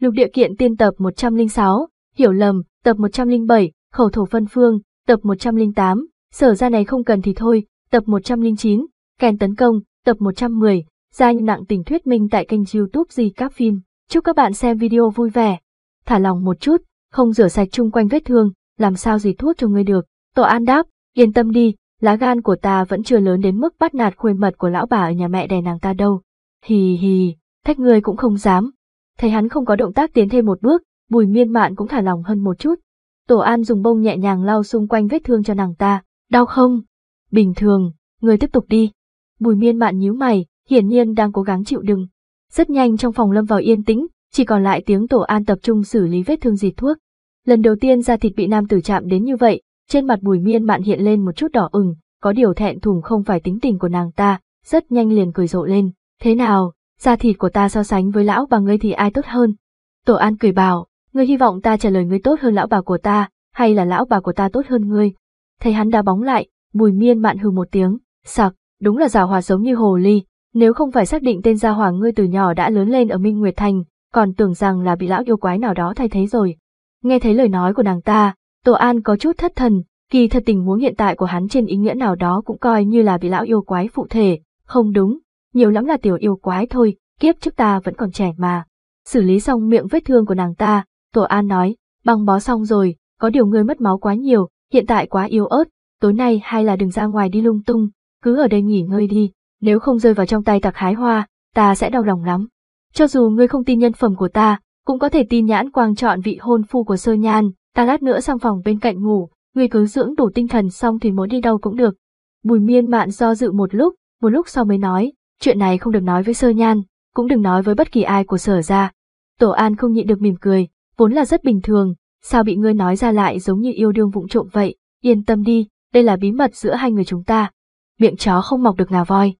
Lục địa kiện tiên tập 106, hiểu lầm, tập 107, khẩu thổ phân phương, tập 108, sở ra này không cần thì thôi, tập 109, kèn tấn công, tập 110, gia nặng tình thuyết minh tại kênh youtube gì các phim. Chúc các bạn xem video vui vẻ. Thả lòng một chút, không rửa sạch chung quanh vết thương, làm sao gì thuốc cho ngươi được. Tổ an đáp, yên tâm đi, lá gan của ta vẫn chưa lớn đến mức bắt nạt khuê mật của lão bà ở nhà mẹ đè nàng ta đâu. Hì hì, thách ngươi cũng không dám thấy hắn không có động tác tiến thêm một bước, bùi miên mạn cũng thả lòng hơn một chút. Tổ An dùng bông nhẹ nhàng lau xung quanh vết thương cho nàng ta, đau không? Bình thường, người tiếp tục đi. Bùi miên mạn nhíu mày, hiển nhiên đang cố gắng chịu đựng. Rất nhanh trong phòng lâm vào yên tĩnh, chỉ còn lại tiếng tổ an tập trung xử lý vết thương dịt thuốc. Lần đầu tiên da thịt bị nam tử chạm đến như vậy, trên mặt bùi miên mạn hiện lên một chút đỏ ửng, có điều thẹn thùng không phải tính tình của nàng ta, rất nhanh liền cười rộ lên. Thế nào, da thịt của ta so sánh với lão bà ngươi thì ai tốt hơn? Tổ An cười bảo, ngươi hy vọng ta trả lời ngươi tốt hơn lão bà của ta, hay là lão bà của ta tốt hơn ngươi? Thấy hắn đá bóng lại, bùi miên mạn hừ một tiếng, sặc, đúng là giả hòa giống như hồ ly, nếu không phải xác định tên gia hòa ngươi từ nhỏ đã lớn lên ở Minh Nguyệt Thành, còn tưởng rằng là bị lão yêu quái nào đó thay thế rồi. Nghe thấy lời nói của nàng ta, Tổ An có chút thất thần, kỳ thật tình huống hiện tại của hắn trên ý nghĩa nào đó cũng coi như là bị lão yêu quái phụ thể, không đúng, nhiều lắm là tiểu yêu quái thôi, kiếp trước ta vẫn còn trẻ mà. Xử lý xong miệng vết thương của nàng ta, Tổ An nói, băng bó xong rồi, có điều ngươi mất máu quá nhiều, hiện tại quá yếu ớt, tối nay hay là đừng ra ngoài đi lung tung, cứ ở đây nghỉ ngơi đi, nếu không rơi vào trong tay tặc hái hoa, ta sẽ đau lòng lắm. Cho dù ngươi không tin nhân phẩm của ta, cũng có thể tin nhãn quang chọn vị hôn phu của sơ nhan, ta lát nữa sang phòng bên cạnh ngủ, ngươi cứ dưỡng đủ tinh thần xong thì muốn đi đâu cũng được. Bùi miên mạn do dự một lúc, một lúc sau mới nói, Chuyện này không được nói với sơ nhan, cũng đừng nói với bất kỳ ai của sở ra. Tổ an không nhịn được mỉm cười, vốn là rất bình thường, sao bị ngươi nói ra lại giống như yêu đương vụng trộm vậy, yên tâm đi, đây là bí mật giữa hai người chúng ta. Miệng chó không mọc được ngà voi.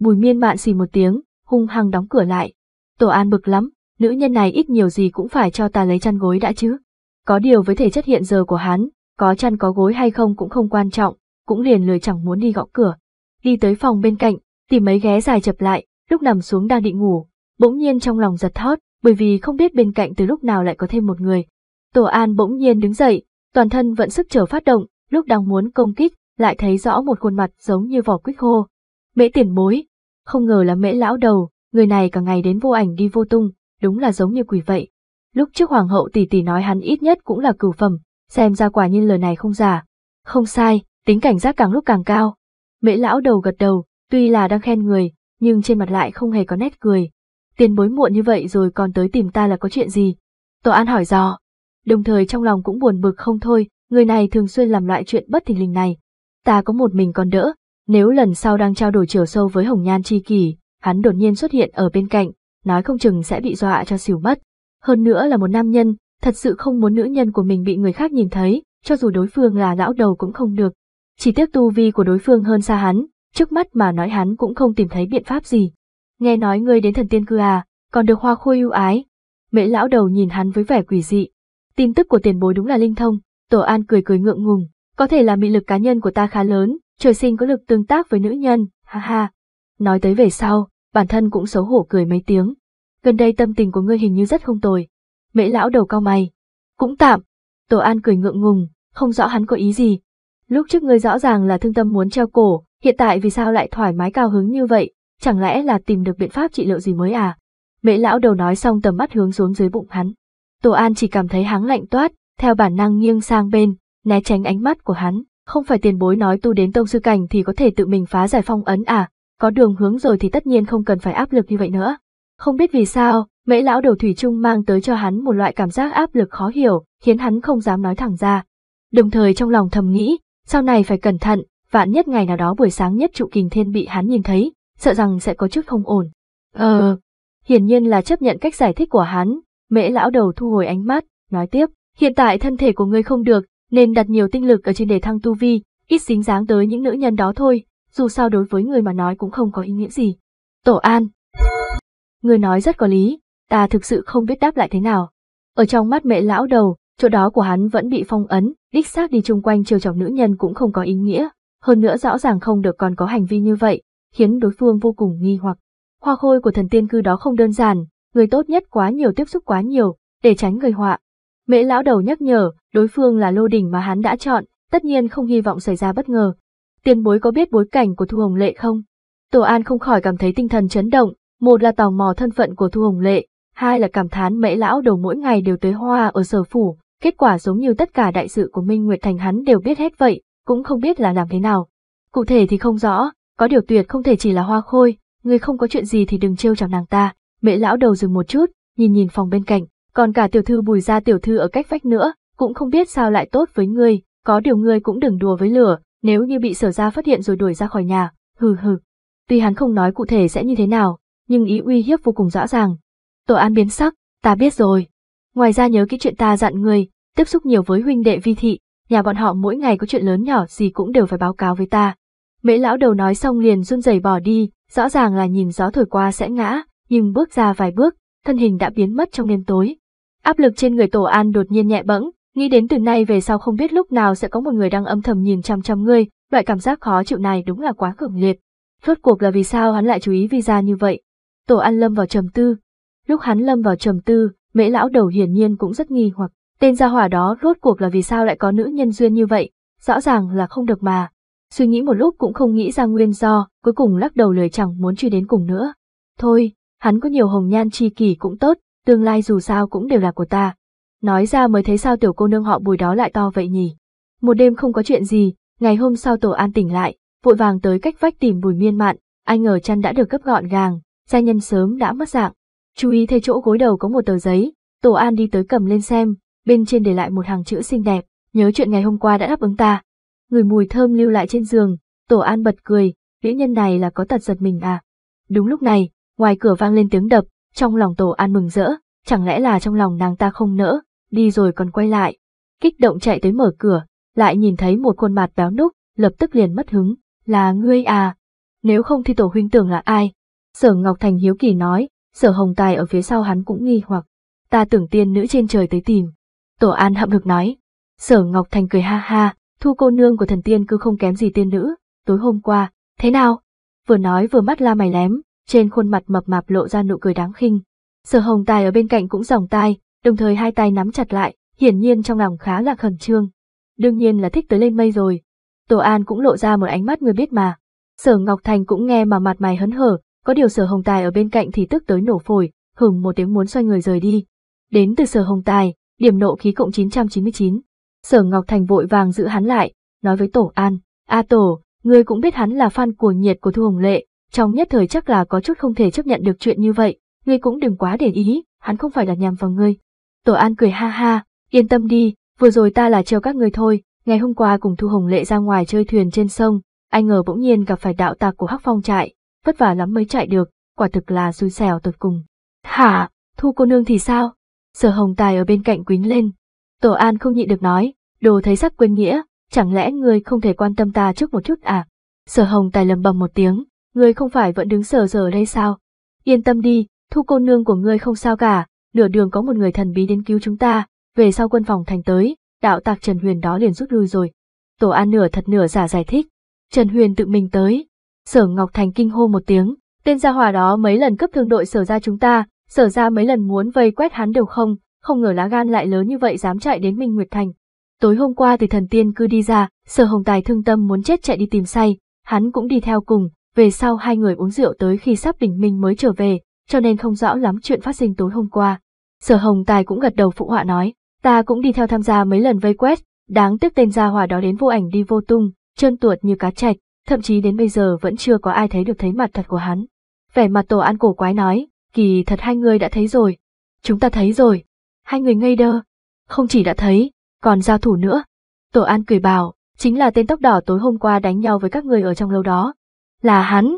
Bùi miên mạn xì một tiếng, hung hăng đóng cửa lại. Tổ an bực lắm, nữ nhân này ít nhiều gì cũng phải cho ta lấy chăn gối đã chứ. Có điều với thể chất hiện giờ của hắn, có chăn có gối hay không cũng không quan trọng, cũng liền lười chẳng muốn đi gõ cửa. Đi tới phòng bên cạnh, tìm mấy ghé dài chập lại, lúc nằm xuống đang định ngủ, bỗng nhiên trong lòng giật thót, bởi vì không biết bên cạnh từ lúc nào lại có thêm một người. Tổ An bỗng nhiên đứng dậy, toàn thân vẫn sức trở phát động, lúc đang muốn công kích, lại thấy rõ một khuôn mặt giống như vỏ quýt khô. Mễ tiền bối, không ngờ là mễ lão đầu, người này cả ngày đến vô ảnh đi vô tung, đúng là giống như quỷ vậy. Lúc trước hoàng hậu tỷ tỷ nói hắn ít nhất cũng là cửu phẩm, xem ra quả nhiên lời này không giả. Không sai, tính cảnh giác càng lúc càng cao. Mễ lão đầu gật đầu, Tuy là đang khen người, nhưng trên mặt lại không hề có nét cười. Tiền bối muộn như vậy rồi còn tới tìm ta là có chuyện gì? Tổ an hỏi dò. Đồng thời trong lòng cũng buồn bực không thôi, người này thường xuyên làm loại chuyện bất thình lình này. Ta có một mình còn đỡ, nếu lần sau đang trao đổi chiều sâu với Hồng Nhan Chi Kỳ, hắn đột nhiên xuất hiện ở bên cạnh, nói không chừng sẽ bị dọa cho xỉu mất. Hơn nữa là một nam nhân, thật sự không muốn nữ nhân của mình bị người khác nhìn thấy, cho dù đối phương là lão đầu cũng không được. Chỉ tiếc tu vi của đối phương hơn xa hắn, trước mắt mà nói hắn cũng không tìm thấy biện pháp gì. Nghe nói ngươi đến thần tiên cư à, còn được hoa khôi ưu ái. Mễ lão đầu nhìn hắn với vẻ quỷ dị. Tin tức của tiền bối đúng là linh thông, tổ an cười cười ngượng ngùng, có thể là mị lực cá nhân của ta khá lớn, trời sinh có lực tương tác với nữ nhân, ha ha. Nói tới về sau, bản thân cũng xấu hổ cười mấy tiếng. Gần đây tâm tình của ngươi hình như rất không tồi. Mễ lão đầu cao mày. Cũng tạm. Tổ an cười ngượng ngùng, không rõ hắn có ý gì. Lúc trước ngươi rõ ràng là thương tâm muốn treo cổ, Hiện tại vì sao lại thoải mái cao hứng như vậy, chẳng lẽ là tìm được biện pháp trị liệu gì mới à? Mễ lão đầu nói xong tầm mắt hướng xuống dưới bụng hắn. Tổ An chỉ cảm thấy hắn lạnh toát, theo bản năng nghiêng sang bên, né tránh ánh mắt của hắn. Không phải tiền bối nói tu đến tông sư cảnh thì có thể tự mình phá giải phong ấn à, có đường hướng rồi thì tất nhiên không cần phải áp lực như vậy nữa. Không biết vì sao, mễ lão đầu thủy chung mang tới cho hắn một loại cảm giác áp lực khó hiểu, khiến hắn không dám nói thẳng ra. Đồng thời trong lòng thầm nghĩ, sau này phải cẩn thận, vạn nhất ngày nào đó buổi sáng nhất trụ kình thiên bị hắn nhìn thấy, sợ rằng sẽ có chút không ổn. Ờ, hiển nhiên là chấp nhận cách giải thích của hắn, mễ lão đầu thu hồi ánh mắt, nói tiếp, hiện tại thân thể của ngươi không được, nên đặt nhiều tinh lực ở trên đề thăng tu vi, ít dính dáng tới những nữ nhân đó thôi, dù sao đối với người mà nói cũng không có ý nghĩa gì. Tổ An Người nói rất có lý, ta thực sự không biết đáp lại thế nào. Ở trong mắt mẹ lão đầu, chỗ đó của hắn vẫn bị phong ấn, đích xác đi chung quanh chiều chọc nữ nhân cũng không có ý nghĩa, hơn nữa rõ ràng không được còn có hành vi như vậy, khiến đối phương vô cùng nghi hoặc. Hoa khôi của thần tiên cư đó không đơn giản, người tốt nhất quá nhiều tiếp xúc quá nhiều, để tránh người họa. Mễ lão đầu nhắc nhở, đối phương là lô đỉnh mà hắn đã chọn, tất nhiên không hy vọng xảy ra bất ngờ. Tiên bối có biết bối cảnh của Thu Hồng Lệ không? Tổ An không khỏi cảm thấy tinh thần chấn động, một là tò mò thân phận của Thu Hồng Lệ, hai là cảm thán mễ lão đầu mỗi ngày đều tới hoa ở sở phủ, kết quả giống như tất cả đại sự của Minh Nguyệt Thành hắn đều biết hết vậy, cũng không biết là làm thế nào. Cụ thể thì không rõ, có điều tuyệt không thể chỉ là hoa khôi, người không có chuyện gì thì đừng trêu chọc nàng ta. mẹ lão đầu dừng một chút, nhìn nhìn phòng bên cạnh, còn cả tiểu thư bùi ra tiểu thư ở cách vách nữa, cũng không biết sao lại tốt với người. có điều người cũng đừng đùa với lửa, nếu như bị sở ra phát hiện rồi đuổi ra khỏi nhà, hừ hừ. Tuy hắn không nói cụ thể sẽ như thế nào, nhưng ý uy hiếp vô cùng rõ ràng. Tổ an biến sắc, ta biết rồi. Ngoài ra nhớ kỹ chuyện ta dặn người, tiếp xúc nhiều với huynh đệ vi thị, nhà bọn họ mỗi ngày có chuyện lớn nhỏ gì cũng đều phải báo cáo với ta. Mễ lão đầu nói xong liền run rẩy bỏ đi, rõ ràng là nhìn gió thổi qua sẽ ngã, nhưng bước ra vài bước, thân hình đã biến mất trong đêm tối. Áp lực trên người tổ an đột nhiên nhẹ bẫng, nghĩ đến từ nay về sau không biết lúc nào sẽ có một người đang âm thầm nhìn chăm chăm ngươi, loại cảm giác khó chịu này đúng là quá cường liệt. Rốt cuộc là vì sao hắn lại chú ý visa như vậy? Tổ an lâm vào trầm tư. Lúc hắn lâm vào trầm tư, mễ lão đầu hiển nhiên cũng rất nghi hoặc. Tên gia hỏa đó rốt cuộc là vì sao lại có nữ nhân duyên như vậy, rõ ràng là không được mà. Suy nghĩ một lúc cũng không nghĩ ra nguyên do, cuối cùng lắc đầu lời chẳng muốn truy đến cùng nữa. Thôi, hắn có nhiều hồng nhan chi kỷ cũng tốt, tương lai dù sao cũng đều là của ta. Nói ra mới thấy sao tiểu cô nương họ bùi đó lại to vậy nhỉ. Một đêm không có chuyện gì, ngày hôm sau tổ an tỉnh lại, vội vàng tới cách vách tìm bùi miên mạn, anh ngờ chăn đã được gấp gọn gàng, gia nhân sớm đã mất dạng. Chú ý thấy chỗ gối đầu có một tờ giấy, tổ an đi tới cầm lên xem, bên trên để lại một hàng chữ xinh đẹp, nhớ chuyện ngày hôm qua đã đáp ứng ta. Người mùi thơm lưu lại trên giường, Tổ An bật cười, nữ nhân này là có tật giật mình à. Đúng lúc này, ngoài cửa vang lên tiếng đập, trong lòng Tổ An mừng rỡ, chẳng lẽ là trong lòng nàng ta không nỡ, đi rồi còn quay lại. Kích động chạy tới mở cửa, lại nhìn thấy một khuôn mặt béo núc, lập tức liền mất hứng, là ngươi à. Nếu không thì Tổ huynh tưởng là ai? Sở Ngọc Thành hiếu kỳ nói, Sở Hồng Tài ở phía sau hắn cũng nghi hoặc. Ta tưởng tiên nữ trên trời tới tìm, Tổ An hậm hực nói. Sở Ngọc Thành cười ha ha, thu cô nương của thần tiên cứ không kém gì tiên nữ, tối hôm qua, thế nào? Vừa nói vừa mắt la mày lém, trên khuôn mặt mập mạp lộ ra nụ cười đáng khinh. Sở Hồng Tài ở bên cạnh cũng dòng tai, đồng thời hai tay nắm chặt lại, hiển nhiên trong lòng khá là khẩn trương. Đương nhiên là thích tới lên mây rồi. Tổ An cũng lộ ra một ánh mắt người biết mà. Sở Ngọc Thành cũng nghe mà mặt mày hấn hở, có điều Sở Hồng Tài ở bên cạnh thì tức tới nổ phổi, hừng một tiếng muốn xoay người rời đi. Đến từ Sở Hồng Tài, điểm nộ khí cộng 999. Sở Ngọc Thành vội vàng giữ hắn lại, nói với Tổ An, A Tổ, ngươi cũng biết hắn là fan cuồng nhiệt của Thu Hồng Lệ, trong nhất thời chắc là có chút không thể chấp nhận được chuyện như vậy, ngươi cũng đừng quá để ý, hắn không phải là nhằm vào ngươi. Tổ An cười ha ha, yên tâm đi, vừa rồi ta là trêu các ngươi thôi, ngày hôm qua cùng Thu Hồng Lệ ra ngoài chơi thuyền trên sông, anh ngờ bỗng nhiên gặp phải đạo tạc của Hắc Phong trại, vất vả lắm mới chạy được, quả thực là xui xẻo tột cùng. Hả, Thu cô nương thì sao? Sở hồng tài ở bên cạnh quính lên. Tổ an không nhịn được nói, đồ thấy sắc quên nghĩa, chẳng lẽ ngươi không thể quan tâm ta trước một chút à? Sở hồng tài lầm bầm một tiếng, ngươi không phải vẫn đứng sờ giờ đây sao? Yên tâm đi, thu cô nương của ngươi không sao cả, nửa đường có một người thần bí đến cứu chúng ta, về sau quân phòng thành tới, đạo tạc Trần Huyền đó liền rút lui rồi. Tổ an nửa thật nửa giả giải thích, Trần Huyền tự mình tới. Sở Ngọc Thành kinh hô một tiếng, tên gia hòa đó mấy lần cấp thương đội sở ra chúng ta, Sở ra mấy lần muốn vây quét hắn đều không, không ngờ lá gan lại lớn như vậy dám chạy đến Minh Nguyệt Thành. Tối hôm qua từ thần tiên cứ đi ra, sở hồng tài thương tâm muốn chết chạy đi tìm say, hắn cũng đi theo cùng, về sau hai người uống rượu tới khi sắp bình minh mới trở về, cho nên không rõ lắm chuyện phát sinh tối hôm qua. Sở hồng tài cũng gật đầu phụ họa nói, ta cũng đi theo tham gia mấy lần vây quét, đáng tiếc tên gia hỏa đó đến vô ảnh đi vô tung, trơn tuột như cá chạch, thậm chí đến bây giờ vẫn chưa có ai thấy được thấy mặt thật của hắn. Vẻ mặt tổ an cổ quái nói, kỳ thật hai người đã thấy rồi. Chúng ta thấy rồi. Hai người ngây đơ. Không chỉ đã thấy, còn giao thủ nữa. Tổ An cười bảo, chính là tên tóc đỏ tối hôm qua đánh nhau với các người ở trong lâu đó. Là hắn.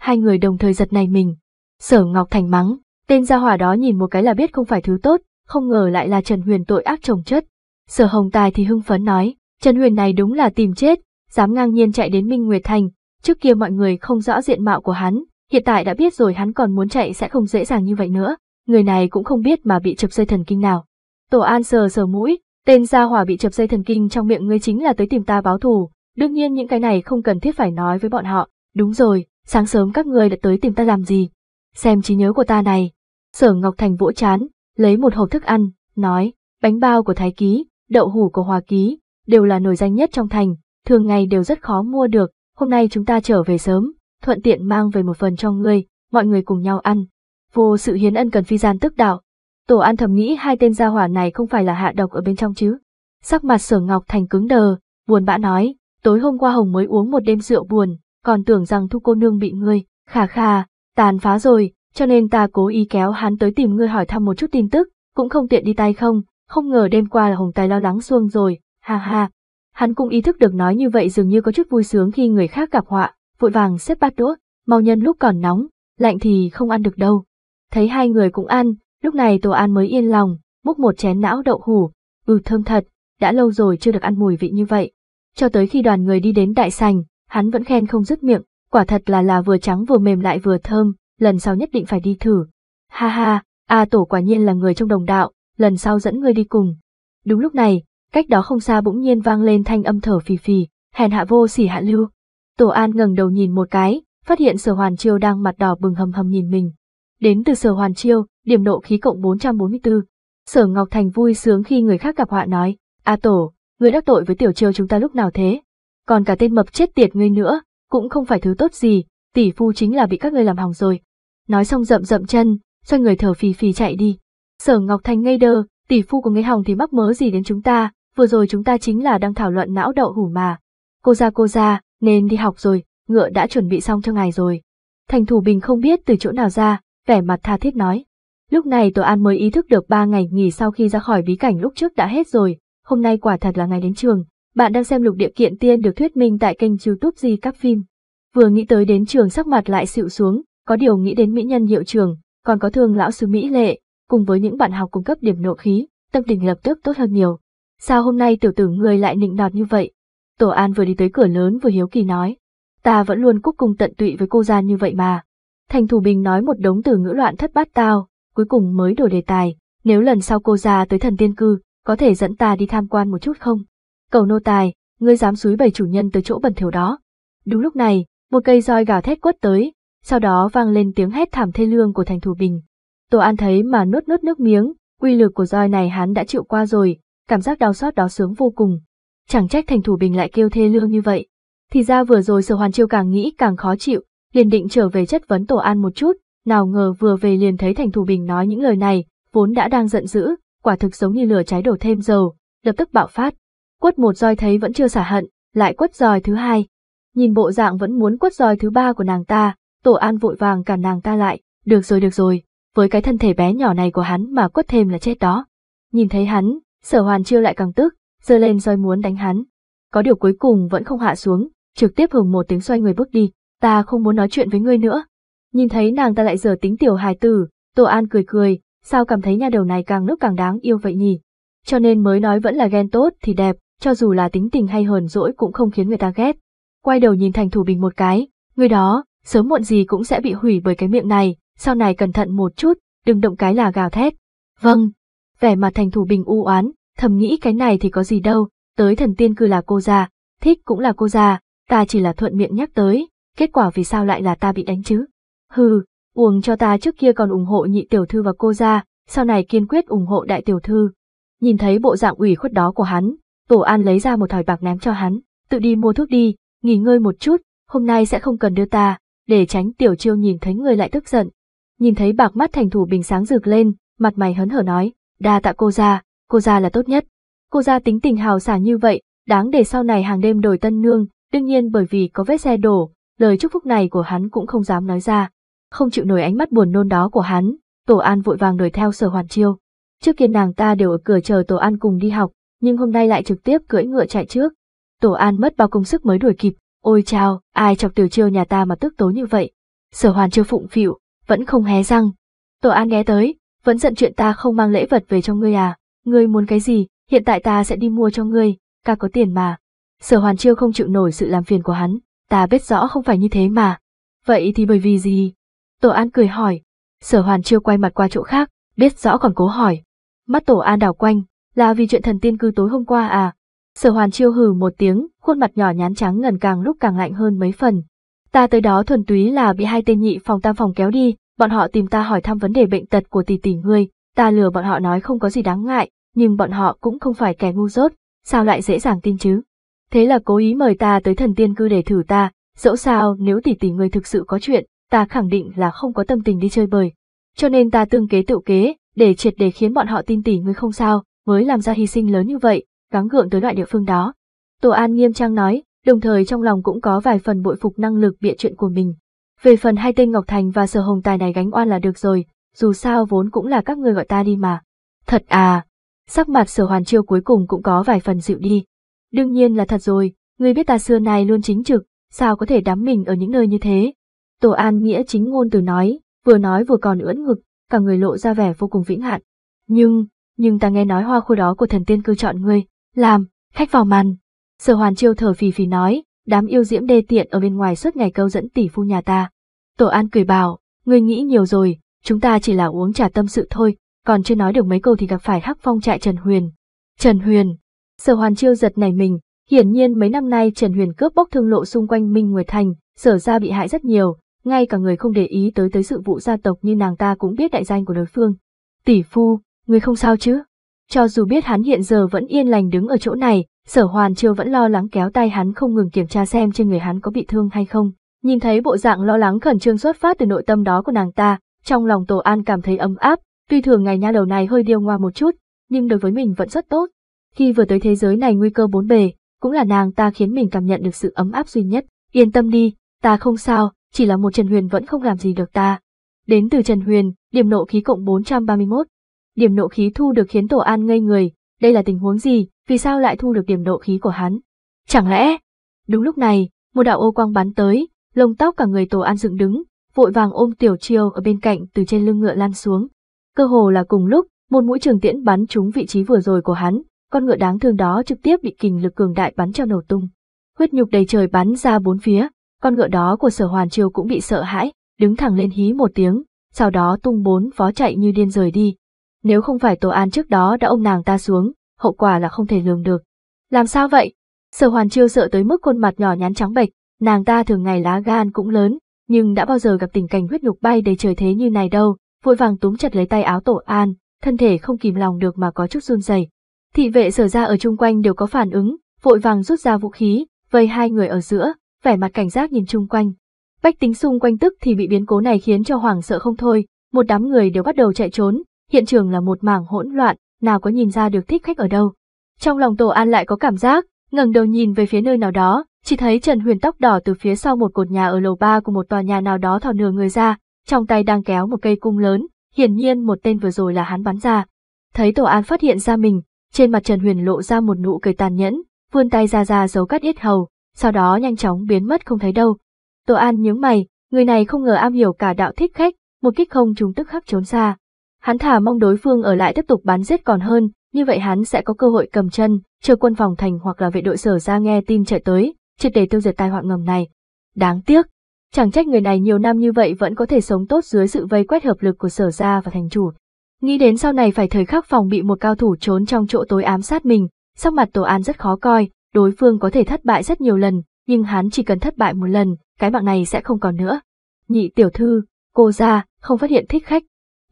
Hai người đồng thời giật này mình. Sở Ngọc Thành mắng, tên gia hỏa đó nhìn một cái là biết không phải thứ tốt, không ngờ lại là Trần Huyền tội ác chồng chất. Sở Hồng Tài thì hưng phấn nói, Trần Huyền này đúng là tìm chết, dám ngang nhiên chạy đến Minh Nguyệt Thành, trước kia mọi người không rõ diện mạo của hắn, Hiện tại đã biết rồi hắn còn muốn chạy sẽ không dễ dàng như vậy nữa, người này cũng không biết mà bị chập dây thần kinh nào. Tổ An sờ sờ mũi, tên gia hỏa bị chập dây thần kinh trong miệng ngươi chính là tới tìm ta báo thù, đương nhiên những cái này không cần thiết phải nói với bọn họ, đúng rồi, sáng sớm các ngươi đã tới tìm ta làm gì? Xem trí nhớ của ta này. Sở Ngọc Thành vỗ chán, lấy một hộp thức ăn, nói, bánh bao của Thái Ký, đậu hủ của Hòa Ký, đều là nổi danh nhất trong thành, thường ngày đều rất khó mua được, hôm nay chúng ta trở về sớm, thuận tiện mang về một phần cho ngươi, mọi người cùng nhau ăn. Vô sự hiến ân cần phi gian tức đạo. Tổ an thầm nghĩ hai tên gia hỏa này không phải là hạ độc ở bên trong chứ. Sắc mặt sở ngọc thành cứng đờ, buồn bã nói, tối hôm qua Hồng mới uống một đêm rượu buồn, còn tưởng rằng thu cô nương bị ngươi, khà khà, tàn phá rồi, cho nên ta cố ý kéo hắn tới tìm ngươi hỏi thăm một chút tin tức, cũng không tiện đi tay không, không ngờ đêm qua là Hồng Tài lo lắng xuông rồi, ha ha. Hắn cũng ý thức được nói như vậy dường như có chút vui sướng khi người khác gặp họa, vội vàng xếp bát đũa, mau nhân lúc còn nóng, lạnh thì không ăn được đâu. Thấy hai người cũng ăn, lúc này Tô An mới yên lòng, múc một chén não đậu hủ, ừ thơm thật, đã lâu rồi chưa được ăn mùi vị như vậy. Cho tới khi đoàn người đi đến đại sành, hắn vẫn khen không dứt miệng, quả thật là là vừa trắng vừa mềm lại vừa thơm, lần sau nhất định phải đi thử. Ha ha, A à, Tổ quả nhiên là người trong đồng đạo, lần sau dẫn ngươi đi cùng. Đúng lúc này, cách đó không xa bỗng nhiên vang lên thanh âm thở phì phì, hèn hạ vô sỉ hạ lưu. Tổ An ngẩng đầu nhìn một cái, phát hiện Sở Hoàn Chiêu đang mặt đỏ bừng hầm hầm nhìn mình. Đến từ Sở Hoàn Chiêu, điểm nộ khí cộng 444. Sở Ngọc Thành vui sướng khi người khác gặp họa nói, A Tổ, người đắc tội với Tiểu Chiêu chúng ta lúc nào thế? Còn cả tên mập chết tiệt ngươi nữa, cũng không phải thứ tốt gì, tỷ phu chính là bị các ngươi làm hỏng rồi. Nói xong rậm rậm chân, cho người thở phì phì chạy đi. Sở Ngọc Thành ngây đơ, tỷ phu của ngươi hỏng thì mắc mớ gì đến chúng ta, vừa rồi chúng ta chính là đang thảo luận não đậu hủ mà. Cô ra cô ra, nên đi học rồi, ngựa đã chuẩn bị xong cho ngày rồi. Thành Thủ Bình không biết từ chỗ nào ra, vẻ mặt tha thiết nói. Lúc này Tổ An mới ý thức được ba ngày nghỉ sau khi ra khỏi bí cảnh lúc trước đã hết rồi, hôm nay quả thật là ngày đến trường. Bạn đang xem lục địa kiện tiên được thuyết minh tại kênh youtube Di Các Phim. Vừa nghĩ tới đến trường sắc mặt lại xịu xuống, có điều nghĩ đến mỹ nhân hiệu trường, còn có thương lão sư Mỹ Lệ, cùng với những bạn học cung cấp điểm nộ khí, tâm tình lập tức tốt hơn nhiều. Sao hôm nay tiểu tử người lại nịnh nọt như vậy, Tổ An vừa đi tới cửa lớn vừa hiếu kỳ nói, ta vẫn luôn cúc cùng tận tụy với cô Gian như vậy mà. Thành Thủ Bình nói một đống từ ngữ loạn thất bát tao, cuối cùng mới đổi đề tài, nếu lần sau cô gia tới thần tiên cư, có thể dẫn ta đi tham quan một chút không? Cầu nô tài, ngươi dám suối bày chủ nhân tới chỗ bẩn thiểu đó. Đúng lúc này, một cây roi gào thét quất tới, sau đó vang lên tiếng hét thảm thê lương của Thành Thủ Bình. Tổ An thấy mà nuốt nuốt nước miếng, quy lực của roi này hắn đã chịu qua rồi, cảm giác đau xót đó sướng vô cùng, chẳng trách thành thủ bình lại kêu thê lương như vậy. Thì ra vừa rồi sở hoàn chiêu càng nghĩ càng khó chịu, liền định trở về chất vấn tổ an một chút, nào ngờ vừa về liền thấy thành thủ bình nói những lời này, vốn đã đang giận dữ, quả thực giống như lửa cháy đổ thêm dầu, lập tức bạo phát. Quất một roi thấy vẫn chưa xả hận, lại quất roi thứ hai. Nhìn bộ dạng vẫn muốn quất roi thứ ba của nàng ta, tổ an vội vàng cản nàng ta lại, được rồi được rồi, với cái thân thể bé nhỏ này của hắn mà quất thêm là chết đó. Nhìn thấy hắn, sở hoàn chiêu lại càng tức, giơ lên roi muốn đánh hắn. Có điều cuối cùng vẫn không hạ xuống, trực tiếp hưởng một tiếng xoay người bước đi, ta không muốn nói chuyện với ngươi nữa. Nhìn thấy nàng ta lại giờ tính tiểu hài tử, Tô An cười cười, sao cảm thấy nhà đầu này càng lúc càng đáng yêu vậy nhỉ? Cho nên mới nói vẫn là ghen tốt thì đẹp, cho dù là tính tình hay hờn dỗi cũng không khiến người ta ghét. Quay đầu nhìn thành thủ bình một cái, người đó, sớm muộn gì cũng sẽ bị hủy bởi cái miệng này, sau này cẩn thận một chút, đừng động cái là gào thét. Vâng, vẻ mặt thành thủ bình u oán, thầm nghĩ cái này thì có gì đâu, tới thần tiên cư là cô già, thích cũng là cô già, ta chỉ là thuận miệng nhắc tới, kết quả vì sao lại là ta bị đánh chứ? Hừ, uổng cho ta trước kia còn ủng hộ nhị tiểu thư và cô gia, sau này kiên quyết ủng hộ đại tiểu thư. Nhìn thấy bộ dạng ủy khuất đó của hắn, Tổ An lấy ra một thỏi bạc ném cho hắn, tự đi mua thuốc đi, nghỉ ngơi một chút, hôm nay sẽ không cần đưa ta, để tránh tiểu chiêu nhìn thấy người lại tức giận. Nhìn thấy bạc mắt thành thủ bình sáng rực lên, mặt mày hớn hở nói, đa tạ cô gia, cô ra là tốt nhất. Cô ra tính tình hào sảng như vậy, đáng để sau này hàng đêm đổi tân nương, đương nhiên bởi vì có vết xe đổ, lời chúc phúc này của hắn cũng không dám nói ra. Không chịu nổi ánh mắt buồn nôn đó của hắn, Tổ An vội vàng đuổi theo Sở Hoàn Chiêu. Trước kia nàng ta đều ở cửa chờ Tổ An cùng đi học, nhưng hôm nay lại trực tiếp cưỡi ngựa chạy trước. Tổ An mất bao công sức mới đuổi kịp, ôi chao, ai chọc tiểu chiêu nhà ta mà tức tối như vậy. Sở Hoàn Chiêu phụng phịu, vẫn không hé răng. Tổ An ghé tới, vẫn giận chuyện ta không mang lễ vật về cho ngươi à ngươi muốn cái gì, hiện tại ta sẽ đi mua cho ngươi, ca có tiền mà. Sở Hoàn Chiêu không chịu nổi sự làm phiền của hắn, ta biết rõ không phải như thế mà. Vậy thì bởi vì gì? Tổ An cười hỏi. Sở Hoàn Chiêu quay mặt qua chỗ khác, biết rõ còn cố hỏi. Mắt Tổ An đảo quanh, là vì chuyện thần tiên cư tối hôm qua à? Sở Hoàn Chiêu hừ một tiếng, khuôn mặt nhỏ nhán trắng ngần càng lúc càng lạnh hơn mấy phần. Ta tới đó thuần túy là bị hai tên nhị phòng tam phòng kéo đi, bọn họ tìm ta hỏi thăm vấn đề bệnh tật của tỷ tỷ ngươi, ta lừa bọn họ nói không có gì đáng ngại, nhưng bọn họ cũng không phải kẻ ngu dốt, sao lại dễ dàng tin chứ? Thế là cố ý mời ta tới thần tiên cư để thử ta, dẫu sao nếu tỷ tỷ người thực sự có chuyện, ta khẳng định là không có tâm tình đi chơi bời. Cho nên ta tương kế tự kế, để triệt để khiến bọn họ tin tỷ người không sao, mới làm ra hy sinh lớn như vậy, gắng gượng tới loại địa phương đó. Tổ An nghiêm trang nói, đồng thời trong lòng cũng có vài phần bội phục năng lực bịa chuyện của mình. Về phần hai tên Ngọc Thành và Sở Hồng Tài này gánh oan là được rồi, dù sao vốn cũng là các người gọi ta đi mà. Thật à, sắc mặt sở hoàn chiêu cuối cùng cũng có vài phần dịu đi. Đương nhiên là thật rồi, người biết ta xưa nay luôn chính trực, sao có thể đắm mình ở những nơi như thế. Tổ An Nghĩa chính ngôn từ nói, vừa nói vừa còn ưỡn ngực, cả người lộ ra vẻ vô cùng vĩnh hạn. Nhưng, nhưng ta nghe nói hoa khôi đó của thần tiên cư chọn ngươi, làm, khách vào màn. Sở Hoàn Chiêu thở phì phì nói, đám yêu diễm đê tiện ở bên ngoài suốt ngày câu dẫn tỷ phu nhà ta. Tổ An cười bảo, ngươi nghĩ nhiều rồi, chúng ta chỉ là uống trà tâm sự thôi, còn chưa nói được mấy câu thì gặp phải Hắc Phong trại Trần Huyền. Trần Huyền, Sở Hoàn Chiêu giật nảy mình, hiển nhiên mấy năm nay Trần Huyền cướp bóc thương lộ xung quanh Minh Nguyệt Thành, sở ra bị hại rất nhiều, ngay cả người không để ý tới tới sự vụ gia tộc như nàng ta cũng biết đại danh của đối phương. Tỷ phu, người không sao chứ? Cho dù biết hắn hiện giờ vẫn yên lành đứng ở chỗ này, sở hoàn chiêu vẫn lo lắng kéo tay hắn không ngừng kiểm tra xem trên người hắn có bị thương hay không. Nhìn thấy bộ dạng lo lắng khẩn trương xuất phát từ nội tâm đó của nàng ta, trong lòng Tổ An cảm thấy ấm áp, Tuy thường ngày nha đầu này hơi điêu ngoa một chút, nhưng đối với mình vẫn rất tốt. Khi vừa tới thế giới này nguy cơ bốn bề, cũng là nàng ta khiến mình cảm nhận được sự ấm áp duy nhất. Yên tâm đi, ta không sao, chỉ là một Trần Huyền vẫn không làm gì được ta. Đến từ Trần Huyền, điểm nộ khí cộng 431. Điểm nộ khí thu được khiến Tổ An ngây người, đây là tình huống gì, vì sao lại thu được điểm nộ khí của hắn? Chẳng lẽ? Đúng lúc này, một đạo ô quang bắn tới, lông tóc cả người Tổ An dựng đứng, vội vàng ôm Tiểu Chiêu ở bên cạnh từ trên lưng ngựa lan xuống, cơ hồ là cùng lúc, một mũi trường tiễn bắn trúng vị trí vừa rồi của hắn, con ngựa đáng thương đó trực tiếp bị kình lực cường đại bắn cho nổ tung. Huyết nhục đầy trời bắn ra bốn phía, con ngựa đó của Sở Hoàn Triều cũng bị sợ hãi, đứng thẳng lên hí một tiếng, sau đó tung bốn phó chạy như điên rời đi. Nếu không phải tổ An trước đó đã ôm nàng ta xuống, hậu quả là không thể lường được. Làm sao vậy? Sở Hoàn triều sợ tới mức khuôn mặt nhỏ nhắn trắng bệch, nàng ta thường ngày lá gan cũng lớn, nhưng đã bao giờ gặp tình cảnh huyết nhục bay đầy trời thế như này đâu, vội vàng túm chặt lấy tay áo tổ an, thân thể không kìm lòng được mà có chút run rẩy. Thị vệ sở ra ở chung quanh đều có phản ứng, vội vàng rút ra vũ khí, vây hai người ở giữa, vẻ mặt cảnh giác nhìn chung quanh. Bách tính xung quanh tức thì bị biến cố này khiến cho hoảng sợ không thôi, một đám người đều bắt đầu chạy trốn, hiện trường là một mảng hỗn loạn, nào có nhìn ra được thích khách ở đâu. Trong lòng Tổ An lại có cảm giác, ngẩng đầu nhìn về phía nơi nào đó, chỉ thấy Trần Huyền tóc đỏ từ phía sau một cột nhà ở lầu ba của một tòa nhà nào đó thò nửa người ra, trong tay đang kéo một cây cung lớn, hiển nhiên một tên vừa rồi là hắn bắn ra. Thấy Tổ An phát hiện ra mình, trên mặt Trần Huyền lộ ra một nụ cười tàn nhẫn, vươn tay ra ra giấu cắt yết hầu, sau đó nhanh chóng biến mất không thấy đâu. Tổ An nhướng mày, người này không ngờ am hiểu cả đạo thích khách, một kích không chúng tức khắc trốn xa. Hắn thả mong đối phương ở lại tiếp tục bắn giết còn hơn, như vậy hắn sẽ có cơ hội cầm chân, chờ quân phòng thành hoặc là vệ đội sở ra nghe tin chạy tới, triệt để tiêu diệt tai họa ngầm này. Đáng tiếc, Chẳng trách người này nhiều năm như vậy vẫn có thể sống tốt dưới sự vây quét hợp lực của sở gia và thành chủ. Nghĩ đến sau này phải thời khắc phòng bị một cao thủ trốn trong chỗ tối ám sát mình, sắc mặt tổ an rất khó coi, đối phương có thể thất bại rất nhiều lần, nhưng hắn chỉ cần thất bại một lần, cái mạng này sẽ không còn nữa. Nhị tiểu thư, cô ra, không phát hiện thích khách.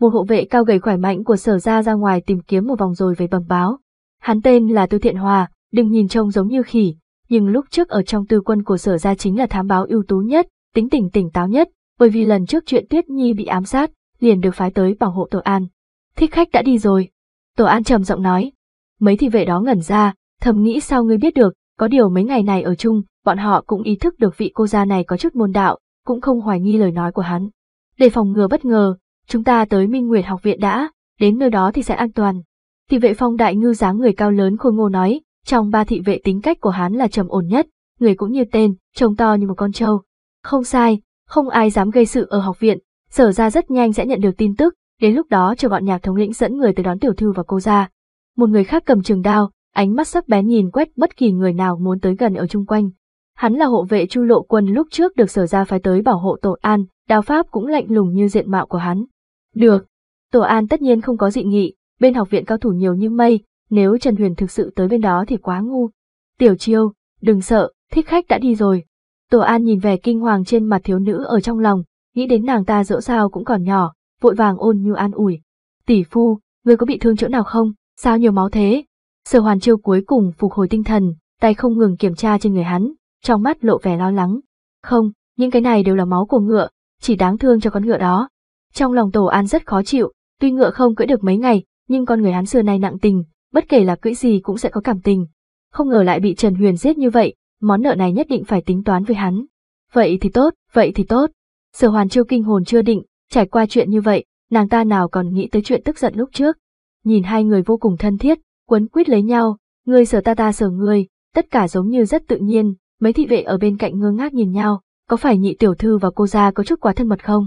Một hộ vệ cao gầy khỏe mạnh của sở gia ra ngoài tìm kiếm một vòng rồi về bẩm báo. Hắn tên là Tư Thiện Hòa, đừng nhìn trông giống như khỉ, nhưng lúc trước ở trong tư quân của sở gia chính là thám báo ưu tú nhất, tính tình tỉnh táo nhất, bởi vì lần trước chuyện Tuyết Nhi bị ám sát, liền được phái tới bảo hộ Tổ An. Thích khách đã đi rồi. Tổ An trầm giọng nói. Mấy thị vệ đó ngẩn ra, thầm nghĩ sao ngươi biết được, có điều mấy ngày này ở chung, bọn họ cũng ý thức được vị cô gia này có chút môn đạo, cũng không hoài nghi lời nói của hắn. Để phòng ngừa bất ngờ, chúng ta tới Minh Nguyệt học viện đã, đến nơi đó thì sẽ an toàn. Thị vệ phong đại ngư dáng người cao lớn khôi ngô nói, trong ba thị vệ tính cách của hắn là trầm ổn nhất, người cũng như tên, trông to như một con trâu, không sai, không ai dám gây sự ở học viện, sở ra rất nhanh sẽ nhận được tin tức, đến lúc đó chờ bọn nhạc thống lĩnh dẫn người tới đón tiểu thư và cô ra. Một người khác cầm trường đao, ánh mắt sắc bén nhìn quét bất kỳ người nào muốn tới gần ở chung quanh. Hắn là hộ vệ Chu Lộ Quân lúc trước được sở ra phái tới bảo hộ Tổ An, đao pháp cũng lạnh lùng như diện mạo của hắn. Được, Tổ An tất nhiên không có dị nghị, bên học viện cao thủ nhiều như mây, nếu Trần Huyền thực sự tới bên đó thì quá ngu. Tiểu Chiêu, đừng sợ, thích khách đã đi rồi, Tổ An nhìn vẻ kinh hoàng trên mặt thiếu nữ ở trong lòng, nghĩ đến nàng ta dẫu sao cũng còn nhỏ, vội vàng ôn như an ủi. Tỷ phu, ngươi có bị thương chỗ nào không? Sao nhiều máu thế? Sở hoàn chiêu cuối cùng phục hồi tinh thần, tay không ngừng kiểm tra trên người hắn, trong mắt lộ vẻ lo lắng. Không, những cái này đều là máu của ngựa, chỉ đáng thương cho con ngựa đó. Trong lòng tổ an rất khó chịu, tuy ngựa không cưỡi được mấy ngày, nhưng con người hắn xưa nay nặng tình, bất kể là cưỡi gì cũng sẽ có cảm tình. Không ngờ lại bị Trần Huyền giết như vậy, món nợ này nhất định phải tính toán với hắn. Vậy thì tốt, vậy thì tốt. Sở Hoàn Chiêu kinh hồn chưa định, trải qua chuyện như vậy, nàng ta nào còn nghĩ tới chuyện tức giận lúc trước. Nhìn hai người vô cùng thân thiết, quấn quýt lấy nhau, người sở ta ta sở người, tất cả giống như rất tự nhiên, mấy thị vệ ở bên cạnh ngơ ngác nhìn nhau, có phải nhị tiểu thư và cô gia có chút quá thân mật không?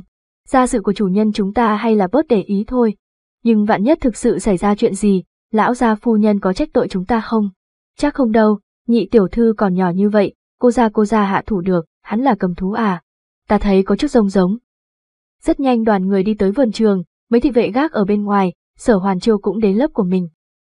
Gia sự của chủ nhân chúng ta hay là bớt để ý thôi. Nhưng vạn nhất thực sự xảy ra chuyện gì, lão gia phu nhân có trách tội chúng ta không? Chắc không đâu, nhị tiểu thư còn nhỏ như vậy, cô ra cô ra hạ thủ được, hắn là cầm thú à? Ta thấy có chút rông giống. Rất nhanh đoàn người đi tới vườn trường, mấy thị vệ gác ở bên ngoài, sở hoàn chiêu cũng đến lớp của mình.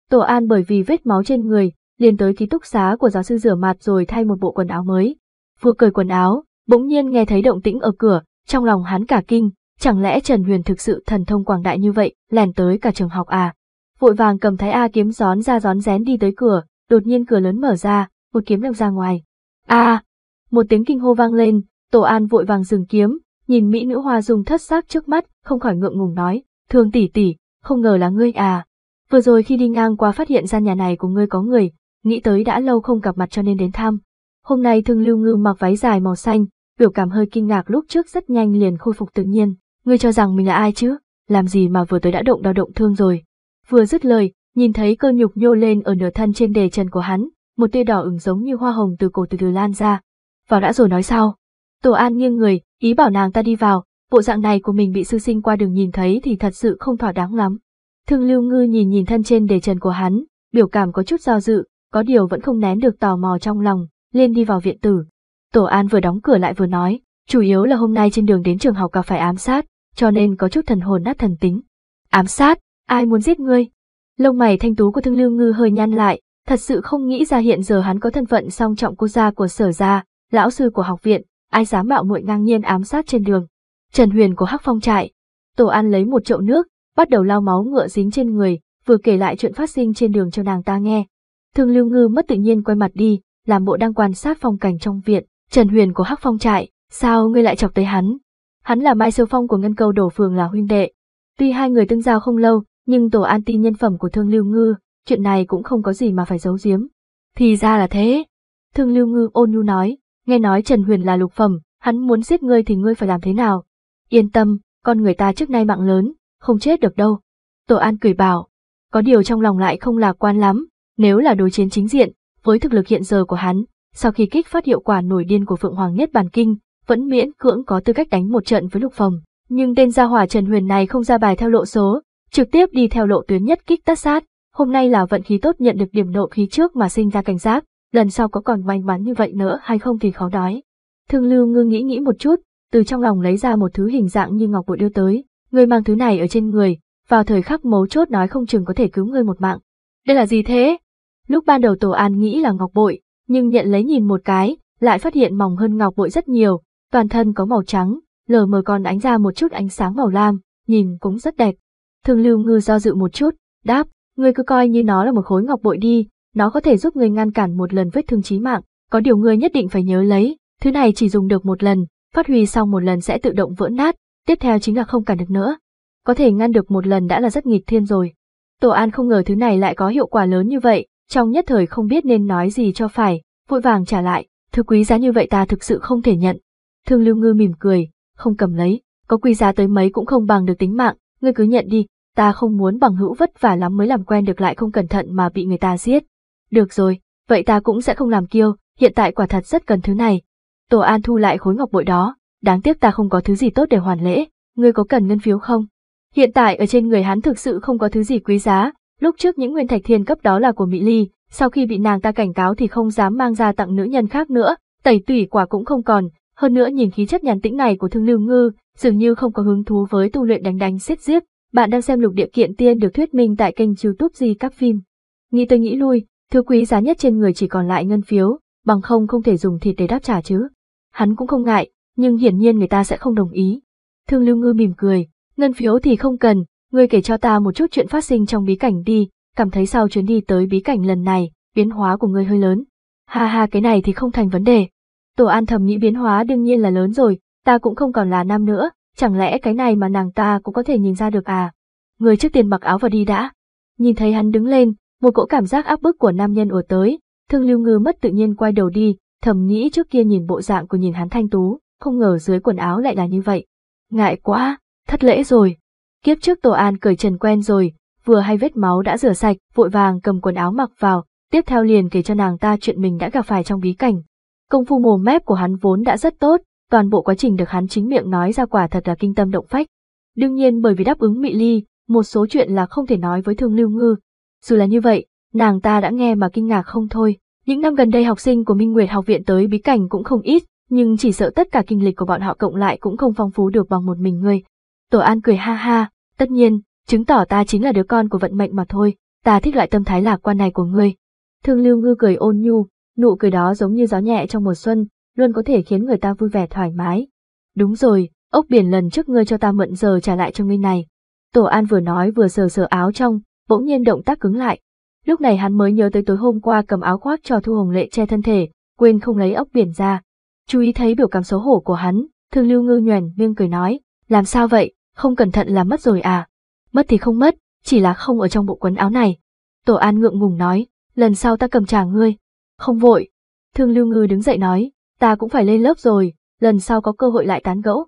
Tổ An bởi vì vết máu trên người, liền tới ký túc xá của giáo sư rửa mặt rồi thay một bộ quần áo mới. Vừa cởi quần áo, bỗng nhiên nghe thấy động tĩnh ở cửa, trong lòng hắn cả kinh, chẳng lẽ Trần Huyền thực sự thần thông quảng đại như vậy, lèn tới cả trường học à? Vội vàng cầm thái A kiếm gión ra gión rén đi tới cửa, đột nhiên cửa lớn mở ra, một kiếm đâm ra ngoài. A! một tiếng kinh hô vang lên, Tổ An vội vàng dừng kiếm, nhìn mỹ nữ hoa dung thất sắc trước mắt, không khỏi ngượng ngùng nói, "Thương tỷ tỷ, không ngờ là ngươi à. Vừa rồi khi đi ngang qua phát hiện ra nhà này của ngươi có người, nghĩ tới đã lâu không gặp mặt cho nên đến thăm." Hôm nay Thương Lưu Ngư mặc váy dài màu xanh, biểu cảm hơi kinh ngạc lúc trước rất nhanh liền khôi phục tự nhiên, "Ngươi cho rằng mình là ai chứ? Làm gì mà vừa tới đã động đau động thương rồi?" Vừa dứt lời, nhìn thấy cơ nhục nhô lên ở nửa thân trên đề trần của hắn, một tia đỏ ửng giống như hoa hồng từ cổ từ từ lan ra. Vào đã rồi nói sao? Tổ An nghiêng người, ý bảo nàng ta đi vào, bộ dạng này của mình bị sư sinh qua đường nhìn thấy thì thật sự không thỏa đáng lắm. Thương Lưu Ngư nhìn nhìn thân trên đề trần của hắn, biểu cảm có chút do dự, có điều vẫn không nén được tò mò trong lòng, lên đi vào viện tử. Tổ An vừa đóng cửa lại vừa nói, chủ yếu là hôm nay trên đường đến trường học gặp phải ám sát, cho nên có chút thần hồn nát thần tính. Ám sát, ai muốn giết ngươi? Lông mày thanh tú của Thương Lưu Ngư hơi nhăn lại, thật sự không nghĩ ra hiện giờ hắn có thân phận song trọng cô gia của sở gia, lão sư của học viện, ai dám mạo muội ngang nhiên ám sát trên đường. Trần Huyền của Hắc Phong trại. Tổ An lấy một chậu nước, bắt đầu lau máu ngựa dính trên người, vừa kể lại chuyện phát sinh trên đường cho nàng ta nghe. Thương Lưu Ngư mất tự nhiên quay mặt đi, làm bộ đang quan sát phong cảnh trong viện. Trần Huyền của Hắc Phong trại, sao ngươi lại chọc tới hắn? Hắn là Mai Siêu Phong của Ngân Câu Đổ Phường là huynh đệ. Tuy hai người tương giao không lâu, nhưng Tổ An tin nhân phẩm của Thương Lưu Ngư chuyện này cũng không có gì mà phải giấu giếm. Thì ra là thế. Thương Lưu Ngư ôn nhu nói, nghe nói Trần Huyền là lục phẩm, hắn muốn giết ngươi thì ngươi phải làm thế nào? Yên tâm, con người ta trước nay mạng lớn, không chết được đâu. Tổ An cười bảo, có điều trong lòng lại không lạc quan lắm, nếu là đối chiến chính diện, với thực lực hiện giờ của hắn, sau khi kích phát hiệu quả nổi điên của Phượng Hoàng Niết Bàn Kinh, vẫn miễn cưỡng có tư cách đánh một trận với lục phẩm. Nhưng tên gia hỏa Trần Huyền này không ra bài theo lộ số, trực tiếp đi theo lộ tuyến nhất kích tất sát, hôm nay là vận khí tốt nhận được điểm độ khí trước mà sinh ra cảnh giác, lần sau có còn may mắn như vậy nữa hay không thì khó nói. Thương Lưu Ngư nghĩ nghĩ một chút, từ trong lòng lấy ra một thứ hình dạng như ngọc bội đưa tới, người mang thứ này ở trên người, vào thời khắc mấu chốt nói không chừng có thể cứu người một mạng. Đây là gì thế? Lúc ban đầu Tổ An nghĩ là ngọc bội, nhưng nhận lấy nhìn một cái, lại phát hiện mỏng hơn ngọc bội rất nhiều, toàn thân có màu trắng, lờ mờ còn ánh ra một chút ánh sáng màu lam, nhìn cũng rất đẹp. Thương Lưu Ngư do dự một chút, đáp, Ngươi cứ coi như nó là một khối ngọc bội đi, nó có thể giúp ngươi ngăn cản một lần vết thương chí mạng, có điều ngươi nhất định phải nhớ lấy, thứ này chỉ dùng được một lần, phát huy xong một lần sẽ tự động vỡ nát, tiếp theo chính là không cản được nữa. Có thể ngăn được một lần đã là rất nghịch thiên rồi. Tổ An không ngờ thứ này lại có hiệu quả lớn như vậy, trong nhất thời không biết nên nói gì cho phải, vội vàng trả lại, thứ quý giá như vậy ta thực sự không thể nhận. Thương Lưu Ngư mỉm cười, không cầm lấy, có quý giá tới mấy cũng không bằng được tính mạng, ngươi cứ nhận đi, ta không muốn bằng hữu vất vả lắm mới làm quen được lại không cẩn thận mà bị người ta giết. Được rồi, vậy ta cũng sẽ không làm kiêu, hiện tại quả thật rất cần thứ này. Tổ An thu lại khối ngọc bội đó, đáng tiếc ta không có thứ gì tốt để hoàn lễ, ngươi có cần ngân phiếu không? Hiện tại ở trên người hắn thực sự không có thứ gì quý giá, lúc trước những nguyên thạch thiên cấp đó là của Mỹ Ly, sau khi bị nàng ta cảnh cáo thì không dám mang ra tặng nữ nhân khác nữa, tẩy tủy quả cũng không còn, hơn nữa nhìn khí chất nhàn tĩnh này của thương lưu ngư, dường như không có hứng thú với tu luyện đánh đánh xếp giết, bạn đang xem lục địa kiện tiên được thuyết minh tại kênh youtube Di Các Phim. Nghĩ tới nghĩ lui, thứ quý giá nhất trên người chỉ còn lại ngân phiếu, bằng không không thể dùng thịt để đáp trả chứ. Hắn cũng không ngại, nhưng hiển nhiên người ta sẽ không đồng ý. Thương Lưu Ngư mỉm cười, ngân phiếu thì không cần, ngươi kể cho ta một chút chuyện phát sinh trong bí cảnh đi, cảm thấy sau chuyến đi tới bí cảnh lần này, biến hóa của ngươi hơi lớn. Ha ha cái này thì không thành vấn đề. Tổ An thầm nghĩ biến hóa đương nhiên là lớn rồi, ta cũng không còn là nam nữa, Chẳng lẽ cái này mà nàng ta cũng có thể nhìn ra được à? Người trước tiên mặc áo vào đi đã. Nhìn thấy hắn đứng lên, một cỗ cảm giác áp bức của nam nhân ùa tới, thương lưu ngư mất tự nhiên quay đầu đi, thầm nghĩ trước kia nhìn bộ dạng của nhìn hắn thanh tú, không ngờ dưới quần áo lại là như vậy. Ngại quá, thất lễ rồi. Kiếp trước Tổ An cởi trần quen rồi, vừa hay vết máu đã rửa sạch, vội vàng cầm quần áo mặc vào, tiếp theo liền kể cho nàng ta chuyện mình đã gặp phải trong bí cảnh. Công phu mồm mép của hắn vốn đã rất tốt, toàn bộ quá trình được hắn chính miệng nói ra quả thật là kinh tâm động phách. Đương nhiên bởi vì đáp ứng Mị Ly, một số chuyện là không thể nói với Thương Lưu Ngư. Dù là như vậy, nàng ta đã nghe mà kinh ngạc không thôi. Những năm gần đây học sinh của Minh Nguyệt học viện tới bí cảnh cũng không ít, nhưng chỉ sợ tất cả kinh lịch của bọn họ cộng lại cũng không phong phú được bằng một mình ngươi. Tổ An cười ha ha, tất nhiên, chứng tỏ ta chính là đứa con của vận mệnh mà thôi, ta thích loại tâm thái lạc quan này của ngươi. Thương Lưu Ngư cười ôn nhu, nụ cười đó giống như gió nhẹ trong mùa xuân, luôn có thể khiến người ta vui vẻ thoải mái. Đúng rồi, ốc biển lần trước ngươi cho ta mượn giờ trả lại cho ngươi này. Tổ An vừa nói vừa sờ sờ áo trong, bỗng nhiên động tác cứng lại. Lúc này hắn mới nhớ tới tối hôm qua cầm áo khoác cho Thu Hồng Lệ che thân thể, quên không lấy ốc biển ra. Chú ý thấy biểu cảm xấu hổ của hắn, Thương Lưu ngư nhoèn miêng cười nói, làm sao vậy, không cẩn thận làm mất rồi à? Mất thì không mất, chỉ là không ở trong bộ quần áo này. Tổ An ngượng ngùng nói, lần sau ta cầm trả ngươi. Không vội. Thương Lưu Ngư đứng dậy nói, ta cũng phải lên lớp rồi, lần sau có cơ hội lại tán gẫu.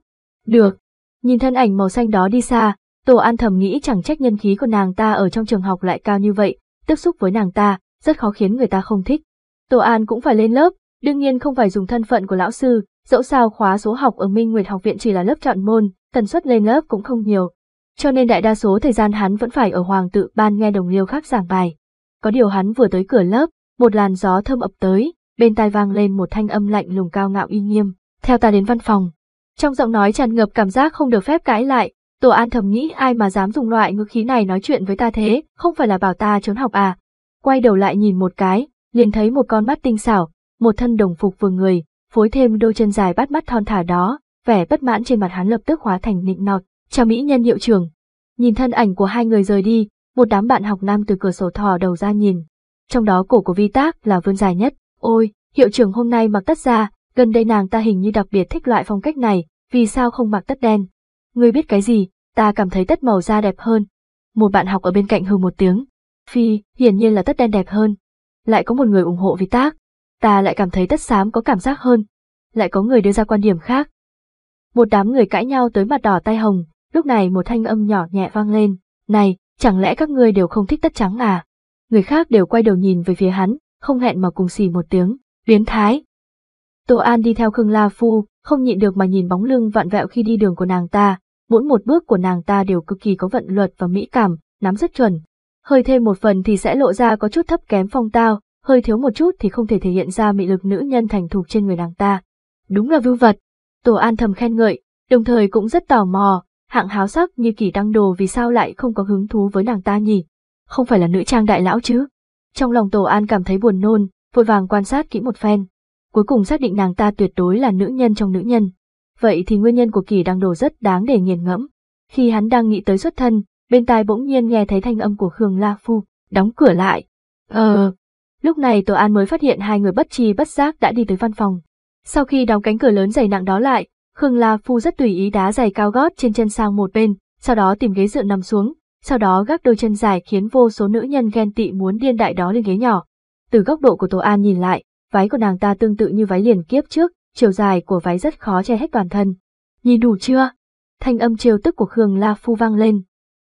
Được. Nhìn thân ảnh màu xanh đó đi xa, Tô An thầm nghĩ chẳng trách nhân khí của nàng ta ở trong trường học lại cao như vậy, tiếp xúc với nàng ta, rất khó khiến người ta không thích. Tô An cũng phải lên lớp, đương nhiên không phải dùng thân phận của lão sư, dẫu sao khóa số học ở Minh Nguyệt học viện chỉ là lớp chọn môn, tần suất lên lớp cũng không nhiều. Cho nên đại đa số thời gian hắn vẫn phải ở hoàng tự ban nghe đồng liêu khác giảng bài. Có điều hắn vừa tới cửa lớp, một làn gió thơm ập tới, bên tai vang lên một thanh âm lạnh lùng cao ngạo uy nghiêm, theo ta đến văn phòng. Trong giọng nói tràn ngập cảm giác không được phép cãi lại, Tổ An thầm nghĩ ai mà dám dùng loại ngữ khí này nói chuyện với ta thế, không phải là bảo ta trốn học à. Quay đầu lại nhìn một cái, liền thấy một con mắt tinh xảo, một thân đồng phục vừa người, phối thêm đôi chân dài bắt mắt thon thả đó, vẻ bất mãn trên mặt hắn lập tức hóa thành nịnh nọt, chào mỹ nhân hiệu trưởng. Nhìn thân ảnh của hai người rời đi, một đám bạn học nam từ cửa sổ thò đầu ra nhìn. Trong đó cổ của Vi Tác là vươn dài nhất, Ôi, hiệu trưởng hôm nay mặc tất ra, gần đây nàng ta hình như đặc biệt thích loại phong cách này, vì sao không mặc tất đen? Ngươi biết cái gì, ta cảm thấy tất màu da đẹp hơn. Một bạn học ở bên cạnh hừ một tiếng. Phi, hiển nhiên là tất đen đẹp hơn. Lại có một người ủng hộ vì tác. Ta lại cảm thấy tất xám có cảm giác hơn. Lại có người đưa ra quan điểm khác. Một đám người cãi nhau tới mặt đỏ tay hồng, lúc này một thanh âm nhỏ nhẹ vang lên. Này, chẳng lẽ các ngươi đều không thích tất trắng à? Người khác đều quay đầu nhìn về phía hắn, không hẹn mà cùng xì một tiếng, biến thái. Tô An đi theo Khương La Phu, không nhịn được mà nhìn bóng lưng vạn vẹo khi đi đường của nàng ta, mỗi một bước của nàng ta đều cực kỳ có vận luật và mỹ cảm, nắm rất chuẩn. Hơi thêm một phần thì sẽ lộ ra có chút thấp kém phong tao, hơi thiếu một chút thì không thể thể hiện ra mị lực nữ nhân thành thục trên người nàng ta. Đúng là vưu vật. Tô An thầm khen ngợi, đồng thời cũng rất tò mò, hạng háo sắc như kỳ đăng đồ vì sao lại không có hứng thú với nàng ta nhỉ? Không phải là nữ trang đại lão chứ? Trong lòng Tổ An cảm thấy buồn nôn, vội vàng quan sát kỹ một phen. Cuối cùng xác định nàng ta tuyệt đối là nữ nhân trong nữ nhân. Vậy thì nguyên nhân của kỳ đang đồ rất đáng để nghiền ngẫm. Khi hắn đang nghĩ tới xuất thân, bên tai bỗng nhiên nghe thấy thanh âm của Khương La Phu, đóng cửa lại. Ờ... Lúc này Tổ An mới phát hiện hai người bất trì bất giác đã đi tới văn phòng. Sau khi đóng cánh cửa lớn dày nặng đó lại, Khương La Phu rất tùy ý đá giày cao gót trên chân sang một bên, sau đó tìm ghế dựa nằm xuống, sau đó gác đôi chân dài khiến vô số nữ nhân ghen tị muốn điên đại đó lên ghế nhỏ. Từ góc độ của Tố An nhìn lại, váy của nàng ta tương tự như váy liền kiếp trước, chiều dài của váy rất khó che hết toàn thân. Nhìn đủ chưa? Thanh âm trêu tức của Khương La Phu vang lên.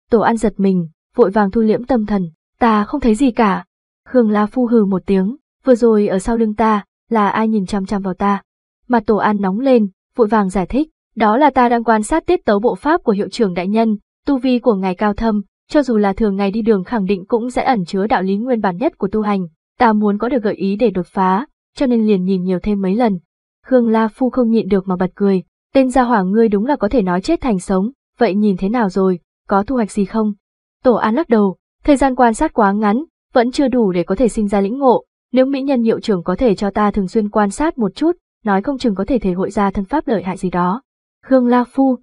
Tổ An giật mình, vội vàng thu liễm tâm thần, ta không thấy gì cả. Khương La Phu hừ một tiếng, vừa rồi ở sau lưng ta, là ai nhìn chăm chăm vào ta. Mặt Tổ An nóng lên, vội vàng giải thích, đó là ta đang quan sát tiết tấu bộ pháp của hiệu trưởng đại nhân, Tu vi của ngài cao thâm, cho dù là thường ngày đi đường khẳng định cũng sẽ ẩn chứa đạo lý nguyên bản nhất của tu hành, ta muốn có được gợi ý để đột phá, cho nên liền nhìn nhiều thêm mấy lần. Khương La Phu không nhịn được mà bật cười, tên gia hỏa ngươi đúng là có thể nói chết thành sống, vậy nhìn thế nào rồi, có thu hoạch gì không? Tổ An lắc đầu, thời gian quan sát quá ngắn, vẫn chưa đủ để có thể sinh ra lĩnh ngộ, nếu mỹ nhân hiệu trưởng có thể cho ta thường xuyên quan sát một chút, nói không chừng có thể thể hội ra thân pháp lợi hại gì đó. Khương La Phu,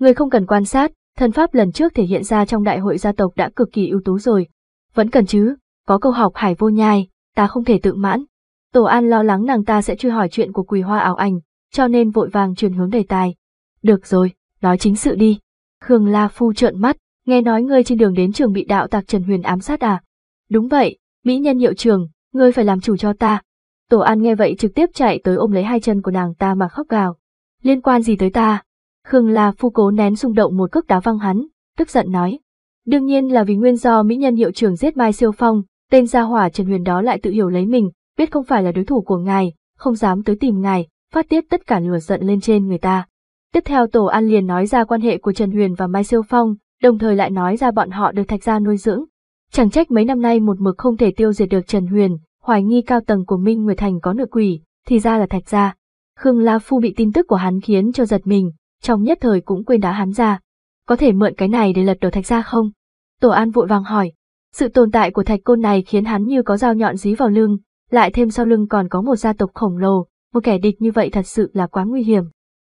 Người không cần quan sát, thân pháp lần trước thể hiện ra trong đại hội gia tộc đã cực kỳ ưu tú rồi. Vẫn cần chứ, có câu học hải vô nhai, ta không thể tự mãn. Tổ An lo lắng nàng ta sẽ truy hỏi chuyện của quỳ hoa ảo ảnh, cho nên vội vàng chuyển hướng đề tài. Được rồi, nói chính sự đi. Khương La Phu trợn mắt, nghe nói ngươi trên đường đến trường bị đạo tạc Trần Huyền ám sát à? Đúng vậy, mỹ nhân hiệu trường, ngươi phải làm chủ cho ta. Tổ An nghe vậy trực tiếp chạy tới ôm lấy hai chân của nàng ta mà khóc gào. Liên quan gì tới ta, Khương La Phu cố nén xung động một cước đá văng hắn, tức giận nói. Đương nhiên là vì nguyên do mỹ nhân hiệu trưởng giết Mai Siêu Phong, tên gia hỏa Trần Huyền đó lại tự hiểu lấy mình, biết không phải là đối thủ của ngài, không dám tới tìm ngài, phát tiết tất cả lửa giận lên trên người ta. Tiếp theo Tổ An liền nói ra quan hệ của Trần Huyền và Mai Siêu Phong, đồng thời lại nói ra bọn họ được thạch gia nuôi dưỡng. Chẳng trách mấy năm nay một mực không thể tiêu diệt được Trần Huyền, hoài nghi cao tầng của Minh Nguyệt Thành có nội quỷ, thì ra là thạch gia. Khương La Phu bị tin tức của hắn khiến cho giật mình, trong nhất thời cũng quên đá hắn ra. Có thể mượn cái này để lật đổ thạch ra không? Tổ An vội vàng hỏi. Sự tồn tại của thạch côn này khiến hắn như có dao nhọn dí vào lưng, lại thêm sau lưng còn có một gia tộc khổng lồ, một kẻ địch như vậy thật sự là quá nguy hiểm.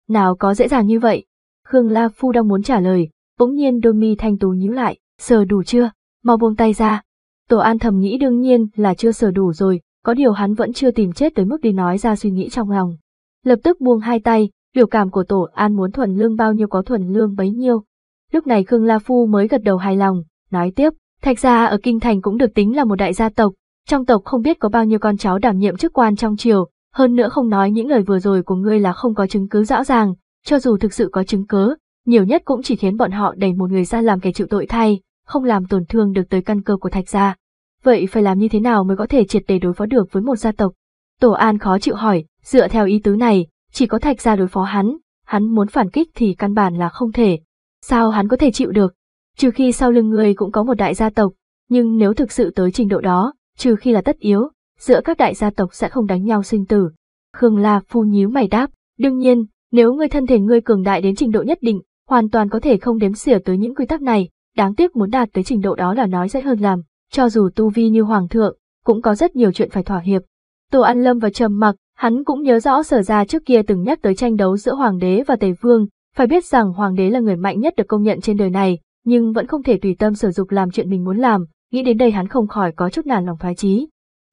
Nào có dễ dàng như vậy? Khương La Phu đang muốn trả lời, bỗng nhiên đôi mi thanh tú nhíu lại, sờ đủ chưa? Mau buông tay ra. Tổ An thầm nghĩ đương nhiên là chưa sờ đủ rồi, có điều hắn vẫn chưa tìm chết tới mức đi nói ra suy nghĩ trong lòng. Lập tức buông hai tay, Biểu cảm của tổ an muốn thuần lương bao nhiêu có thuần lương bấy nhiêu. Lúc này Khương La Phu mới gật đầu hài lòng, nói tiếp, thạch gia ở Kinh Thành cũng được tính là một đại gia tộc, trong tộc không biết có bao nhiêu con cháu đảm nhiệm chức quan trong triều, hơn nữa không nói những lời vừa rồi của ngươi là không có chứng cứ rõ ràng, cho dù thực sự có chứng cứ, nhiều nhất cũng chỉ khiến bọn họ đẩy một người ra làm kẻ chịu tội thay, không làm tổn thương được tới căn cơ của thạch gia. Vậy phải làm như thế nào mới có thể triệt để đối phó được với một gia tộc? Tổ An khó chịu hỏi, dựa theo ý tứ này, chỉ có thạch ra đối phó hắn, hắn muốn phản kích thì căn bản là không thể. Sao hắn có thể chịu được? Trừ khi sau lưng người cũng có một đại gia tộc, nhưng nếu thực sự tới trình độ đó, trừ khi là tất yếu, giữa các đại gia tộc sẽ không đánh nhau sinh tử. Khương La phu nhíu mày đáp, đương nhiên, nếu người thân thể người cường đại đến trình độ nhất định, hoàn toàn có thể không đếm xỉa tới những quy tắc này, đáng tiếc muốn đạt tới trình độ đó là nói dễ hơn làm, cho dù tu vi như hoàng thượng, cũng có rất nhiều chuyện phải thỏa hiệp. Tô An Lâm và Trầm Mặc, Hắn cũng nhớ rõ sở ra trước kia từng nhắc tới tranh đấu giữa hoàng đế và tề vương, phải biết rằng hoàng đế là người mạnh nhất được công nhận trên đời này, nhưng vẫn không thể tùy tâm sử dụng làm chuyện mình muốn làm, nghĩ đến đây hắn không khỏi có chút nản lòng phái trí.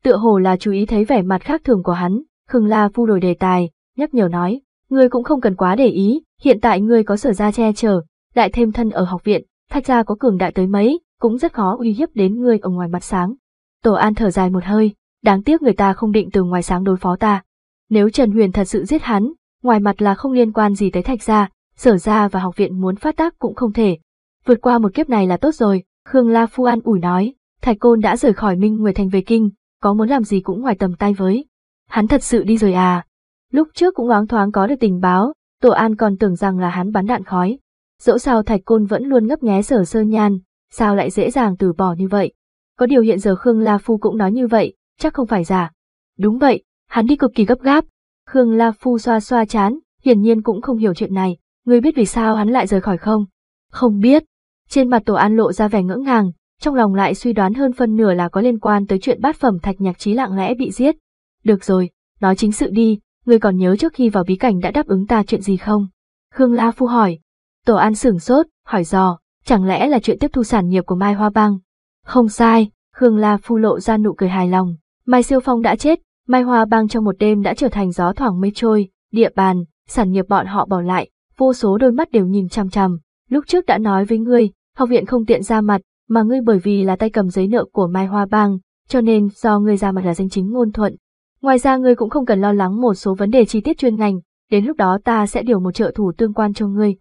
Tựa hồ là chú ý thấy vẻ mặt khác thường của hắn, Khương La Phu đổi đề tài, nhắc nhở nói, ngươi cũng không cần quá để ý, hiện tại ngươi có sở ra che chở, lại thêm thân ở học viện, thạch ra có cường đại tới mấy, cũng rất khó uy hiếp đến ngươi ở ngoài mặt sáng. Tổ An thở dài một hơi, đáng tiếc người ta không định từ ngoài sáng đối phó ta. Nếu Trần Huyền thật sự giết hắn, ngoài mặt là không liên quan gì tới thạch gia, sở gia và học viện muốn phát tác cũng không thể. Vượt qua một kiếp này là tốt rồi, Khương La Phu An ủi nói, thạch côn đã rời khỏi Minh Nguyệt Thành về kinh, có muốn làm gì cũng ngoài tầm tay với. Hắn thật sự đi rồi à? Lúc trước cũng oáng thoáng có được tình báo, Tổ An còn tưởng rằng là hắn bắn đạn khói. Dẫu sao thạch côn vẫn luôn ngấp nghé sở sơ nhan, sao lại dễ dàng từ bỏ như vậy? Có điều hiện giờ Khương La Phu cũng nói như vậy, chắc không phải giả. Đúng vậy, hắn đi cực kỳ gấp gáp. Khương La Phu xoa xoa chán, hiển nhiên cũng không hiểu chuyện này, ngươi biết vì sao hắn lại rời khỏi không? Không biết. Trên mặt Tổ An lộ ra vẻ ngỡ ngàng, trong lòng lại suy đoán hơn phân nửa là có liên quan tới chuyện bát phẩm thạch nhạc trí lặng lẽ bị giết. Được rồi, nói chính sự đi, ngươi còn nhớ trước khi vào bí cảnh đã đáp ứng ta chuyện gì không? Khương La Phu hỏi. Tổ An sửng sốt, hỏi dò, chẳng lẽ là chuyện tiếp thu sản nghiệp của Mai Hoa Bang? Không sai, Khương La Phu lộ ra nụ cười hài lòng, Mai Siêu Phong đã chết, Mai Hoa Bang trong một đêm đã trở thành gió thoảng mây trôi, địa bàn, sản nghiệp bọn họ bỏ lại, vô số đôi mắt đều nhìn chằm chằm. Lúc trước đã nói với ngươi, học viện không tiện ra mặt, mà ngươi bởi vì là tay cầm giấy nợ của Mai Hoa Bang, cho nên do ngươi ra mặt là danh chính ngôn thuận. Ngoài ra ngươi cũng không cần lo lắng một số vấn đề chi tiết chuyên ngành, đến lúc đó ta sẽ điều một trợ thủ tương quan cho ngươi.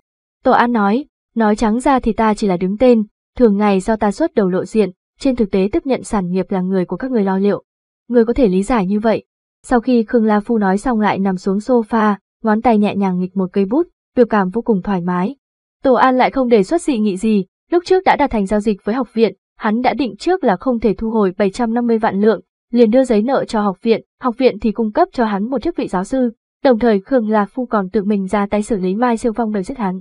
Tổ An nói, nói trắng ra thì ta chỉ là đứng tên, thường ngày do ta xuất đầu lộ diện, trên thực tế tiếp nhận sản nghiệp là người của các người lo liệu người có thể lý giải như vậy. Sau khi Khương La Phu nói xong lại nằm xuống sofa, ngón tay nhẹ nhàng nghịch một cây bút, biểu cảm vô cùng thoải mái. Tổ An lại không đề xuất dị nghị gì, lúc trước đã đạt thành giao dịch với học viện, hắn đã định trước là không thể thu hồi 750 vạn lượng, liền đưa giấy nợ cho học viện, học viện thì cung cấp cho hắn một chức vị giáo sư, đồng thời Khương La Phu còn tự mình ra tay xử lý Mai Siêu Phong đời giết hắn.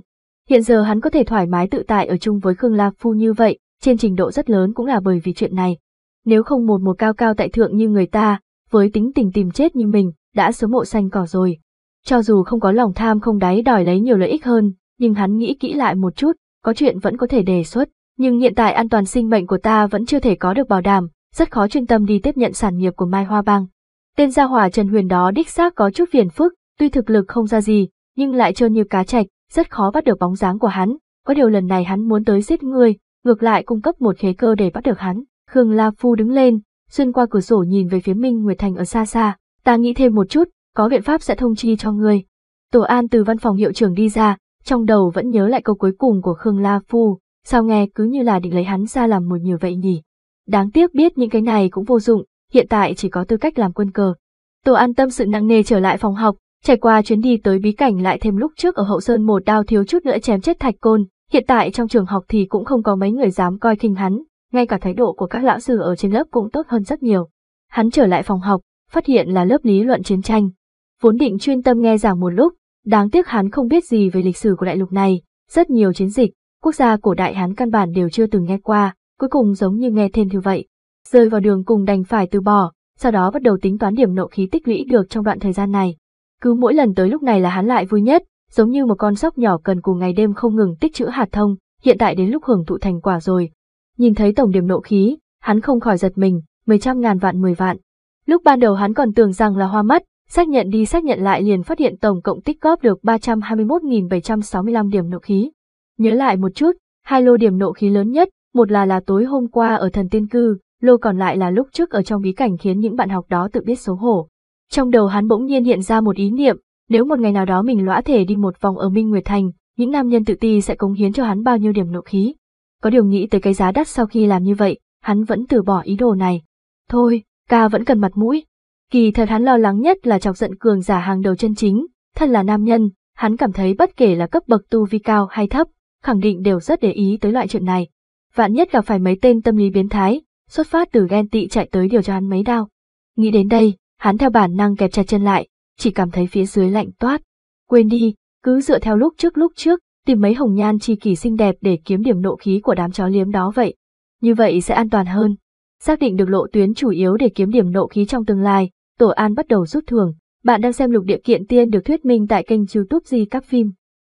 Hiện giờ hắn có thể thoải mái tự tại ở chung với Khương La Phu như vậy, trên trình độ rất lớn cũng là bởi vì chuyện này nếu không một một cao cao tại thượng như người ta, với tính tình tìm chết như mình, đã sớm mộ xanh cỏ rồi. Cho dù không có lòng tham không đáy đòi lấy nhiều lợi ích hơn, nhưng hắn nghĩ kỹ lại một chút, có chuyện vẫn có thể đề xuất, nhưng hiện tại an toàn sinh mệnh của ta vẫn chưa thể có được bảo đảm, rất khó chuyên tâm đi tiếp nhận sản nghiệp của Mai Hoa Bang. Tên gia hỏa Trần Huyền đó đích xác có chút phiền phức, tuy thực lực không ra gì, nhưng lại trơn như cá trạch, rất khó bắt được bóng dáng của hắn, có điều lần này hắn muốn tới giết ngươi, ngược lại cung cấp một khế cơ để bắt được hắn. Khương La Phu đứng lên, xuyên qua cửa sổ nhìn về phía Minh Nguyệt Thành ở xa xa, ta nghĩ thêm một chút, có biện pháp sẽ thông chi cho ngươi. Tổ An từ văn phòng hiệu trưởng đi ra, trong đầu vẫn nhớ lại câu cuối cùng của Khương La Phu, sao nghe cứ như là định lấy hắn ra làm một nhiều vậy nhỉ. Đáng tiếc biết những cái này cũng vô dụng, hiện tại chỉ có tư cách làm quân cờ. Tổ An tâm sự nặng nề trở lại phòng học, trải qua chuyến đi tới bí cảnh lại thêm lúc trước ở hậu sơn một đao thiếu chút nữa chém chết thạch côn, hiện tại trong trường học thì cũng không có mấy người dám coi khinh hắn, ngay cả thái độ của các lão sư ở trên lớp cũng tốt hơn rất nhiều. Hắn trở lại phòng học, phát hiện là lớp lý luận chiến tranh. Vốn định chuyên tâm nghe giảng một lúc, đáng tiếc hắn không biết gì về lịch sử của đại lục này, rất nhiều chiến dịch, quốc gia cổ đại hắn căn bản đều chưa từng nghe qua, cuối cùng giống như nghe thêm như vậy. Rơi vào đường cùng đành phải từ bỏ, sau đó bắt đầu tính toán điểm nộ khí tích lũy được trong đoạn thời gian này. Cứ mỗi lần tới lúc này là hắn lại vui nhất, giống như một con sóc nhỏ cần cùng ngày đêm không ngừng tích trữ hạt thông, hiện tại đến lúc hưởng thụ thành quả rồi, Nhìn thấy tổng điểm nộ khí, hắn không khỏi giật mình, mười trăm ngàn vạn mười vạn. Lúc ban đầu hắn còn tưởng rằng là hoa mắt, xác nhận đi xác nhận lại liền phát hiện tổng cộng tích góp được 321.765 điểm nộ khí. Nhớ lại một chút, hai lô điểm nộ khí lớn nhất, một là là tối hôm qua ở thần tiên cư, lô còn lại là lúc trước ở trong bí cảnh khiến những bạn học đó tự biết xấu hổ. Trong đầu hắn bỗng nhiên hiện ra một ý niệm, nếu một ngày nào đó mình lõa thể đi một vòng ở Minh Nguyệt Thành, những nam nhân tự ti sẽ cống hiến cho hắn bao nhiêu điểm nộ khí. Có điều nghĩ tới cái giá đắt sau khi làm như vậy, hắn vẫn từ bỏ ý đồ này. Thôi, ca vẫn cần mặt mũi. Kỳ thật hắn lo lắng nhất là chọc giận cường giả hàng đầu chân chính, thân là nam nhân, hắn cảm thấy bất kể là cấp bậc tu vi cao hay thấp, khẳng định đều rất để ý tới loại chuyện này. Vạn nhất gặp phải mấy tên tâm lý biến thái, xuất phát từ ghen tị chạy tới điều cho hắn mấy đau. Nghĩ đến đây, hắn theo bản năng kẹp chặt chân lại, chỉ cảm thấy phía dưới lạnh toát. Quên đi, cứ dựa theo lúc trước lúc trước, tìm mấy hồng nhan chi kỳ xinh đẹp để kiếm điểm nộ khí của đám chó liếm đó vậy. Như vậy sẽ an toàn hơn. Xác định được lộ tuyến chủ yếu để kiếm điểm nộ khí trong tương lai, Tổ An bắt đầu rút thưởng. Bạn đang xem lục địa kiện tiên được thuyết minh tại kênh youtube Di Các Phim.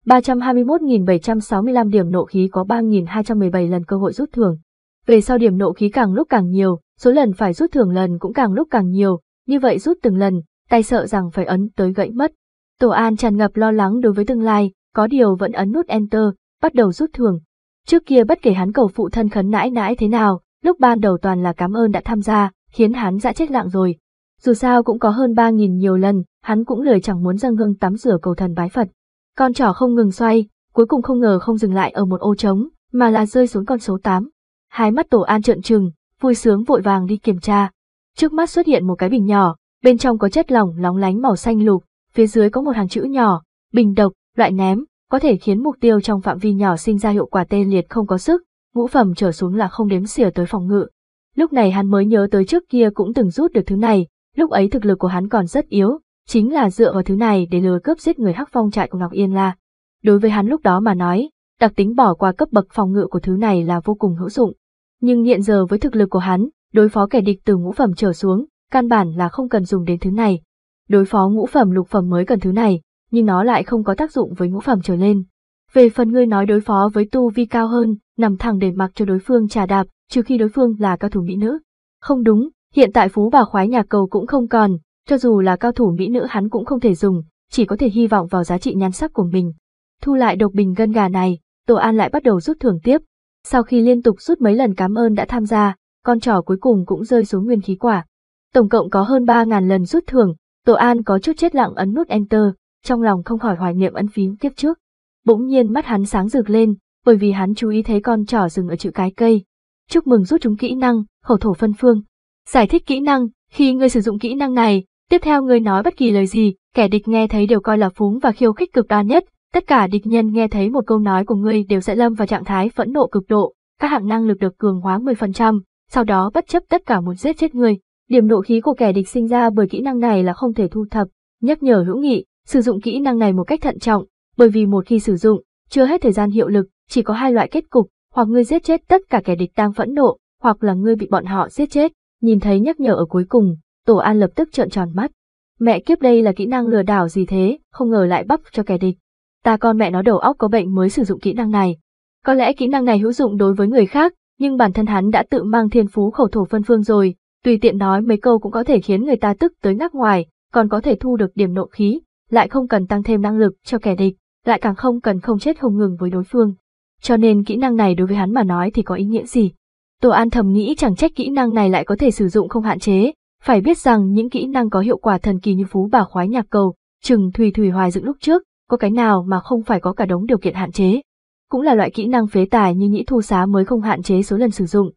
321.765 điểm nộ khí có 3.217 lần cơ hội rút thưởng. Về sau điểm nộ khí càng lúc càng nhiều, số lần phải rút thưởng lần cũng càng lúc càng nhiều, như vậy rút từng lần, tay sợ rằng phải ấn tới gãy mất. Tổ An tràn ngập lo lắng đối với tương lai, có điều vẫn ấn nút Enter, bắt đầu rút thưởng. Trước kia bất kể hắn cầu phụ thân khấn nãi nãi thế nào, lúc ban đầu toàn là cảm ơn đã tham gia, khiến hắn dã chết lặng rồi. Dù sao cũng có hơn 3.000 nhiều lần, hắn cũng lời chẳng muốn dâng hương tắm rửa cầu thần bái Phật. Con trỏ không ngừng xoay, cuối cùng không ngờ không dừng lại ở một ô trống, mà là rơi xuống con số 8. Hai mắt tổ an trợn trừng, vui sướng vội vàng đi kiểm tra. Trước mắt xuất hiện một cái bình nhỏ, bên trong có chất lỏng lóng lánh màu xanh lục, phía dưới có một hàng chữ nhỏ, bình độc, Loại ném có thể khiến mục tiêu trong phạm vi nhỏ sinh ra hiệu quả tê liệt không có sức, ngũ phẩm trở xuống là không đếm xỉa tới phòng ngự. Lúc này hắn mới nhớ tới trước kia cũng từng rút được thứ này, lúc ấy thực lực của hắn còn rất yếu, chính là dựa vào thứ này để lừa cướp giết người hắc phong trại của Ngọc Yên La. Đối với hắn lúc đó mà nói, đặc tính bỏ qua cấp bậc phòng ngự của thứ này là vô cùng hữu dụng. Nhưng hiện giờ với thực lực của hắn, đối phó kẻ địch từ ngũ phẩm trở xuống, căn bản là không cần dùng đến thứ này. Đối phó ngũ phẩm lục phẩm mới cần thứ này, nhưng nó lại không có tác dụng với ngũ phẩm trở lên. Về phần ngươi nói đối phó với tu vi cao hơn, nằm thẳng để mặc cho đối phương trà đạp, trừ khi đối phương là cao thủ mỹ nữ. Không đúng, hiện tại phú bà khoái nhà cầu cũng không còn, cho dù là cao thủ mỹ nữ hắn cũng không thể dùng, chỉ có thể hy vọng vào giá trị nhan sắc của mình. Thu lại độc bình gân gà này, tổ An lại bắt đầu rút thưởng tiếp. Sau khi liên tục rút mấy lần cảm ơn đã tham gia, con trò cuối cùng cũng rơi xuống nguyên khí quả. Tổng cộng có hơn 3.000 lần rút thưởng, tổ An có chút chết lặng ấn nút Enter, trong lòng không khỏi hoài niệm ấn phím kiếp trước. Bỗng nhiên mắt hắn sáng rực lên, bởi vì hắn chú ý thấy con trỏ dừng ở chữ cái cây. Chúc mừng rút chúng kỹ năng, khẩu thổ phân phương. Giải thích kỹ năng, khi người sử dụng kỹ năng này, tiếp theo người nói bất kỳ lời gì, kẻ địch nghe thấy đều coi là phúng và khiêu khích cực đoan nhất. Tất cả địch nhân nghe thấy một câu nói của người đều sẽ lâm vào trạng thái phẫn nộ cực độ, các hạng năng lực được cường hóa 10%, sau đó bất chấp tất cả muốn giết chết người Điểm nộ khí của kẻ địch sinh ra bởi kỹ năng này là không thể thu thập, nhắc nhở hữu nghị, Sử dụng kỹ năng này một cách thận trọng, bởi vì một khi sử dụng, chưa hết thời gian hiệu lực, chỉ có hai loại kết cục, hoặc ngươi giết chết tất cả kẻ địch đang phẫn nộ, hoặc là ngươi bị bọn họ giết chết. Nhìn thấy nhắc nhở ở cuối cùng, Tổ An lập tức trợn tròn mắt. Mẹ kiếp đây là kỹ năng lừa đảo gì thế, không ngờ lại bắp cho kẻ địch. Ta con mẹ nó đầu óc có bệnh mới sử dụng kỹ năng này. Có lẽ kỹ năng này hữu dụng đối với người khác, nhưng bản thân hắn đã tự mang thiên phú khẩu thổ phân phương rồi, tùy tiện nói mấy câu cũng có thể khiến người ta tức tới ngắc ngoài, còn có thể thu được điểm nộ khí, lại không cần tăng thêm năng lực cho kẻ địch, lại càng không cần không chết không ngừng với đối phương. Cho nên kỹ năng này đối với hắn mà nói thì có ý nghĩa gì? Tổ An thầm nghĩ chẳng trách kỹ năng này lại có thể sử dụng không hạn chế, phải biết rằng những kỹ năng có hiệu quả thần kỳ như phú bà khoái nhạc cầu, trừng thùy thùy hoài dựng lúc trước, có cái nào mà không phải có cả đống điều kiện hạn chế. Cũng là loại kỹ năng phế tài như nhĩ thu xá mới không hạn chế số lần sử dụng.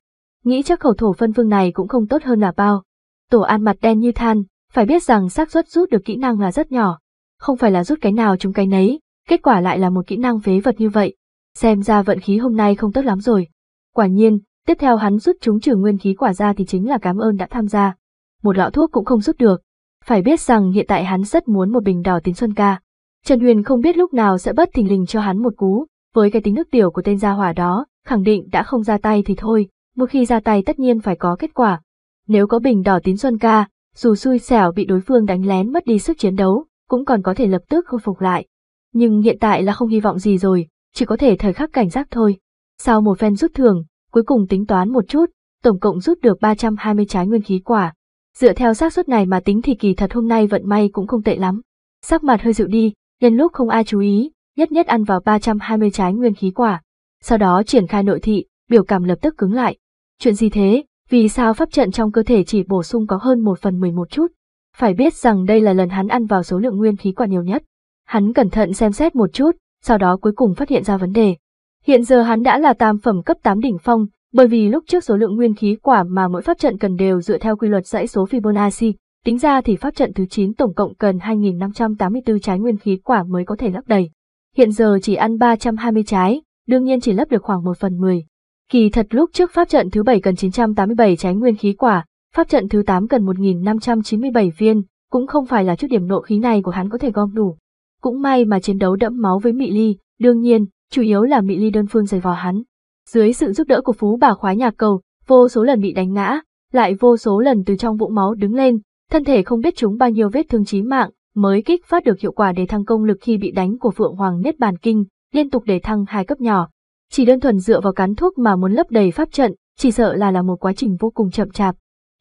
Nghĩ chắc khẩu thổ phân vương này cũng không tốt hơn là bao. Tổ An mặt đen như than, phải biết rằng xác suất rút được kỹ năng là rất nhỏ, không phải là rút cái nào chúng cái nấy, kết quả lại là một kỹ năng phế vật như vậy. Xem ra vận khí hôm nay không tốt lắm rồi. Quả nhiên, tiếp theo hắn rút chúng trừ nguyên khí quả ra thì chính là cảm ơn đã tham gia. Một lọ thuốc cũng không rút được. Phải biết rằng hiện tại hắn rất muốn một bình đỏ tín xuân ca. Trần Huyền không biết lúc nào sẽ bất thình lình cho hắn một cú, với cái tính nước tiểu của tên gia hỏa đó, khẳng định đã không ra tay thì thôi, một khi ra tay tất nhiên phải có kết quả. Nếu có bình đỏ tín xuân ca, dù xui xẻo bị đối phương đánh lén mất đi sức chiến đấu, cũng còn có thể lập tức khôi phục lại. Nhưng hiện tại là không hy vọng gì rồi, chỉ có thể thời khắc cảnh giác thôi. Sau một phen rút thường, cuối cùng tính toán một chút, tổng cộng rút được 320 trái nguyên khí quả. Dựa theo xác suất này mà tính thì kỳ thật hôm nay vận may cũng không tệ lắm. Sắc mặt hơi dịu đi, nhân lúc không ai chú ý, nhất nhất ăn vào 320 trái nguyên khí quả. Sau đó triển khai nội thị, biểu cảm lập tức cứng lại. Chuyện gì thế, vì sao pháp trận trong cơ thể chỉ bổ sung có hơn một phần 11 chút? Phải biết rằng đây là lần hắn ăn vào số lượng nguyên khí quả nhiều nhất. Hắn cẩn thận xem xét một chút, sau đó cuối cùng phát hiện ra vấn đề. Hiện giờ hắn đã là tam phẩm cấp 8 đỉnh phong, bởi vì lúc trước số lượng nguyên khí quả mà mỗi pháp trận cần đều dựa theo quy luật dãy số Fibonacci, tính ra thì pháp trận thứ 9 tổng cộng cần 2584 trái nguyên khí quả mới có thể lấp đầy. Hiện giờ chỉ ăn 320 trái, đương nhiên chỉ lấp được khoảng 1 phần 10. Kỳ thật lúc trước pháp trận thứ 7 cần 987 trái nguyên khí quả, Pháp trận thứ 8 cần 1.597 viên, cũng không phải là chút điểm nộ khí này của hắn có thể gom đủ. Cũng may mà chiến đấu đẫm máu với Mị Ly, đương nhiên, chủ yếu là Mị Ly đơn phương giày vò hắn. Dưới sự giúp đỡ của phú bà khoái nhà cầu, vô số lần bị đánh ngã, lại vô số lần từ trong vũng máu đứng lên, thân thể không biết chúng bao nhiêu vết thương chí mạng, mới kích phát được hiệu quả để thăng công lực khi bị đánh của Phượng Hoàng Niết Bàn Kinh, liên tục để thăng hai cấp nhỏ. Chỉ đơn thuần dựa vào cắn thuốc mà muốn lấp đầy pháp trận, chỉ sợ là là một quá trình vô cùng chậm chạp.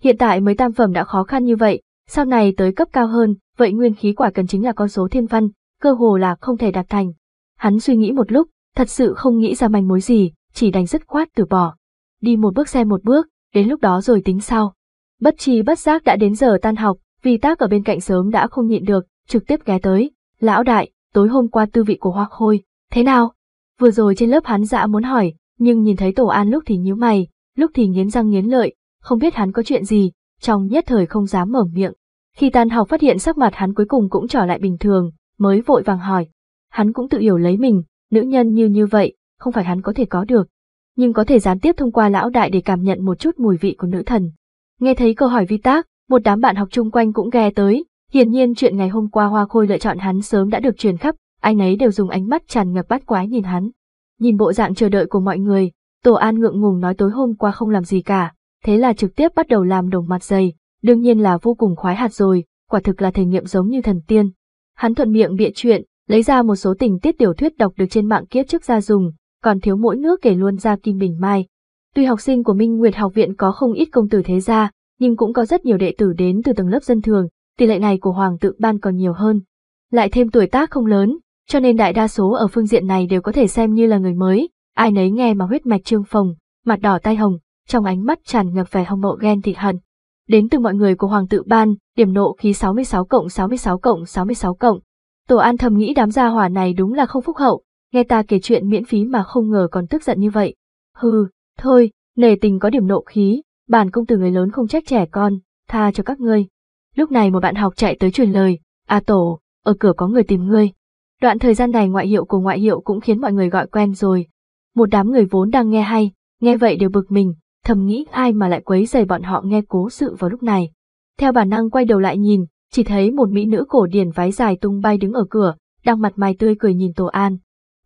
Hiện tại mới tam phẩm đã khó khăn như vậy, sau này tới cấp cao hơn, vậy nguyên khí quả cần chính là con số thiên văn, cơ hồ là không thể đạt thành. Hắn suy nghĩ một lúc, thật sự không nghĩ ra manh mối gì, chỉ đành dứt khoát từ bỏ. Đi một bước xe một bước, đến lúc đó rồi tính sau. Bất chi bất giác đã đến giờ tan học, vì tác ở bên cạnh sớm đã không nhịn được, trực tiếp ghé tới. Lão đại, tối hôm qua tư vị của hoa khôi, thế nào? Vừa rồi trên lớp hắn dã muốn hỏi, nhưng nhìn thấy tổ an lúc thì nhíu mày, lúc thì nghiến răng nghiến lợi, không biết hắn có chuyện gì, trong nhất thời không dám mở miệng. Khi tan học phát hiện sắc mặt hắn cuối cùng cũng trở lại bình thường, mới vội vàng hỏi. Hắn cũng tự hiểu lấy mình, nữ nhân như như vậy, không phải hắn có thể có được. Nhưng có thể gián tiếp thông qua lão đại để cảm nhận một chút mùi vị của nữ thần. Nghe thấy câu hỏi vi tác, một đám bạn học chung quanh cũng ghe tới, hiển nhiên chuyện ngày hôm qua Hoa Khôi lựa chọn hắn sớm đã được truyền khắp, anh ấy đều dùng ánh mắt tràn ngập bắt quái nhìn hắn. Nhìn bộ dạng chờ đợi của mọi người, Tổ An ngượng ngùng nói tối hôm qua không làm gì cả, thế là trực tiếp bắt đầu làm đồng mặt dày, đương nhiên là vô cùng khoái hạt rồi, quả thực là thể nghiệm giống như thần tiên. Hắn thuận miệng bịa chuyện, lấy ra một số tình tiết tiểu thuyết đọc được trên mạng kiếp trước ra dùng, còn thiếu mỗi nước kể luôn ra Kim Bình Mai. Tuy học sinh của Minh Nguyệt học viện có không ít công tử thế gia, nhưng cũng có rất nhiều đệ tử đến từ tầng lớp dân thường, tỷ lệ này của hoàng tự ban còn nhiều hơn. Lại thêm tuổi tác không lớn, cho nên đại đa số ở phương diện này đều có thể xem như là người mới, ai nấy nghe mà huyết mạch trương phồng, mặt đỏ tai hồng, trong ánh mắt tràn ngập vẻ hâm mộ ghen thị hận. Đến từ mọi người của Hoàng tự ban, điểm nộ khí 66 cộng 66 cộng 66 cộng. Tổ An thầm nghĩ đám gia hỏa này đúng là không phúc hậu, nghe ta kể chuyện miễn phí mà không ngờ còn tức giận như vậy. Hừ, thôi, nề tình có điểm nộ khí, bản công tử người lớn không trách trẻ con, tha cho các ngươi. Lúc này một bạn học chạy tới truyền lời, A à Tổ, ở cửa có người tìm ngươi. Đoạn thời gian này ngoại hiệu của ngoại hiệu cũng khiến mọi người gọi quen rồi. Một đám người vốn đang nghe hay, nghe vậy đều bực mình, thầm nghĩ ai mà lại quấy giày bọn họ nghe cố sự vào lúc này. Theo bản năng quay đầu lại nhìn, chỉ thấy một mỹ nữ cổ điển váy dài tung bay đứng ở cửa, đang mặt mày tươi cười nhìn Tô An.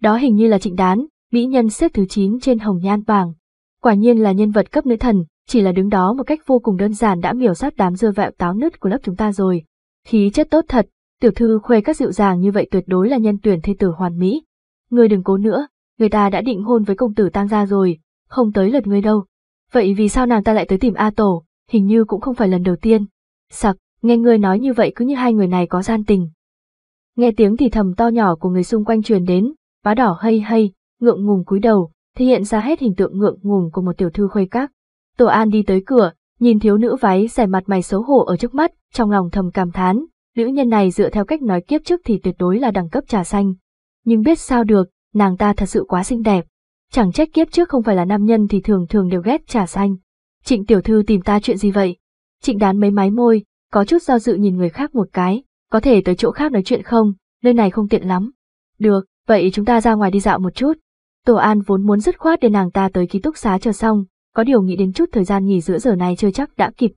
Đó hình như là trịnh đán, mỹ nhân xếp thứ 9 trên hồng nhan vàng Quả nhiên là nhân vật cấp nữ thần, chỉ là đứng đó một cách vô cùng đơn giản đã miểu sát đám dưa vẹo táo nứt của lớp chúng ta rồi. Khí chất tốt thật, tiểu thư khoe các dịu dàng như vậy tuyệt đối là nhân tuyển thê tử hoàn mỹ. người đừng cố nữa, người ta đã định hôn với công tử tang gia rồi, không tới lượt ngươi đâu, Vậy vì sao nàng ta lại tới tìm A Tổ, hình như cũng không phải lần đầu tiên. Sặc, nghe ngươi nói như vậy cứ như hai người này có gian tình. Nghe tiếng thì thầm to nhỏ của người xung quanh truyền đến, bá đỏ hay hay, ngượng ngùng cúi đầu, thể hiện ra hết hình tượng ngượng ngùng của một tiểu thư khuê các. Tổ An đi tới cửa, nhìn thiếu nữ váy rẻ mặt mày xấu hổ ở trước mắt, trong lòng thầm cảm thán, nữ nhân này dựa theo cách nói kiếp trước thì tuyệt đối là đẳng cấp trà xanh. Nhưng biết sao được, nàng ta thật sự quá xinh đẹp, Chẳng trách kiếp trước không phải là nam nhân thì thường thường đều ghét trà xanh. Trịnh tiểu thư tìm ta chuyện gì vậy? Trịnh đán mấy mái môi, có chút do dự nhìn người khác một cái, có thể tới chỗ khác nói chuyện không, nơi này không tiện lắm. Được, vậy chúng ta ra ngoài đi dạo một chút. Tổ An vốn muốn dứt khoát để nàng ta tới ký túc xá chờ xong, có điều nghĩ đến chút thời gian nghỉ giữa giờ này chưa chắc đã kịp.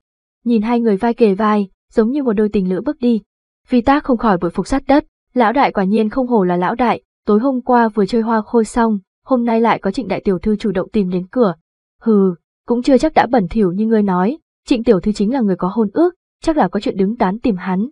Nhìn hai người vai kề vai, giống như một đôi tình lữ bước đi. Vì ta không khỏi bội phục sát đất, lão đại quả nhiên không hổ là lão đại, tối hôm qua vừa chơi hoa khôi xong, hôm nay lại có trịnh đại tiểu thư chủ động tìm đến cửa. Hừ, cũng chưa chắc đã bẩn thỉu như ngươi nói, trịnh tiểu thư chính là người có hôn ước, chắc là có chuyện đứng tán tìm hắn.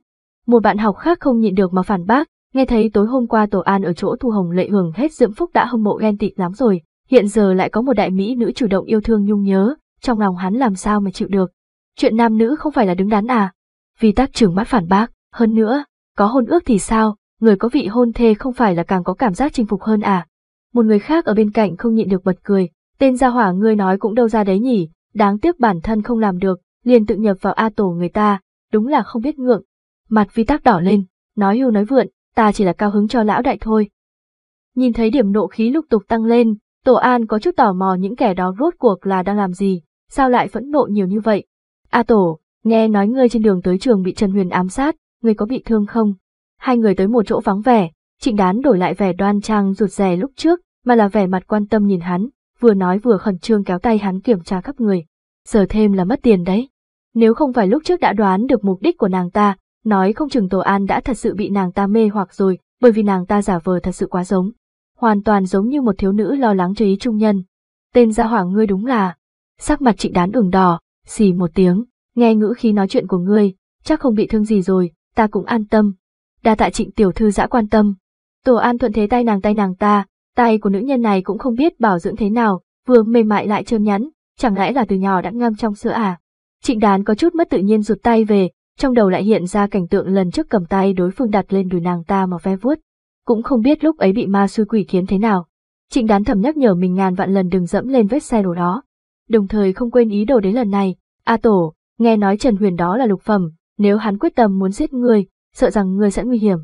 Một bạn học khác không nhịn được mà phản bác, nghe thấy tối hôm qua tổ an ở chỗ thu hồng lệ hưởng hết dưỡng phúc đã hâm mộ ghen tị lắm rồi, hiện giờ lại có một đại mỹ nữ chủ động yêu thương nhung nhớ, trong lòng hắn làm sao mà chịu được. Chuyện nam nữ không phải là đứng đắn à? Vì tác trưởng mắt phản bác, hơn nữa, có hôn ước thì sao, người có vị hôn thê không phải là càng có cảm giác chinh phục hơn à? một người khác ở bên cạnh không nhịn được bật cười, tên gia hỏa ngươi nói cũng đâu ra đấy nhỉ, đáng tiếc bản thân không làm được, liền tự nhập vào A tổ người ta, đúng là không biết ngượng. Mặt vi tác đỏ lên, nói hưu nói vượn, ta chỉ là cao hứng cho lão đại thôi. Nhìn thấy điểm nộ khí lục tục tăng lên, tổ an có chút tò mò những kẻ đó rốt cuộc là đang làm gì, sao lại phẫn nộ nhiều như vậy. A tổ, nghe nói ngươi trên đường tới trường bị Trần Huyền ám sát, ngươi có bị thương không? Hai người tới một chỗ vắng vẻ, Trịnh đán đổi lại vẻ đoan trang rụt rè lúc trước, mà là vẻ mặt quan tâm nhìn hắn, vừa nói vừa khẩn trương kéo tay hắn kiểm tra khắp người. Giờ thêm là mất tiền đấy. Nếu không phải lúc trước đã đoán được mục đích của nàng ta, nói không chừng Tổ An đã thật sự bị nàng ta mê hoặc rồi, bởi vì nàng ta giả vờ thật sự quá giống. Hoàn toàn giống như một thiếu nữ lo lắng cho ý trung nhân. Tên gia hỏa ngươi đúng là... Sắc mặt trịnh đán ửng đỏ, xì một tiếng, nghe ngữ khí nói chuyện của ngươi, chắc không bị thương gì rồi, ta cũng an tâm. Đa tại trịnh tiểu thư dã quan tâm. Tổ An Thuận thế tay nàng tay nàng ta, tay của nữ nhân này cũng không biết bảo dưỡng thế nào, vừa mềm mại lại trơn nhẵn, chẳng lẽ là từ nhỏ đã ngâm trong sữa à? Trịnh Đán có chút mất tự nhiên rụt tay về, trong đầu lại hiện ra cảnh tượng lần trước cầm tay đối phương đặt lên đùi nàng ta mà ve vuốt, cũng không biết lúc ấy bị ma xui quỷ khiến thế nào. Trịnh Đán thầm nhắc nhở mình ngàn vạn lần đừng dẫm lên vết xe đổ đó, đồng thời không quên ý đồ đến lần này, A Tổ, nghe nói Trần Huyền đó là lục phẩm, nếu hắn quyết tâm muốn giết ngươi, sợ rằng ngươi sẽ nguy hiểm.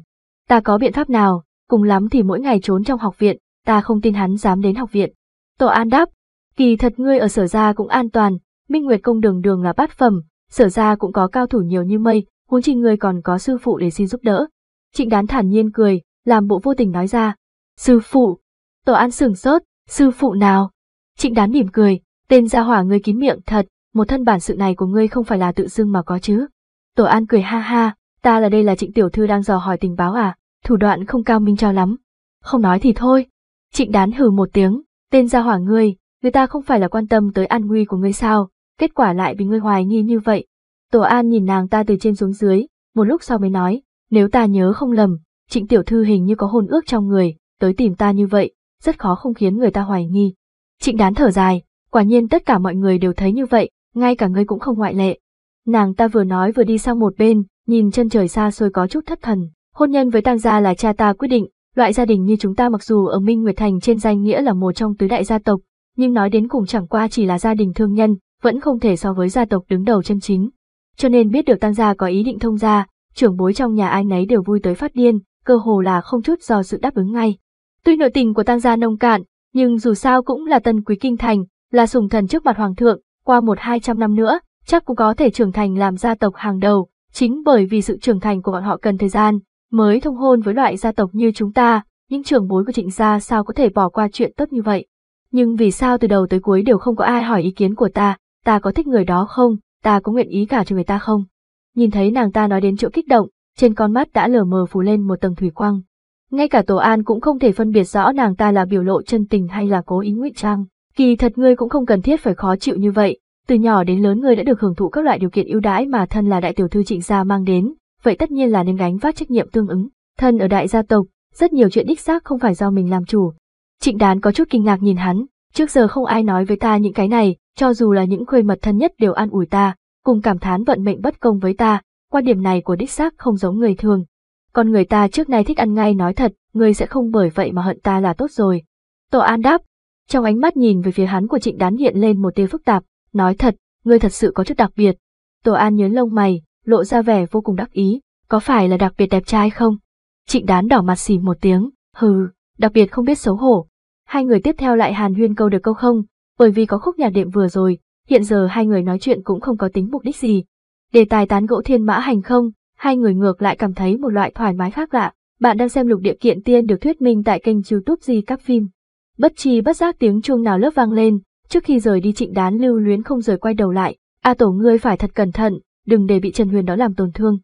Ta có biện pháp nào, cùng lắm thì mỗi ngày trốn trong học viện, ta không tin hắn dám đến học viện. Tổ An đáp, kỳ thật ngươi ở sở gia cũng an toàn, Minh Nguyệt Công đường đường là bát phẩm, sở gia cũng có cao thủ nhiều như mây, huống chi ngươi còn có sư phụ để xin giúp đỡ. Trịnh đán thản nhiên cười, làm bộ vô tình nói ra, sư phụ. Tổ An sừng sốt, sư phụ nào? Trịnh đán mỉm cười, tên gia hỏa ngươi kín miệng thật, một thân bản sự này của ngươi không phải là tự dưng mà có chứ. Tổ An cười ha ha, ta là đây là trịnh tiểu thư đang dò hỏi tình báo à, thủ đoạn không cao minh cho lắm. Không nói thì thôi. Trịnh đán hừ một tiếng, tên gia hỏa ngươi, người ta không phải là quan tâm tới an nguy của ngươi sao, kết quả lại bị ngươi hoài nghi như vậy. Tổ an nhìn nàng ta từ trên xuống dưới, một lúc sau mới nói, nếu ta nhớ không lầm, trịnh tiểu thư hình như có hồn ước trong người, tới tìm ta như vậy, rất khó không khiến người ta hoài nghi. Trịnh đán thở dài, quả nhiên tất cả mọi người đều thấy như vậy, ngay cả ngươi cũng không ngoại lệ. Nàng ta vừa nói vừa đi sang một bên, nhìn chân trời xa xôi có chút thất thần. Hôn nhân với Tang gia là cha ta quyết định, loại gia đình như chúng ta mặc dù ở Minh Nguyệt Thành trên danh nghĩa là một trong tứ đại gia tộc, nhưng nói đến cùng chẳng qua chỉ là gia đình thương nhân, vẫn không thể so với gia tộc đứng đầu chân chính. Cho nên biết được Tang gia có ý định thông gia, trưởng bối trong nhà ai nấy đều vui tới phát điên, cơ hồ là không chút do sự đáp ứng ngay. Tuy nội tình của Tang gia nông cạn, nhưng dù sao cũng là tân quý kinh thành, là sùng thần trước mặt hoàng thượng, qua một hai trăm năm nữa, chắc cũng có thể trưởng thành làm gia tộc hàng đầu, chính bởi vì sự trưởng thành của bọn họ cần thời gian, mới thông hôn với loại gia tộc như chúng ta, những trưởng bối của trịnh gia sao có thể bỏ qua chuyện tốt như vậy. Nhưng vì sao từ đầu tới cuối đều không có ai hỏi ý kiến của ta, ta có thích người đó không, ta có nguyện ý cả cho người ta không. Nhìn thấy nàng ta nói đến chỗ kích động, trên con mắt đã lờ mờ phủ lên một tầng thủy quang. Ngay cả Tổ An cũng không thể phân biệt rõ nàng ta là biểu lộ chân tình hay là cố ý ngụy trang. Kỳ thật ngươi cũng không cần thiết phải khó chịu như vậy, từ nhỏ đến lớn ngươi đã được hưởng thụ các loại điều kiện ưu đãi mà thân là đại tiểu thư trịnh gia mang đến, vậy tất nhiên là nên gánh vác trách nhiệm tương ứng. Thân ở đại gia tộc, rất nhiều chuyện đích xác không phải do mình làm chủ. Trịnh đán có chút kinh ngạc nhìn hắn, trước giờ không ai nói với ta những cái này, cho dù là những khuê mật thân nhất đều an ủi ta, cùng cảm thán vận mệnh bất công với ta, quan điểm này của đích xác không giống người thường. Còn người ta trước nay thích ăn ngay nói thật, người sẽ không bởi vậy mà hận ta là tốt rồi. Tổ An đáp, trong ánh mắt nhìn về phía hắn của trịnh đán hiện lên một tia phức tạp, nói thật, người thật sự có chút đặc biệt. Tổ An nhớ lông mày, lộ ra vẻ vô cùng đắc ý, có phải là đặc biệt đẹp trai không? Trịnh đán đỏ mặt xì một tiếng, hừ, đặc biệt không biết xấu hổ. Hai người tiếp theo lại hàn huyên câu được câu không, bởi vì có khúc nhạc đệm vừa rồi, hiện giờ hai người nói chuyện cũng không có tính mục đích gì. Đề tài tán gỗ thiên mã hành không, hai người ngược lại cảm thấy một loại thoải mái khác lạ. Bạn đang xem lục địa kiện tiên được thuyết minh tại kênh youtube gì Các Phim. Bất chi bất giác tiếng chuông nào lớp vang lên, trước khi rời đi trịnh đán lưu luyến không rời quay đầu lại. A tổ ngươi phải thật cẩn thận, đừng để bị Trần Huyền đó làm tổn thương.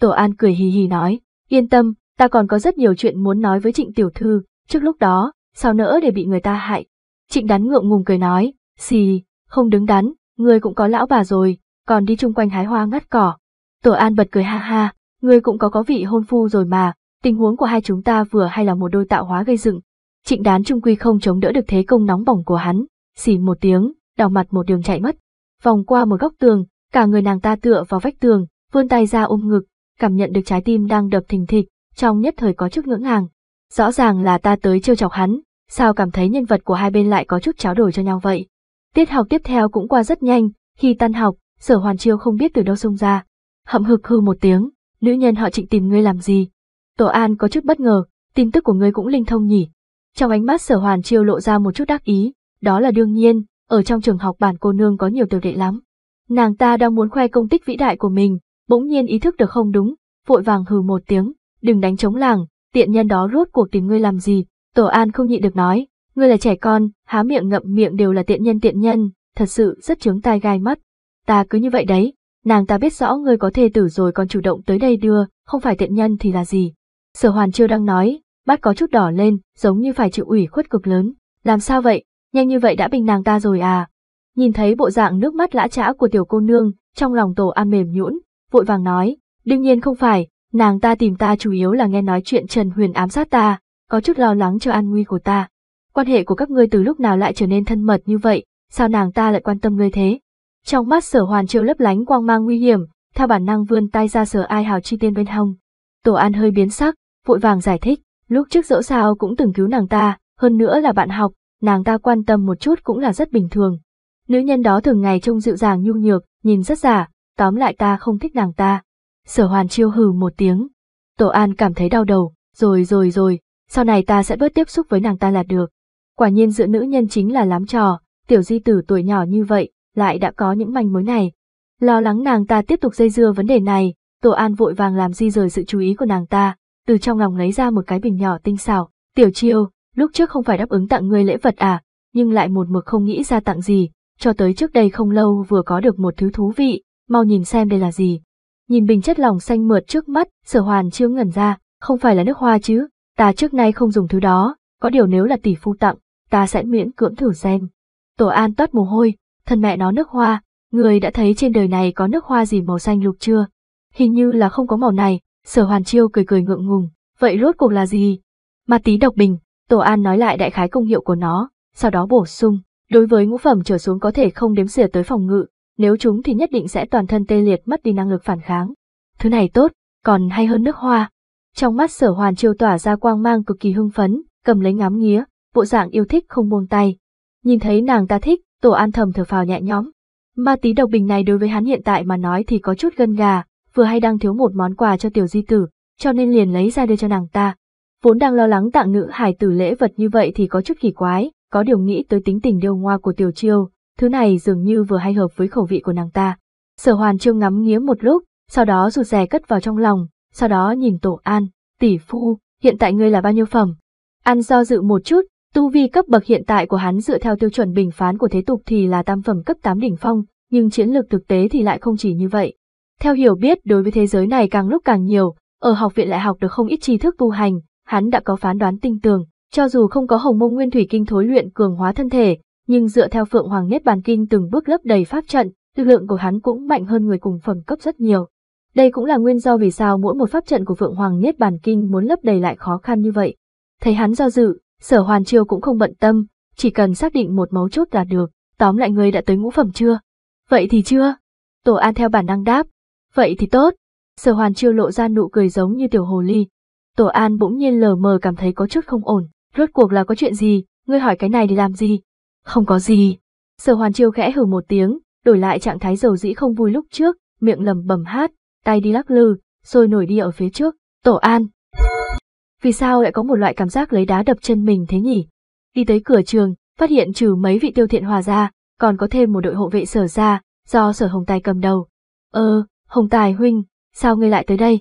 Tổ An cười hì hì nói, yên tâm, ta còn có rất nhiều chuyện muốn nói với trịnh tiểu thư, trước lúc đó, sao nỡ để bị người ta hại. Trịnh đắn ngượng ngùng cười nói, xì, không đứng đắn, người cũng có lão bà rồi, còn đi chung quanh hái hoa ngắt cỏ. Tổ An bật cười ha ha, người cũng có có vị hôn phu rồi mà, tình huống của hai chúng ta vừa hay là một đôi tạo hóa gây dựng. Trịnh đán trung quy không chống đỡ được thế công nóng bỏng của hắn, xì một tiếng, đào mặt một đường chạy mất. Vòng qua một góc tường, Cả người nàng ta tựa vào vách tường, vươn tay ra ôm ngực, cảm nhận được trái tim đang đập thình thịch, trong nhất thời có chút ngưỡng ngàng. Rõ ràng là ta tới trêu chọc hắn, sao cảm thấy nhân vật của hai bên lại có chút tráo đổi cho nhau vậy. Tiết học tiếp theo cũng qua rất nhanh, khi tan học, sở hoàn chiêu không biết từ đâu xông ra. Hậm hực hư một tiếng, nữ nhân họ trịnh tìm ngươi làm gì. Tổ An có chút bất ngờ, tin tức của ngươi cũng linh thông nhỉ. Trong ánh mắt sở hoàn chiêu lộ ra một chút đắc ý, đó là đương nhiên, ở trong trường học bản cô nương có nhiều tiểu đệ lắm. Nàng ta đang muốn khoe công tích vĩ đại của mình, bỗng nhiên ý thức được không đúng, vội vàng hừ một tiếng, đừng đánh chống làng, tiện nhân đó rốt cuộc tìm ngươi làm gì, tổ an không nhịn được nói, ngươi là trẻ con, há miệng ngậm miệng đều là tiện nhân tiện nhân, thật sự rất chướng tai gai mắt. Ta cứ như vậy đấy, nàng ta biết rõ ngươi có thê tử rồi còn chủ động tới đây đưa, không phải tiện nhân thì là gì. Sở hoàn chưa đang nói, mắt có chút đỏ lên, giống như phải chịu ủy khuất cực lớn, làm sao vậy, nhanh như vậy đã bình nàng ta rồi à, Nhìn thấy bộ dạng nước mắt lã trã của tiểu cô nương, trong lòng tổ an mềm nhũn, vội vàng nói, đương nhiên không phải, nàng ta tìm ta chủ yếu là nghe nói chuyện Trần Huyền ám sát ta, có chút lo lắng cho an nguy của ta. Quan hệ của các ngươi từ lúc nào lại trở nên thân mật như vậy, sao nàng ta lại quan tâm ngươi thế? Trong mắt sở hoàn triệu lấp lánh quang mang nguy hiểm, theo bản năng vươn tay ra sở ai hào chi tiên bên hông. Tổ an hơi biến sắc, vội vàng giải thích, lúc trước dẫu sao cũng từng cứu nàng ta, hơn nữa là bạn học, nàng ta quan tâm một chút cũng là rất bình thường, Nữ nhân đó thường ngày trông dịu dàng nhu nhược, nhìn rất giả, tóm lại ta không thích nàng ta. Sở hoàn chiêu hừ một tiếng. Tổ An cảm thấy đau đầu, rồi rồi rồi, sau này ta sẽ bớt tiếp xúc với nàng ta là được. Quả nhiên giữa nữ nhân chính là lắm trò, tiểu di tử tuổi nhỏ như vậy, lại đã có những manh mối này. Lo lắng nàng ta tiếp tục dây dưa vấn đề này, Tổ An vội vàng làm di rời sự chú ý của nàng ta, từ trong lòng lấy ra một cái bình nhỏ tinh xảo. Tiểu chiêu, lúc trước không phải đáp ứng tặng ngươi lễ vật à, nhưng lại một mực không nghĩ ra tặng gì, cho tới trước đây không lâu vừa có được một thứ thú vị, mau nhìn xem đây là gì. Nhìn bình chất lòng xanh mượt trước mắt, sở hoàn chưa ngẩn ra, không phải là nước hoa chứ, ta trước nay không dùng thứ đó, có điều nếu là tỷ phu tặng, ta sẽ miễn cưỡng thử xem. Tổ an toát mồ hôi, thân mẹ nó nước hoa, người đã thấy trên đời này có nước hoa gì màu xanh lục chưa? Hình như là không có màu này, sở hoàn chiêu cười cười ngượng ngùng, vậy rốt cuộc là gì? Ma tí độc bình, tổ an nói lại đại khái công hiệu của nó, sau đó bổ sung, Đối với ngũ phẩm trở xuống có thể không đếm xỉa tới phòng ngự, nếu chúng thì nhất định sẽ toàn thân tê liệt mất đi năng lực phản kháng. Thứ này tốt, còn hay hơn nước hoa. Trong mắt sở hoàn chiêu tỏa ra quang mang cực kỳ hưng phấn, cầm lấy ngắm nghía, bộ dạng yêu thích không buông tay. Nhìn thấy nàng ta thích, tổ an thầm thở phào nhẹ nhõm. Ma tí độc bình này đối với hắn hiện tại mà nói thì có chút gân gà, vừa hay đang thiếu một món quà cho tiểu di tử, cho nên liền lấy ra đưa cho nàng ta. Vốn đang lo lắng tặng nữ hải tử lễ vật như vậy thì có chút kỳ quái, có điều nghĩ tới tính tình điêu ngoa của Tiểu Chiêu, thứ này dường như vừa hay hợp với khẩu vị của nàng ta. Sở Hoàn Chiêu ngắm nghía một lúc, sau đó rụt rè cất vào trong lòng, sau đó nhìn Tổ An, tỷ phu, hiện tại ngươi là bao nhiêu phẩm? An do dự một chút, tu vi cấp bậc hiện tại của hắn dựa theo tiêu chuẩn bình phán của thế tục thì là tam phẩm cấp 8 đỉnh phong, nhưng chiến lược thực tế thì lại không chỉ như vậy. Theo hiểu biết đối với thế giới này càng lúc càng nhiều, ở học viện lại học được không ít tri thức tu hành, hắn đã có phán đoán tinh tường, cho dù không có hồng mông nguyên thủy kinh thối luyện cường hóa thân thể, nhưng dựa theo phượng hoàng nết bàn kinh từng bước lấp đầy pháp trận, lực lượng của hắn cũng mạnh hơn người cùng phẩm cấp rất nhiều. Đây cũng là nguyên do vì sao mỗi một pháp trận của Phượng Hoàng Niết Bàn Kinh muốn lấp đầy lại khó khăn như vậy. Thấy hắn do dự, Sở Hoàn Chiêu cũng không bận tâm, chỉ cần xác định một mấu chốt là được, tóm lại người đã tới ngũ phẩm chưa? Vậy thì chưa? Tổ An theo bản năng đáp. Vậy thì tốt. Sở Hoàn Chiêu lộ ra nụ cười giống như tiểu hồ ly. Tổ An bỗng nhiên lờ mờ cảm thấy có chút không ổn rốt cuộc là có chuyện gì, ngươi hỏi cái này để làm gì? Không có gì. Sở Hoàn Chiêu khẽ hừ một tiếng, đổi lại trạng thái dầu dĩ không vui lúc trước, miệng lầm bầm hát, tay đi lắc lư, rồi nổi đi ở phía trước, tổ an. Vì sao lại có một loại cảm giác lấy đá đập chân mình thế nhỉ? Đi tới cửa trường, phát hiện trừ mấy vị tiêu thiện hòa ra, còn có thêm một đội hộ vệ sở ra, do sở Hồng Tài cầm đầu. Ờ, Hồng Tài huynh, sao ngươi lại tới đây?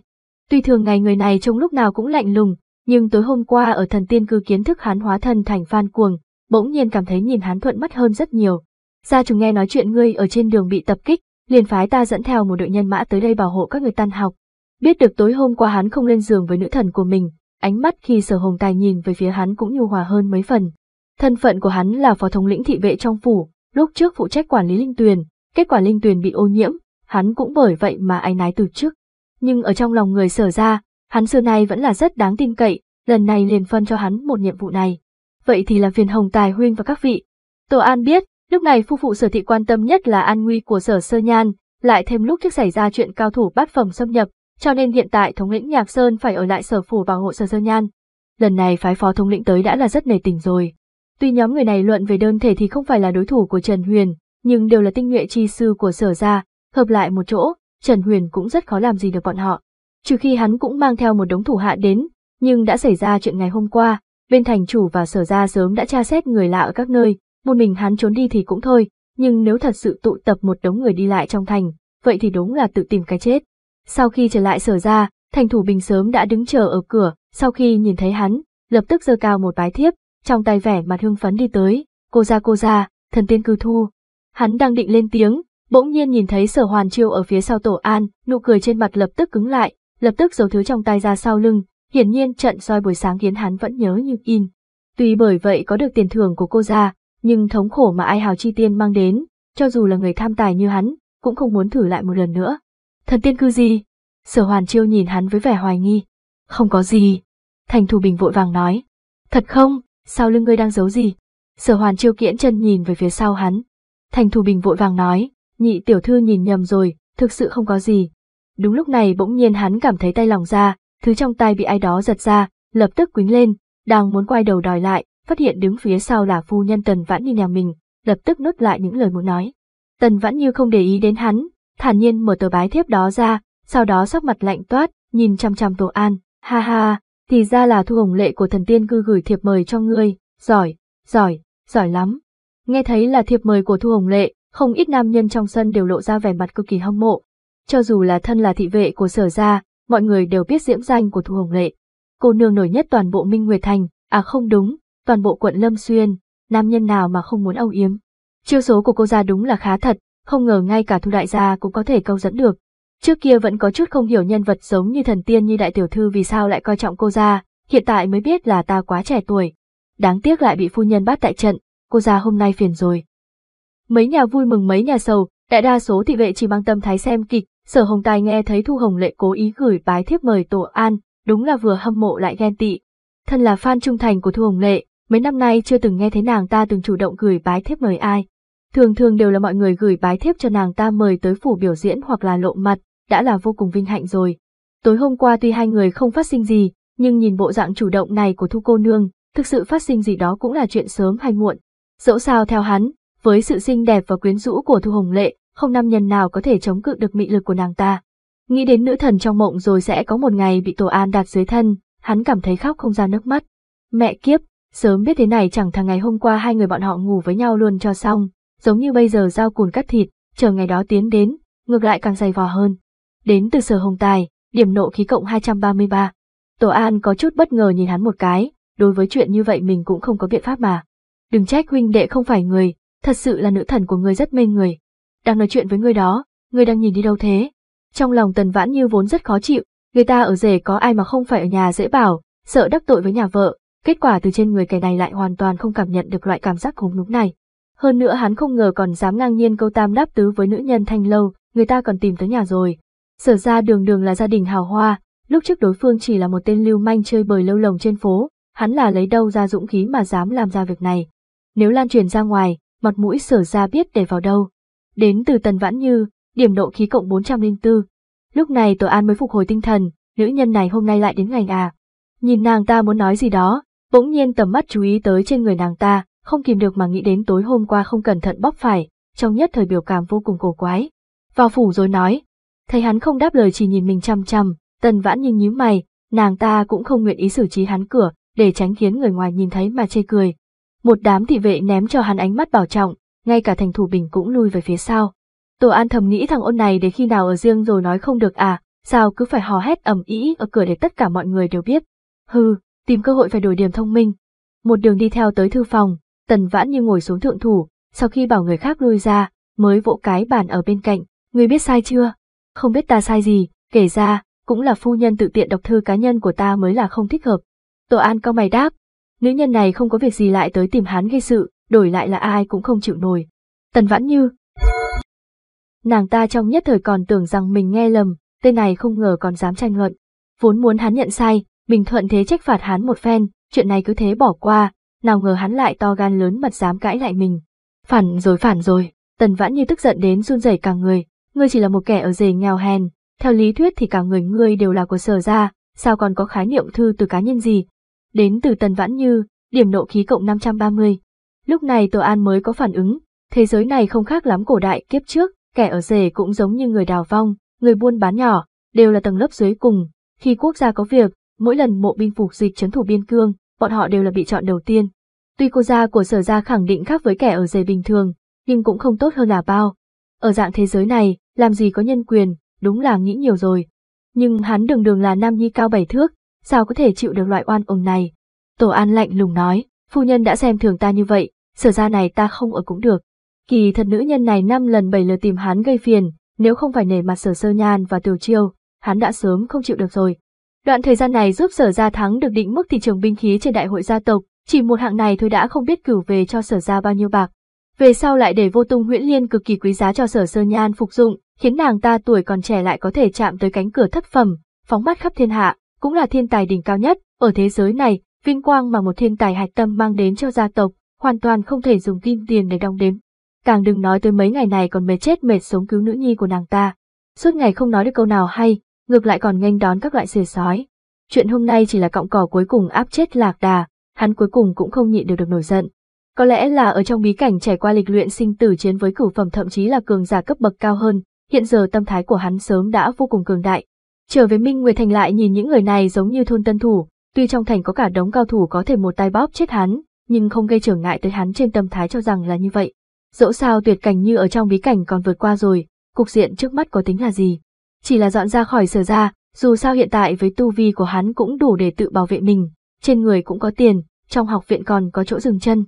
Tuy thường ngày người này trông lúc nào cũng lạnh lùng, nhưng tối hôm qua ở thần tiên cư kiến thức hắn hóa thân thành phan cuồng, bỗng nhiên cảm thấy nhìn hắn thuận mắt hơn rất nhiều. Gia chủ nghe nói chuyện ngươi ở trên đường bị tập kích, liền phái ta dẫn theo một đội nhân mã tới đây bảo hộ các người tan học. Biết được tối hôm qua hắn không lên giường với nữ thần của mình, ánh mắt khi sở hồng tài nhìn về phía hắn cũng nhu hòa hơn mấy phần. Thân phận của hắn là phó thống lĩnh thị vệ trong phủ, lúc trước phụ trách quản lý linh tuyền, kết quả linh tuyền bị ô nhiễm, hắn cũng bởi vậy mà ái nái từ trước. Nhưng ở trong lòng người sở ra, Hắn xưa nay vẫn là rất đáng tin cậy, lần này liền phân cho hắn một nhiệm vụ này. Vậy thì là phiền Hồng Tài Huynh và các vị. Tổ An biết, lúc này phu phụ sở thị quan tâm nhất là an nguy của sở sơ nhan, lại thêm lúc trước xảy ra chuyện cao thủ bát phẩm xâm nhập, cho nên hiện tại thống lĩnh Nhạc Sơn phải ở lại sở phủ bảo hộ sở sơ nhan. Lần này phái phó thống lĩnh tới đã là rất nề tình rồi. Tuy nhóm người này luận về đơn thể thì không phải là đối thủ của Trần Huyền, nhưng đều là tinh nhuệ chi sư của sở gia, hợp lại một chỗ, Trần Huyền cũng rất khó làm gì được bọn họ trừ khi hắn cũng mang theo một đống thủ hạ đến, nhưng đã xảy ra chuyện ngày hôm qua, bên thành chủ và sở ra sớm đã tra xét người lạ ở các nơi, một mình hắn trốn đi thì cũng thôi, nhưng nếu thật sự tụ tập một đống người đi lại trong thành, vậy thì đúng là tự tìm cái chết. Sau khi trở lại sở ra, thành thủ bình sớm đã đứng chờ ở cửa, sau khi nhìn thấy hắn, lập tức giơ cao một bái thiếp, trong tay vẻ mặt hưng phấn đi tới, cô ra cô ra, thần tiên cư thu. Hắn đang định lên tiếng, bỗng nhiên nhìn thấy sở hoàn chiêu ở phía sau tổ an, nụ cười trên mặt lập tức cứng lại, lập tức giấu thứ trong tay ra sau lưng, hiển nhiên trận soi buổi sáng khiến hắn vẫn nhớ như in. Tuy bởi vậy có được tiền thưởng của cô ra, nhưng thống khổ mà ai hào chi tiên mang đến, cho dù là người tham tài như hắn, cũng không muốn thử lại một lần nữa. Thần tiên cư gì? Sở hoàn chiêu nhìn hắn với vẻ hoài nghi. Không có gì. Thành thủ bình vội vàng nói. Thật không, sau lưng ngươi đang giấu gì? Sở hoàn chiêu kiễn chân nhìn về phía sau hắn. Thành thủ bình vội vàng nói, nhị tiểu thư nhìn nhầm rồi, thực sự không có gì, Đúng lúc này bỗng nhiên hắn cảm thấy tay lòng ra, thứ trong tay bị ai đó giật ra, lập tức quính lên, đang muốn quay đầu đòi lại, phát hiện đứng phía sau là phu nhân Tần Vãn Như nhà mình, lập tức nốt lại những lời muốn nói. Tần Vãn Như không để ý đến hắn, thản nhiên mở tờ bái thiếp đó ra, sau đó sắc mặt lạnh toát, nhìn chăm chăm tổ An, ha ha, thì ra là thu hồng lệ của thần tiên cư gửi thiệp mời cho ngươi, giỏi, giỏi, giỏi lắm. Nghe thấy là thiệp mời của thu hồng lệ, không ít nam nhân trong sân đều lộ ra vẻ mặt cực kỳ hâm mộ, cho dù là thân là thị vệ của sở gia, mọi người đều biết diễm danh của Thu Hồng Lệ. Cô nương nổi nhất toàn bộ Minh Nguyệt Thành, à không đúng, toàn bộ quận Lâm Xuyên, nam nhân nào mà không muốn âu yếm. Chiêu số của cô ra đúng là khá thật, không ngờ ngay cả Thu Đại gia cũng có thể câu dẫn được. Trước kia vẫn có chút không hiểu nhân vật giống như thần tiên như đại tiểu thư vì sao lại coi trọng cô ra, hiện tại mới biết là ta quá trẻ tuổi. Đáng tiếc lại bị phu nhân bắt tại trận, cô ra hôm nay phiền rồi. Mấy nhà vui mừng mấy nhà sầu, đại đa số thị vệ chỉ mang tâm thái xem kịch, Sở Hồng Tài nghe thấy Thu Hồng Lệ cố ý gửi bái thiếp mời Tổ An, đúng là vừa hâm mộ lại ghen tị. Thân là fan trung thành của Thu Hồng Lệ, mấy năm nay chưa từng nghe thấy nàng ta từng chủ động gửi bái thiếp mời ai. Thường thường đều là mọi người gửi bái thiếp cho nàng ta mời tới phủ biểu diễn hoặc là lộ mặt, đã là vô cùng vinh hạnh rồi. Tối hôm qua tuy hai người không phát sinh gì, nhưng nhìn bộ dạng chủ động này của Thu cô nương, thực sự phát sinh gì đó cũng là chuyện sớm hay muộn. Dẫu sao theo hắn, với sự xinh đẹp và quyến rũ của Thu Hồng Lệ, không nam nhân nào có thể chống cự được mị lực của nàng ta. Nghĩ đến nữ thần trong mộng rồi sẽ có một ngày bị tổ an đặt dưới thân, hắn cảm thấy khóc không ra nước mắt. Mẹ kiếp, sớm biết thế này chẳng thằng ngày hôm qua hai người bọn họ ngủ với nhau luôn cho xong, giống như bây giờ dao cùn cắt thịt, chờ ngày đó tiến đến, ngược lại càng dày vò hơn. Đến từ sở hồng tài, điểm nộ khí cộng 233. Tổ An có chút bất ngờ nhìn hắn một cái, đối với chuyện như vậy mình cũng không có biện pháp mà. Đừng trách huynh đệ không phải người, thật sự là nữ thần của người rất mê người đang nói chuyện với người đó, người đang nhìn đi đâu thế? Trong lòng tần vãn như vốn rất khó chịu, người ta ở rể có ai mà không phải ở nhà dễ bảo, sợ đắc tội với nhà vợ, kết quả từ trên người kẻ này lại hoàn toàn không cảm nhận được loại cảm giác khủng núng này. Hơn nữa hắn không ngờ còn dám ngang nhiên câu tam đáp tứ với nữ nhân thanh lâu, người ta còn tìm tới nhà rồi. Sở ra đường đường là gia đình hào hoa, lúc trước đối phương chỉ là một tên lưu manh chơi bời lâu lồng trên phố, hắn là lấy đâu ra dũng khí mà dám làm ra việc này. Nếu lan truyền ra ngoài, mặt mũi sở ra biết để vào đâu đến từ Tần Vãn Như, điểm độ khí cộng 404. Lúc này Tổ An mới phục hồi tinh thần, nữ nhân này hôm nay lại đến ngành à. Nhìn nàng ta muốn nói gì đó, bỗng nhiên tầm mắt chú ý tới trên người nàng ta, không kìm được mà nghĩ đến tối hôm qua không cẩn thận bóp phải, trong nhất thời biểu cảm vô cùng cổ quái. Vào phủ rồi nói, thấy hắn không đáp lời chỉ nhìn mình chăm chăm, Tần Vãn nhìn nhíu mày, nàng ta cũng không nguyện ý xử trí hắn cửa, để tránh khiến người ngoài nhìn thấy mà chê cười. Một đám thị vệ ném cho hắn ánh mắt bảo trọng, ngay cả thành thủ bình cũng lui về phía sau. Tổ An thầm nghĩ thằng ôn này để khi nào ở riêng rồi nói không được à, sao cứ phải hò hét ầm ĩ ở cửa để tất cả mọi người đều biết. Hừ, tìm cơ hội phải đổi điểm thông minh. Một đường đi theo tới thư phòng, Tần Vãn như ngồi xuống thượng thủ, sau khi bảo người khác lui ra, mới vỗ cái bàn ở bên cạnh, người biết sai chưa? Không biết ta sai gì, kể ra, cũng là phu nhân tự tiện đọc thư cá nhân của ta mới là không thích hợp. Tổ An cao mày đáp, nữ nhân này không có việc gì lại tới tìm hắn gây sự, đổi lại là ai cũng không chịu nổi. Tần Vãn Như Nàng ta trong nhất thời còn tưởng rằng mình nghe lầm, tên này không ngờ còn dám tranh luận. Vốn muốn hắn nhận sai, mình thuận thế trách phạt hắn một phen, chuyện này cứ thế bỏ qua, nào ngờ hắn lại to gan lớn mật dám cãi lại mình. Phản rồi phản rồi, Tần Vãn Như tức giận đến run rẩy cả người, ngươi chỉ là một kẻ ở rể nghèo hèn, theo lý thuyết thì cả người ngươi đều là của sở gia, sao còn có khái niệm thư từ cá nhân gì. Đến từ Tần Vãn Như, điểm nộ khí cộng 530, Lúc này Tô An mới có phản ứng, thế giới này không khác lắm cổ đại kiếp trước, kẻ ở rể cũng giống như người đào vong, người buôn bán nhỏ, đều là tầng lớp dưới cùng. Khi quốc gia có việc, mỗi lần mộ binh phục dịch chấn thủ biên cương, bọn họ đều là bị chọn đầu tiên. Tuy cô gia của sở gia khẳng định khác với kẻ ở rể bình thường, nhưng cũng không tốt hơn là bao. Ở dạng thế giới này, làm gì có nhân quyền, đúng là nghĩ nhiều rồi. Nhưng hắn đường đường là nam nhi cao bảy thước, sao có thể chịu được loại oan uổng này. Tổ An lạnh lùng nói, phu nhân đã xem thường ta như vậy, sở ra này ta không ở cũng được. Kỳ thật nữ nhân này năm lần bảy lượt tìm hắn gây phiền, nếu không phải nể mặt sở sơ nhan và tiểu chiêu, hắn đã sớm không chịu được rồi. Đoạn thời gian này giúp sở ra thắng được định mức thị trường binh khí trên đại hội gia tộc, chỉ một hạng này thôi đã không biết cửu về cho sở ra bao nhiêu bạc. Về sau lại để vô tung huyễn liên cực kỳ quý giá cho sở sơ nhan phục dụng, khiến nàng ta tuổi còn trẻ lại có thể chạm tới cánh cửa thất phẩm, phóng mắt khắp thiên hạ, cũng là thiên tài đỉnh cao nhất, ở thế giới này, vinh quang mà một thiên tài hạch tâm mang đến cho gia tộc, hoàn toàn không thể dùng kim tiền để đong đếm. Càng đừng nói tới mấy ngày này còn mệt chết mệt sống cứu nữ nhi của nàng ta. Suốt ngày không nói được câu nào hay, ngược lại còn nghênh đón các loại xề sói. Chuyện hôm nay chỉ là cọng cỏ cuối cùng áp chết lạc đà, hắn cuối cùng cũng không nhịn được được nổi giận. Có lẽ là ở trong bí cảnh trải qua lịch luyện sinh tử chiến với cửu phẩm thậm chí là cường giả cấp bậc cao hơn, hiện giờ tâm thái của hắn sớm đã vô cùng cường đại. Trở về Minh Nguyệt Thành lại nhìn những người này giống như thôn tân thủ, tuy trong thành có cả đống cao thủ có thể một tay bóp chết hắn, nhưng không gây trở ngại tới hắn trên tâm thái cho rằng là như vậy. Dẫu sao tuyệt cảnh như ở trong bí cảnh còn vượt qua rồi, cục diện trước mắt có tính là gì? Chỉ là dọn ra khỏi sở ra, dù sao hiện tại với tu vi của hắn cũng đủ để tự bảo vệ mình, trên người cũng có tiền, trong học viện còn có chỗ dừng chân.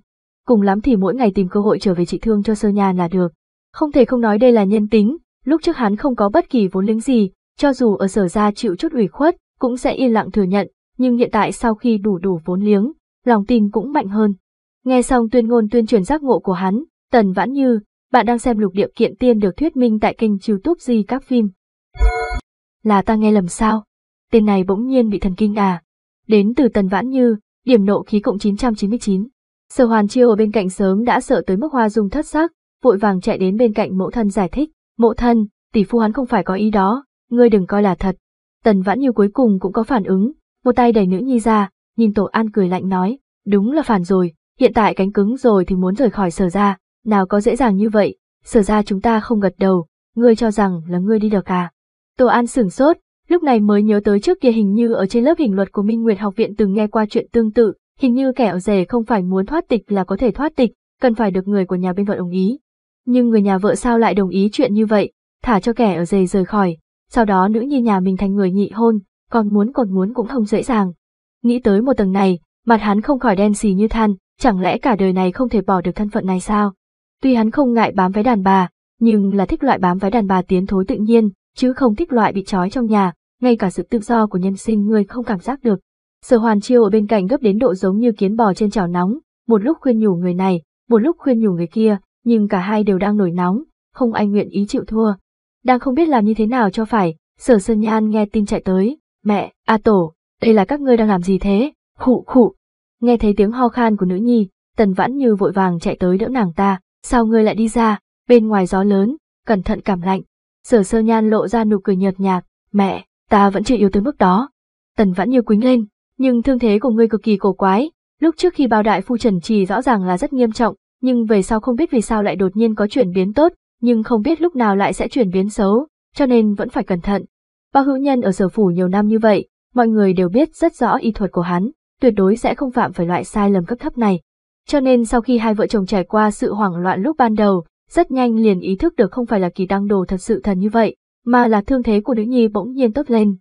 Cùng lắm thì mỗi ngày tìm cơ hội trở về trị thương cho sơ nhà là được. Không thể không nói đây là nhân tính, lúc trước hắn không có bất kỳ vốn liếng gì, cho dù ở sở ra chịu chút ủy khuất, cũng sẽ yên lặng thừa nhận, nhưng hiện tại sau khi đủ đủ vốn liếng, lòng tin cũng mạnh hơn. Nghe xong tuyên ngôn tuyên truyền giác ngộ của hắn, Tần Vãn Như, bạn đang xem lục địa kiện tiên được thuyết minh tại kênh youtube di các phim. Là ta nghe lầm sao? Tên này bỗng nhiên bị thần kinh à? Đến từ Tần Vãn Như, điểm nộ khí cộng 999. Sở Hoàn Chiêu ở bên cạnh sớm đã sợ tới mức hoa dung thất sắc, vội vàng chạy đến bên cạnh mẫu thân giải thích. Mẫu thân, tỷ phu hắn không phải có ý đó, ngươi đừng coi là thật. Tần Vãn Như cuối cùng cũng có phản ứng, một tay đẩy nữ nhi ra, nhìn Tổ An cười lạnh nói, đúng là phản rồi, hiện tại cánh cứng rồi thì muốn rời khỏi sở ra, nào có dễ dàng như vậy, sở ra chúng ta không gật đầu, ngươi cho rằng là ngươi đi được à. Tổ An sửng sốt, lúc này mới nhớ tới trước kia hình như ở trên lớp hình luật của Minh Nguyệt học viện từng nghe qua chuyện tương tự, hình như kẻ ở rể không phải muốn thoát tịch là có thể thoát tịch, cần phải được người của nhà bên vợ đồng ý. Nhưng người nhà vợ sao lại đồng ý chuyện như vậy, thả cho kẻ ở rể rời khỏi, sau đó nữ nhi nhà mình thành người nhị hôn, còn muốn còn muốn cũng không dễ dàng. Nghĩ tới một tầng này, mặt hắn không khỏi đen xì như than, chẳng lẽ cả đời này không thể bỏ được thân phận này sao? Tuy hắn không ngại bám váy đàn bà, nhưng là thích loại bám váy đàn bà tiến thối tự nhiên, chứ không thích loại bị trói trong nhà, ngay cả sự tự do của nhân sinh người không cảm giác được. Sở Hoàn Chiêu ở bên cạnh gấp đến độ giống như kiến bò trên chảo nóng, một lúc khuyên nhủ người này, một lúc khuyên nhủ người kia, nhưng cả hai đều đang nổi nóng, không ai nguyện ý chịu thua. Đang không biết làm như thế nào cho phải, Sở Sơn Nhan nghe tin chạy tới, mẹ, A Tổ, đây là các ngươi đang làm gì thế? Khụ khụ. Nghe thấy tiếng ho khan của nữ nhi, Tần Vãn Như vội vàng chạy tới đỡ nàng ta, sao ngươi lại đi ra, bên ngoài gió lớn, cẩn thận cảm lạnh. Sở sơ nhan lộ ra nụ cười nhợt nhạt, mẹ, ta vẫn chưa yếu tới mức đó. Tần Vãn Như quính lên, nhưng thương thế của ngươi cực kỳ cổ quái, lúc trước khi bao đại phu trần trì rõ ràng là rất nghiêm trọng, nhưng về sau không biết vì sao lại đột nhiên có chuyển biến tốt, nhưng không biết lúc nào lại sẽ chuyển biến xấu, cho nên vẫn phải cẩn thận. Bao hữu nhân ở sở phủ nhiều năm như vậy, Mọi người đều biết rất rõ y thuật của hắn, tuyệt đối sẽ không phạm phải loại sai lầm cấp thấp này. Cho nên sau khi hai vợ chồng trải qua sự hoảng loạn lúc ban đầu, rất nhanh liền ý thức được không phải là kỳ đăng đồ thật sự thần như vậy, mà là thương thế của nữ nhi bỗng nhiên tốt lên.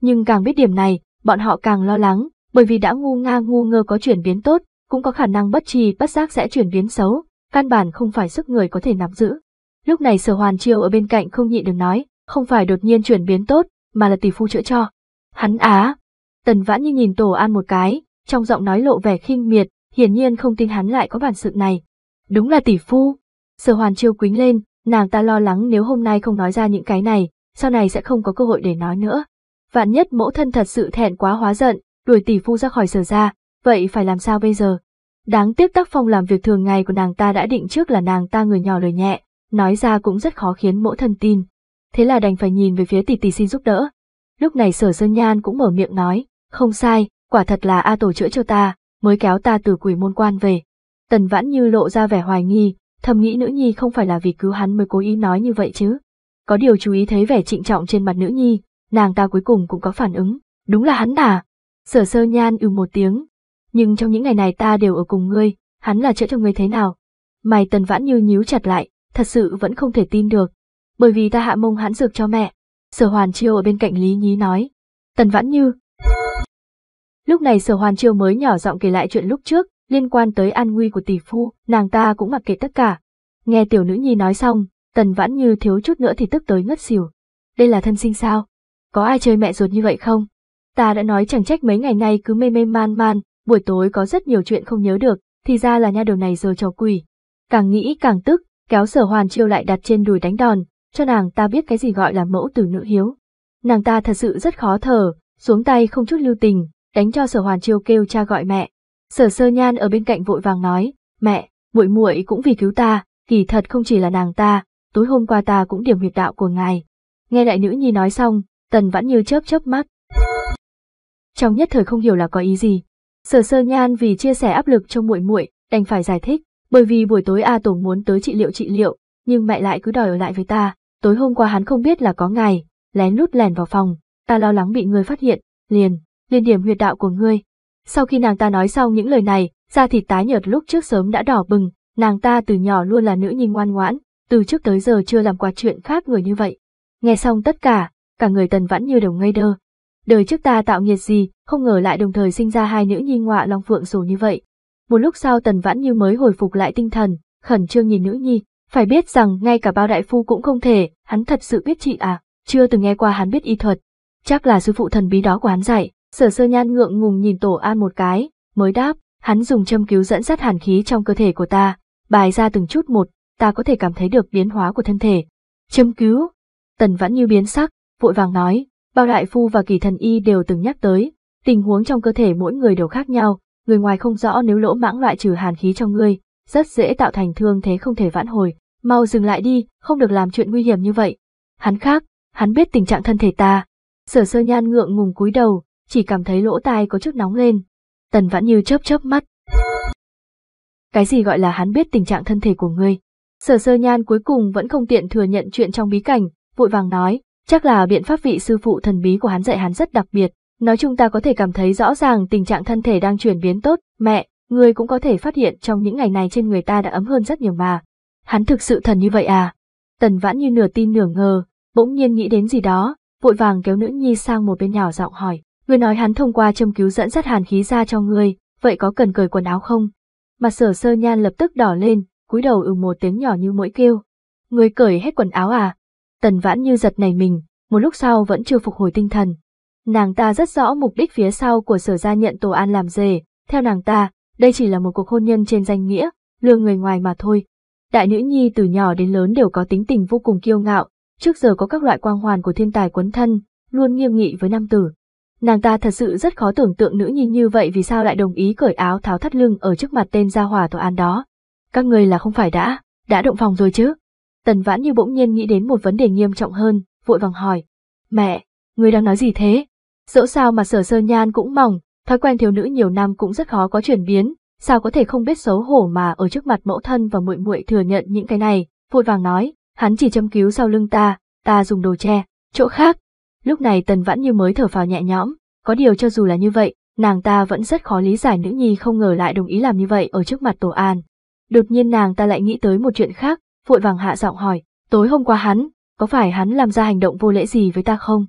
Nhưng càng biết điểm này, bọn họ càng lo lắng, bởi vì đã ngu nga ngu ngơ có chuyển biến tốt, cũng có khả năng bất trì bất giác sẽ chuyển biến xấu, căn bản không phải sức người có thể nắm giữ. Lúc này sở hoàn chiêu ở bên cạnh không nhịn được nói, không phải đột nhiên chuyển biến tốt, mà là tỷ phu chữa cho, Hắn á! Tần vãn như nhìn tổ an một cái, trong giọng nói lộ vẻ khinh miệt, hiển nhiên không tin hắn lại có bản sự này. Đúng là tỷ phu! Sở hoàn chiêu quính lên, nàng ta lo lắng nếu hôm nay không nói ra những cái này, sau này sẽ không có cơ hội để nói nữa. Vạn nhất mẫu thân thật sự thẹn quá hóa giận, đuổi tỷ phu ra khỏi sở ra, vậy phải làm sao bây giờ? Đáng tiếc tác phong làm việc thường ngày của nàng ta đã định trước là nàng ta người nhỏ lời nhẹ, nói ra cũng rất khó khiến mẫu thân tin. Thế là đành phải nhìn về phía tỷ tỷ xin giúp đỡ. Lúc này sở Sơn Nhan cũng mở miệng nói, không sai, quả thật là A Tổ chữa cho ta, mới kéo ta từ quỷ môn quan về. Tần Vãn Như lộ ra vẻ hoài nghi, thầm nghĩ nữ nhi không phải là vì cứu hắn mới cố ý nói như vậy chứ. Có điều chú ý thấy vẻ trịnh trọng trên mặt nữ nhi, nàng ta cuối cùng cũng có phản ứng, đúng là hắn à. Sở sơ nhan ừ một tiếng, nhưng trong những ngày này ta đều ở cùng ngươi, hắn là chữa cho ngươi thế nào. Mày tần vãn như nhíu chặt lại, thật sự vẫn không thể tin được, bởi vì ta hạ mông hắn dược cho mẹ, Sở Hoàn Chiêu ở bên cạnh Lý Nhí nói. Tần Vãn Như. Lúc này Sở Hoàn Chiêu mới nhỏ giọng kể lại chuyện lúc trước, liên quan tới an nguy của tỷ phu, nàng ta cũng mặc kệ tất cả. Nghe tiểu nữ nhi nói xong, Tần Vãn Như thiếu chút nữa thì tức tới ngất xỉu. Đây là thân sinh sao? Có ai chơi mẹ ruột như vậy không? Ta đã nói chẳng trách mấy ngày nay cứ mê mê man man, buổi tối có rất nhiều chuyện không nhớ được, thì ra là nha đầu này giờ trò quỷ. Càng nghĩ càng tức, kéo sở hoàn chiêu lại đặt trên đùi đánh đòn, cho nàng ta biết cái gì gọi là mẫu tử nữ hiếu. Nàng ta thật sự rất khó thở, xuống tay không chút lưu tình, đánh cho sở hoàn chiêu kêu cha gọi mẹ. Sở sơ nhan ở bên cạnh vội vàng nói, mẹ, muội muội cũng vì cứu ta, kỳ thật không chỉ là nàng ta, tối hôm qua ta cũng điểm huyệt đạo của ngài. Nghe đại nữ nhi nói xong, tần vẫn như chớp chớp mắt. Trong nhất thời không hiểu là có ý gì. Sở sơ nhan vì chia sẻ áp lực cho muội muội, đành phải giải thích, bởi vì buổi tối A tổ muốn tới trị liệu trị liệu, nhưng mẹ lại cứ đòi ở lại với ta, Tối hôm qua hắn không biết là có ngài, lén lút lẻn vào phòng, ta lo lắng bị ngươi phát hiện, liền, liền điểm huyệt đạo của ngươi. Sau khi nàng ta nói xong những lời này, da thịt tái nhợt lúc trước sớm đã đỏ bừng, nàng ta từ nhỏ luôn là nữ nhi ngoan ngoãn, từ trước tới giờ chưa làm qua chuyện khác người như vậy. Nghe xong tất cả, cả người tần vẫn như đều ngây đơ. Đời trước ta tạo nghiệt gì, không ngờ lại đồng thời sinh ra hai nữ nhi ngọa long phượng sổ như vậy. Một lúc sau tần vãn như mới hồi phục lại tinh thần, khẩn trương nhìn nữ nhi, phải biết rằng ngay cả bao đại phu cũng không thể, hắn thật sự biết trị à, chưa từng nghe qua hắn biết y thuật. Chắc là sư phụ thần bí đó của hắn dạy, sở sơ nhan ngượng ngùng nhìn tổ an một cái, mới đáp, hắn dùng châm cứu dẫn dắt hàn khí trong cơ thể của ta, bài ra từng chút một, ta có thể cảm thấy được biến hóa của thân thể. Châm cứu, tần vẫn như biến sắc, vội vàng nói, bao đại phu và kỳ thần y đều từng nhắc tới, tình huống trong cơ thể mỗi người đều khác nhau, người ngoài không rõ nếu lỗ mãng loại trừ hàn khí trong ngươi, rất dễ tạo thành thương thế không thể vãn hồi. Mau dừng lại đi, không được làm chuyện nguy hiểm như vậy. Hắn khác, hắn biết tình trạng thân thể ta. Sở sơ nhan ngượng ngùng cúi đầu, chỉ cảm thấy lỗ tai có chút nóng lên. Tần Vãn Như chớp chớp mắt. Cái gì gọi là hắn biết tình trạng thân thể của ngươi? Sở sơ nhan cuối cùng vẫn không tiện thừa nhận chuyện trong bí cảnh, vội vàng nói, chắc là biện pháp vị sư phụ thần bí của hắn dạy hắn rất đặc biệt. Nói chung ta có thể cảm thấy rõ ràng tình trạng thân thể đang chuyển biến tốt, mẹ, ngươi cũng có thể phát hiện trong những ngày này trên người ta đã ấm hơn rất nhiều mà. Hắn thực sự thần như vậy à? Tần vãn như nửa tin nửa ngờ, bỗng nhiên nghĩ đến gì đó, vội vàng kéo nữ nhi sang một bên nhỏ giọng hỏi. Ngươi nói hắn thông qua châm cứu dẫn dắt hàn khí ra cho ngươi, vậy có cần cởi quần áo không? Mặt sở sơ nhan lập tức đỏ lên, cúi đầu ừ một tiếng nhỏ như mũi kêu. Ngươi cởi hết quần áo à? Tần vãn như giật nảy mình, một lúc sau vẫn chưa phục hồi tinh thần. Nàng ta rất rõ mục đích phía sau của sở gia nhận Tổ An làm rể, theo nàng ta, đây chỉ là một cuộc hôn nhân trên danh nghĩa, lừa người ngoài mà thôi. Đại nữ nhi từ nhỏ đến lớn đều có tính tình vô cùng kiêu ngạo, trước giờ có các loại quang hoàn của thiên tài quấn thân, luôn nghiêm nghị với nam tử. Nàng ta thật sự rất khó tưởng tượng nữ nhi như vậy vì sao lại đồng ý cởi áo tháo thắt lưng ở trước mặt tên gia hòa tòa án đó. Các người là không phải đã, đã động phòng rồi chứ? Tần vãn như bỗng nhiên nghĩ đến một vấn đề nghiêm trọng hơn, vội vàng hỏi. Mẹ, người đang nói gì thế? Dẫu sao mà sở sơ nhan cũng mỏng, Thói quen thiếu nữ nhiều năm cũng rất khó có chuyển biến, sao có thể không biết xấu hổ mà ở trước mặt mẫu thân và muội muội thừa nhận những cái này, vội vàng nói, hắn chỉ châm cứu sau lưng ta, ta dùng đồ che, chỗ khác. Lúc này Tần Vãn như mới thở phào nhẹ nhõm, có điều cho dù là như vậy, nàng ta vẫn rất khó lý giải nữ nhi không ngờ lại đồng ý làm như vậy ở trước mặt Tổ An. Đột nhiên nàng ta lại nghĩ tới một chuyện khác, vội vàng hạ giọng hỏi, tối hôm qua hắn, có phải hắn làm ra hành động vô lễ gì với ta không?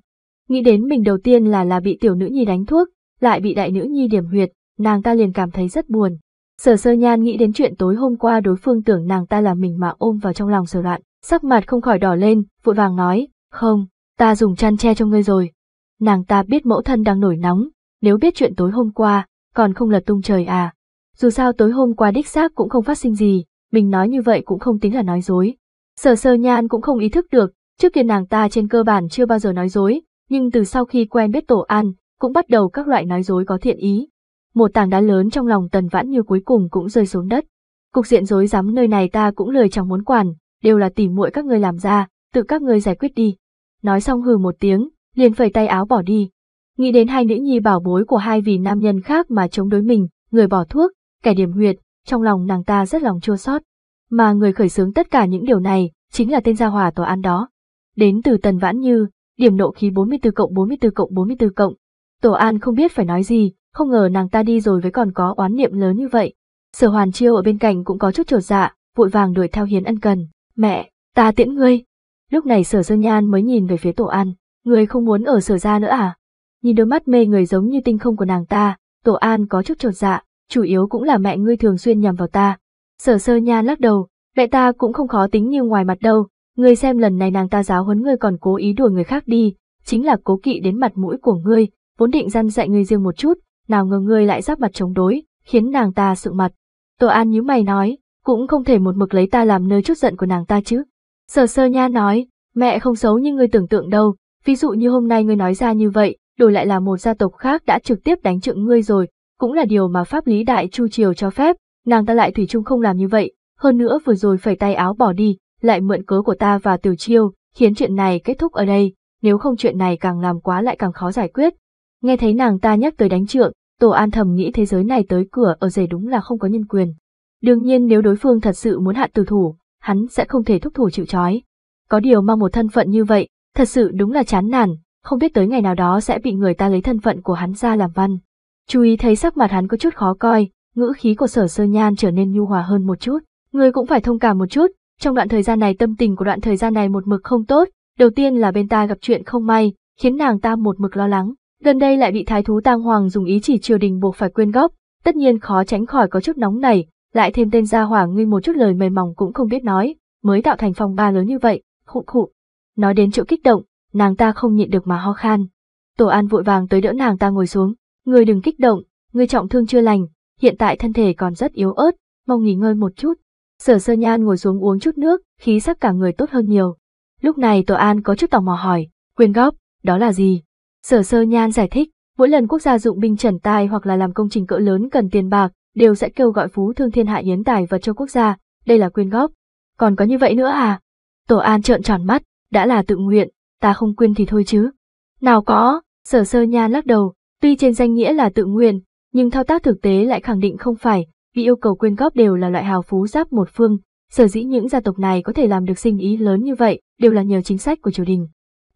Nghĩ đến mình đầu tiên là là bị tiểu nữ nhi đánh thuốc, lại bị đại nữ nhi điểm huyệt, nàng ta liền cảm thấy rất buồn. Sở sơ nhan nghĩ đến chuyện tối hôm qua đối phương tưởng nàng ta là mình mà ôm vào trong lòng sở loạn, sắc mặt không khỏi đỏ lên, vội vàng nói, không, ta dùng chăn che cho ngươi rồi. Nàng ta biết mẫu thân đang nổi nóng, nếu biết chuyện tối hôm qua, còn không lật tung trời à. Dù sao tối hôm qua đích xác cũng không phát sinh gì, mình nói như vậy cũng không tính là nói dối. Sở sơ nhan cũng không ý thức được, trước kia nàng ta trên cơ bản chưa bao giờ nói dối, nhưng từ sau khi quen biết tổ an, cũng bắt đầu các loại nói dối có thiện ý. Một tảng đá lớn trong lòng tần vãn như cuối cùng cũng rơi xuống đất. Cục diện dối rắm nơi này ta cũng lời chẳng muốn quản, đều là tỉ muội các ngươi làm ra, tự các ngươi giải quyết đi. Nói xong hừ một tiếng, liền phẩy tay áo bỏ đi. Nghĩ đến hai nữ nhi bảo bối của hai vị nam nhân khác mà chống đối mình, người bỏ thuốc, kẻ điểm huyệt, trong lòng nàng ta rất lòng chua xót. Mà người khởi xướng tất cả những điều này, chính là tên gia hòa tòa án đó. Đến từ Tần Vãn Như, điểm nộ khí 44 cộng 44 cộng 44 cộng, Tổ An không biết phải nói gì, không ngờ nàng ta đi rồi với còn có oán niệm lớn như vậy. Sở Hoàn Chiêu ở bên cạnh cũng có chút trột dạ, vội vàng đuổi theo Hiến Ân Cần. Mẹ, ta tiễn ngươi. Lúc này Sở Sơn Nhan mới nhìn về phía Tổ An, ngươi không muốn ở Sở gia nữa à? Nhìn đôi mắt mê người giống như tinh không của nàng ta, Tổ An có chút trột dạ, chủ yếu cũng là mẹ ngươi thường xuyên nhằm vào ta. Sở Sơ Nhan lắc đầu, mẹ ta cũng không khó tính như ngoài mặt đâu, ngươi xem lần này nàng ta giáo huấn ngươi còn cố ý đuổi người khác đi, chính là cố kỵ đến mặt mũi của ngươi, vốn định răn dạy ngươi riêng một chút, nào ngờ ngươi lại giáp mặt chống đối, khiến nàng ta sự mặt. Tô An nhíu mày nói, cũng không thể một mực lấy ta làm nơi chút giận của nàng ta chứ. Sở sơ nha nói, mẹ không xấu như người tưởng tượng đâu, ví dụ như hôm nay người nói ra như vậy, đổi lại là một gia tộc khác đã trực tiếp đánh trượng ngươi rồi, cũng là điều mà pháp lý đại chu triều cho phép, nàng ta lại thủy chung không làm như vậy, hơn nữa vừa rồi phẩy tay áo bỏ đi, lại mượn cớ của ta và tiểu chiêu, khiến chuyện này kết thúc ở đây, nếu không chuyện này càng làm quá lại càng khó giải quyết, Nghe thấy nàng ta nhắc tới đánh trượng, Tổ An thầm nghĩ thế giới này tới cửa ở rể đúng là không có nhân quyền. Đương nhiên nếu đối phương thật sự muốn hạ tử thủ, hắn sẽ không thể thúc thủ chịu trói. Có điều mang một thân phận như vậy, thật sự đúng là chán nản, không biết tới ngày nào đó sẽ bị người ta lấy thân phận của hắn ra làm văn. Chú ý thấy sắc mặt hắn có chút khó coi, ngữ khí của sở sơ nhan trở nên nhu hòa hơn một chút. Người cũng phải thông cảm một chút, trong đoạn thời gian này tâm tình của đoạn thời gian này một mực không tốt, đầu tiên là bên ta gặp chuyện không may, khiến nàng ta một mực lo lắng, gần đây lại bị thái thú tang hoàng dùng ý chỉ triều đình buộc phải quyên góp, tất nhiên khó tránh khỏi có chút nóng này, lại thêm tên gia hỏa ngươi một chút lời mềm mỏng cũng không biết nói, mới tạo thành phong ba lớn như vậy, khụ khụ. Nói đến chỗ kích động, nàng ta không nhịn được mà ho khan. Tổ An vội vàng tới đỡ nàng ta ngồi xuống, người đừng kích động, người trọng thương chưa lành, hiện tại thân thể còn rất yếu ớt, mau nghỉ ngơi một chút." Sở Sơ Nhan ngồi xuống uống chút nước, khí sắc cả người tốt hơn nhiều. Lúc này Tổ An có chút tò mò hỏi, "Quyên góp, đó là gì?" Sở Sơ Nhan giải thích, mỗi lần quốc gia dụng binh trần tài hoặc là làm công trình cỡ lớn cần tiền bạc, đều sẽ kêu gọi phú thương thiên hạ hiến tài vật cho quốc gia, đây là quyên góp. Còn có như vậy nữa à? Tổ An trợn tròn mắt, đã là tự nguyện, ta không quyên thì thôi chứ. Nào có, Sở Sơ Nhan lắc đầu, tuy trên danh nghĩa là tự nguyện, nhưng thao tác thực tế lại khẳng định không phải, vì yêu cầu quyên góp đều là loại hào phú giáp một phương, sở dĩ những gia tộc này có thể làm được sinh ý lớn như vậy, đều là nhờ chính sách của triều đình.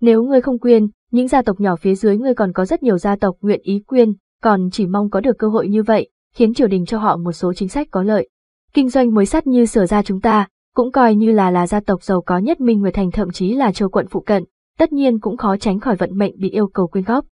Nếu ngươi không quyên, những gia tộc nhỏ phía dưới ngươi còn có rất nhiều gia tộc nguyện ý quyên, còn chỉ mong có được cơ hội như vậy, khiến triều đình cho họ một số chính sách có lợi. Kinh doanh mới sắt như sở ra chúng ta, cũng coi như là là gia tộc giàu có nhất Minh người Thành thậm chí là châu quận phụ cận, tất nhiên cũng khó tránh khỏi vận mệnh bị yêu cầu quyên góp.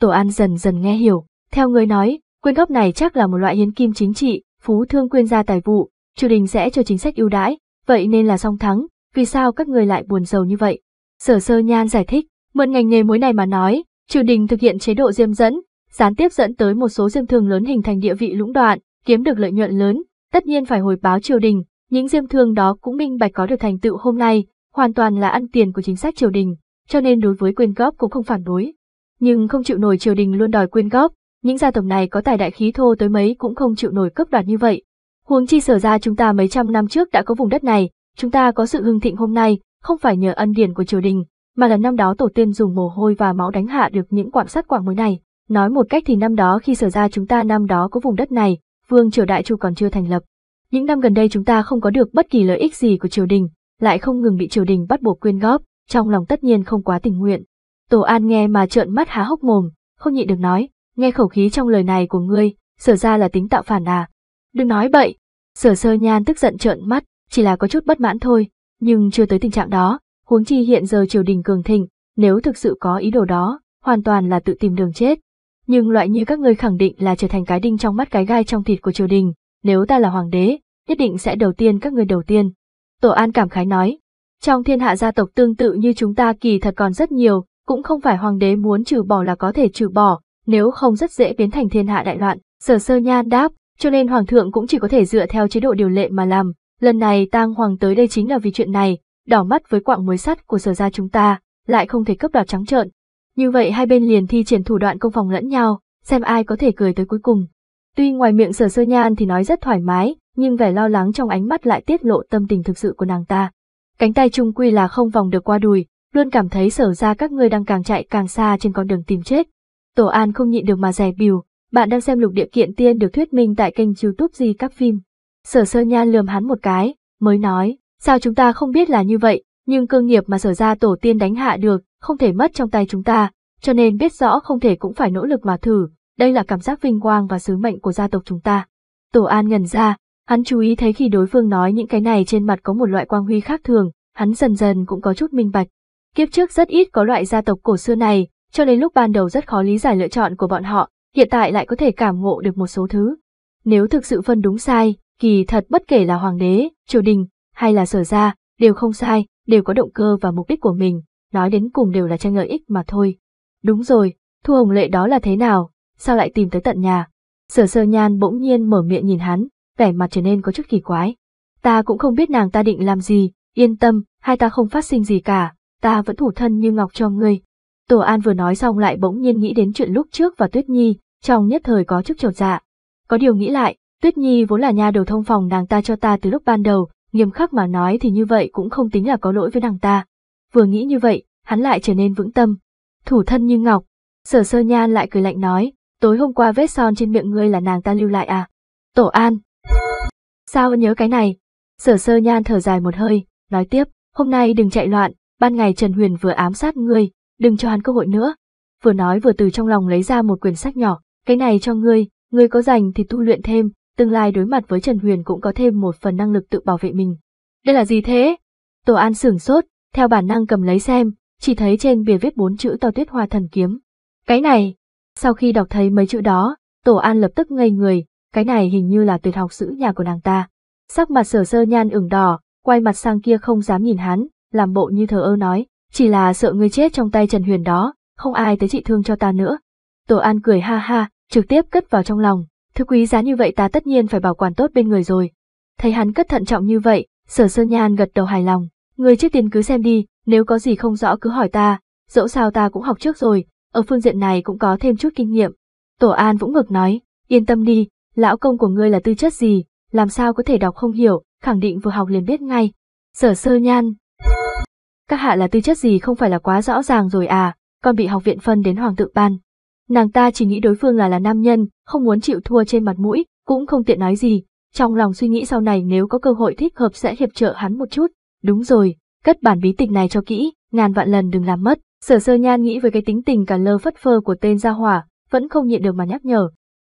Tổ An dần dần nghe hiểu, theo người nói, quyên góp này chắc là một loại hiến kim chính trị, phú thương quyên gia tài vụ, triều đình sẽ cho chính sách ưu đãi, vậy nên là song thắng, vì sao các người lại buồn giàu như vậy? Sở sơ nhan giải thích, Mượn ngành nghề muối này mà nói, triều đình thực hiện chế độ diêm dẫn, gián tiếp dẫn tới một số diêm thương lớn hình thành địa vị lũng đoạn, kiếm được lợi nhuận lớn, tất nhiên phải hồi báo triều đình, những diêm thương đó cũng minh bạch có được thành tựu hôm nay, hoàn toàn là ăn tiền của chính sách triều đình, cho nên đối với quyên góp cũng không phản đối. Nhưng không chịu nổi triều đình luôn đòi quyên góp, những gia tộc này có tài đại khí thô tới mấy cũng không chịu nổi cấp đoạt như vậy. Huống chi sở ra chúng ta mấy trăm năm trước đã có vùng đất này, chúng ta có sự hưng thịnh hôm nay, không phải nhờ ân điển của triều đình, mà là năm đó tổ tiên dùng mồ hôi và máu đánh hạ được những quạng sắt quạng mới này. Nói một cách thì năm đó khi sở ra chúng ta năm đó có vùng đất này, vương triều đại chu còn chưa thành lập. Những năm gần đây chúng ta không có được bất kỳ lợi ích gì của triều đình, lại không ngừng bị triều đình bắt buộc quyên góp, trong lòng tất nhiên không quá tình nguyện. Tổ An nghe mà trợn mắt há hốc mồm, không nhịn được nói, nghe khẩu khí trong lời này của ngươi, sở ra là tính tạo phản à. Đừng nói bậy. Sở sơ nhan tức giận trợn mắt, chỉ là có chút bất mãn thôi, nhưng chưa tới tình trạng đó, huống chi hiện giờ triều đình cường thịnh, nếu thực sự có ý đồ đó, hoàn toàn là tự tìm đường chết. Nhưng loại như các ngươi khẳng định là trở thành cái đinh trong mắt cái gai trong thịt của triều đình, nếu ta là hoàng đế, nhất định sẽ đầu tiên các ngươi đầu tiên. Tổ An cảm khái nói, trong thiên hạ gia tộc tương tự như chúng ta kỳ thật còn rất nhiều, cũng không phải hoàng đế muốn trừ bỏ là có thể trừ bỏ, nếu không rất dễ biến thành thiên hạ đại loạn, sở sơ nha đáp, cho nên hoàng thượng cũng chỉ có thể dựa theo chế độ điều lệ mà làm. Lần này tang hoàng tới đây chính là vì chuyện này, đỏ mắt với quạng muối sắt của sở ra chúng ta, lại không thể cướp đoạt trắng trợn. Như vậy hai bên liền thi triển thủ đoạn công phòng lẫn nhau, xem ai có thể cười tới cuối cùng. Tuy ngoài miệng sở sơ nhan thì nói rất thoải mái, nhưng vẻ lo lắng trong ánh mắt lại tiết lộ tâm tình thực sự của nàng ta. Cánh tay trung quy là không vòng được qua đùi, luôn cảm thấy sở ra các ngươi đang càng chạy càng xa trên con đường tìm chết. Tổ An không nhịn được mà rè biểu, bạn đang xem lục địa kiện tiên được thuyết minh tại kênh youtube gì các phim. Sở sơ nhan lườm hắn một cái, mới nói, Sao chúng ta không biết là như vậy, nhưng cương nghiệp mà sở ra tổ tiên đánh hạ được, không thể mất trong tay chúng ta, cho nên biết rõ không thể cũng phải nỗ lực mà thử, đây là cảm giác vinh quang và sứ mệnh của gia tộc chúng ta. Tổ An ngần ra, hắn chú ý thấy khi đối phương nói những cái này trên mặt có một loại quang huy khác thường, hắn dần dần cũng có chút minh bạch. Kiếp trước rất ít có loại gia tộc cổ xưa này, cho nên lúc ban đầu rất khó lý giải lựa chọn của bọn họ, hiện tại lại có thể cảm ngộ được một số thứ. Nếu thực sự phân đúng sai, kỳ thật bất kể là hoàng đế, triều đình, hay là sở ra, đều không sai, đều có động cơ và mục đích của mình, nói đến cùng đều là tranh lợi ích mà thôi. Đúng rồi, Thu Hồng Lệ đó là thế nào, sao lại tìm tới tận nhà? Sở sơ nhan bỗng nhiên mở miệng nhìn hắn, vẻ mặt trở nên có chút kỳ quái. Ta cũng không biết nàng ta định làm gì, yên tâm, hai ta không phát sinh gì cả, ta vẫn thủ thân như ngọc cho ngươi. Tổ An vừa nói xong lại bỗng nhiên nghĩ đến chuyện lúc trước và Tuyết Nhi, trong nhất thời có chút trột dạ. Có điều nghĩ lại, Tuyết Nhi vốn là nha đầu thông phòng nàng ta cho ta từ lúc ban đầu, nghiêm khắc mà nói thì như vậy cũng không tính là có lỗi với nàng ta. Vừa nghĩ như vậy, hắn lại trở nên vững tâm. Thủ thân như ngọc, sở sơ nhan lại cười lạnh nói, tối hôm qua vết son trên miệng ngươi là nàng ta lưu lại à? Tổ an! Sao nhớ cái này? Sở sơ nhan thở dài một hơi, nói tiếp, hôm nay đừng chạy loạn, ban ngày Trần Huyền vừa ám sát ngươi, đừng cho hắn cơ hội nữa. Vừa nói vừa từ trong lòng lấy ra một quyển sách nhỏ, cái này cho ngươi, ngươi có dành thì tu luyện thêm, tương lai đối mặt với Trần Huyền cũng có thêm một phần năng lực tự bảo vệ mình. Đây là gì thế? Tổ An sửng sốt, theo bản năng cầm lấy xem, chỉ thấy trên bìa viết bốn chữ to tuyết hoa thần kiếm. Cái này, sau khi đọc thấy mấy chữ đó, Tổ An lập tức ngây người, cái này hình như là tuyệt học sử nhà của nàng ta. Sắc mặt sở sơ nhan ửng đỏ, quay mặt sang kia không dám nhìn hắn, làm bộ như thờ ơ nói, chỉ là sợ người chết trong tay Trần Huyền đó, không ai tới trị thương cho ta nữa. Tổ An cười ha ha, trực tiếp cất vào trong lòng, Thứ quý giá như vậy ta tất nhiên phải bảo quản tốt bên người rồi. Thấy hắn cất thận trọng như vậy, sở sơ nhan gật đầu hài lòng. Người trước tiên cứ xem đi, nếu có gì không rõ cứ hỏi ta, dẫu sao ta cũng học trước rồi, ở phương diện này cũng có thêm chút kinh nghiệm. Tổ An Vũng Ngực nói, yên tâm đi, lão công của ngươi là tư chất gì, làm sao có thể đọc không hiểu, khẳng định vừa học liền biết ngay. Sở sơ nhan. Các hạ là tư chất gì không phải là quá rõ ràng rồi à, còn bị học viện phân đến hoàng tự ban, Nàng ta chỉ nghĩ đối phương là là nam nhân, không muốn chịu thua trên mặt mũi, cũng không tiện nói gì, trong lòng suy nghĩ sau này nếu có cơ hội thích hợp sẽ hiệp trợ hắn một chút. Đúng rồi, cất bản bí tịch này cho kỹ, ngàn vạn lần đừng làm mất. Sở sơ nhan nghĩ với cái tính tình cả lơ phất phơ của tên gia hỏa, vẫn không nhịn được mà nhắc nhở.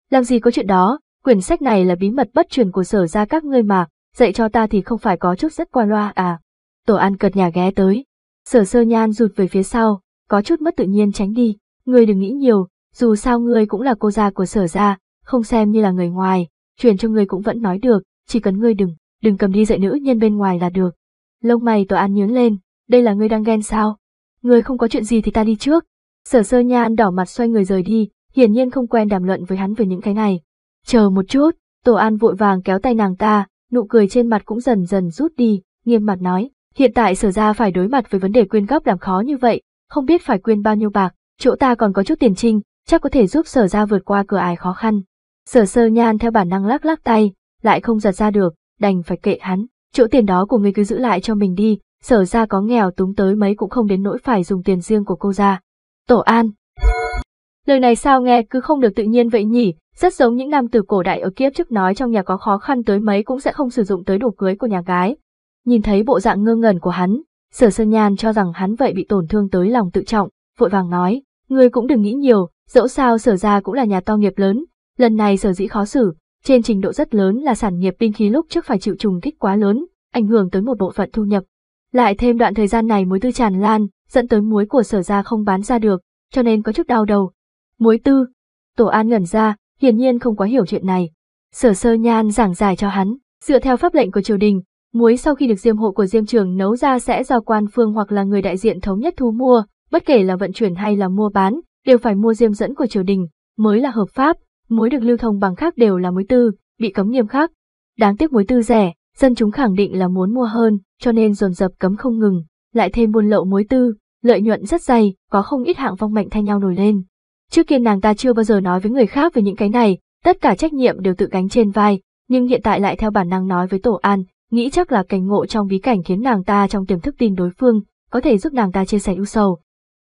Làm gì có chuyện đó, quyển sách này là bí mật bất truyền của sở gia các ngươi mà, dạy cho ta thì không phải có chút rất qua loa à. Tổ an cợt nhà ghé tới. Sở sơ nhan rụt về phía sau, có chút mất tự nhiên tránh đi. Người đừng nghĩ nhiều, dù sao ngươi cũng là cô gia của sở gia, không xem như là người ngoài, truyền cho ngươi cũng vẫn nói được, chỉ cần ngươi đừng, đừng cầm đi dạy nữ nhân bên ngoài là được. Lông mày tòa an nhướng lên, đây là ngươi đang ghen sao? Ngươi không có chuyện gì thì ta đi trước. Sở sơ nhan đỏ mặt xoay người rời đi, hiển nhiên không quen đàm luận với hắn về những cái này. Chờ một chút, Tổ An vội vàng kéo tay nàng ta, nụ cười trên mặt cũng dần dần rút đi, nghiêm mặt nói, hiện tại sở ra phải đối mặt với vấn đề quyên góp làm khó như vậy, không biết phải quyên bao nhiêu bạc, chỗ ta còn có chút tiền trinh, chắc có thể giúp sở ra vượt qua cửa ải khó khăn. Sở sơ nhan theo bản năng lắc lắc tay, lại không giật ra được, đành phải kệ hắn. Chỗ tiền đó của người cứ giữ lại cho mình đi, sở ra có nghèo túng tới mấy cũng không đến nỗi phải dùng tiền riêng của cô ra. Tổ an. Lời này sao nghe cứ không được tự nhiên vậy nhỉ, rất giống những nam tử cổ đại ở kiếp trước nói trong nhà có khó khăn tới mấy cũng sẽ không sử dụng tới đồ cưới của nhà gái. Nhìn thấy bộ dạng ngơ ngẩn của hắn, sở sơ nhan cho rằng hắn vậy bị tổn thương tới lòng tự trọng, vội vàng nói, người cũng đừng nghĩ nhiều, Dẫu sao sở ra cũng là nhà to nghiệp lớn, lần này sở dĩ khó xử, trên trình độ rất lớn là sản nghiệp binh khí lúc trước phải chịu trùng kích quá lớn, ảnh hưởng tới một bộ phận thu nhập. Lại thêm đoạn thời gian này muối tư tràn lan, dẫn tới muối của sở ra không bán ra được, cho nên có chút đau đầu. Muối tư, tổ an ngẩn ra, hiển nhiên không quá hiểu chuyện này. Sở sơ nhan giảng giải cho hắn, dựa theo pháp lệnh của triều đình, muối sau khi được diêm hộ của diêm trường nấu ra sẽ do quan phương hoặc là người đại diện thống nhất thu mua, bất kể là vận chuyển hay là mua bán, đều phải mua diêm dẫn của triều đình, mới là hợp pháp, muối được lưu thông bằng khác đều là muối tư, bị cấm nghiêm khắc. Đáng tiếc muối tư rẻ, dân chúng khẳng định là muốn mua hơn, cho nên dồn dập cấm không ngừng, lại thêm buôn lậu muối tư, lợi nhuận rất dày, có không ít hạng vong mệnh thay nhau nổi lên. Trước kia nàng ta chưa bao giờ nói với người khác về những cái này, tất cả trách nhiệm đều tự gánh trên vai, nhưng hiện tại lại theo bản năng nói với Tổ An, nghĩ chắc là cảnh ngộ trong bí cảnh khiến nàng ta trong tiềm thức tin đối phương, có thể giúp nàng ta chia sẻ ưu sầu.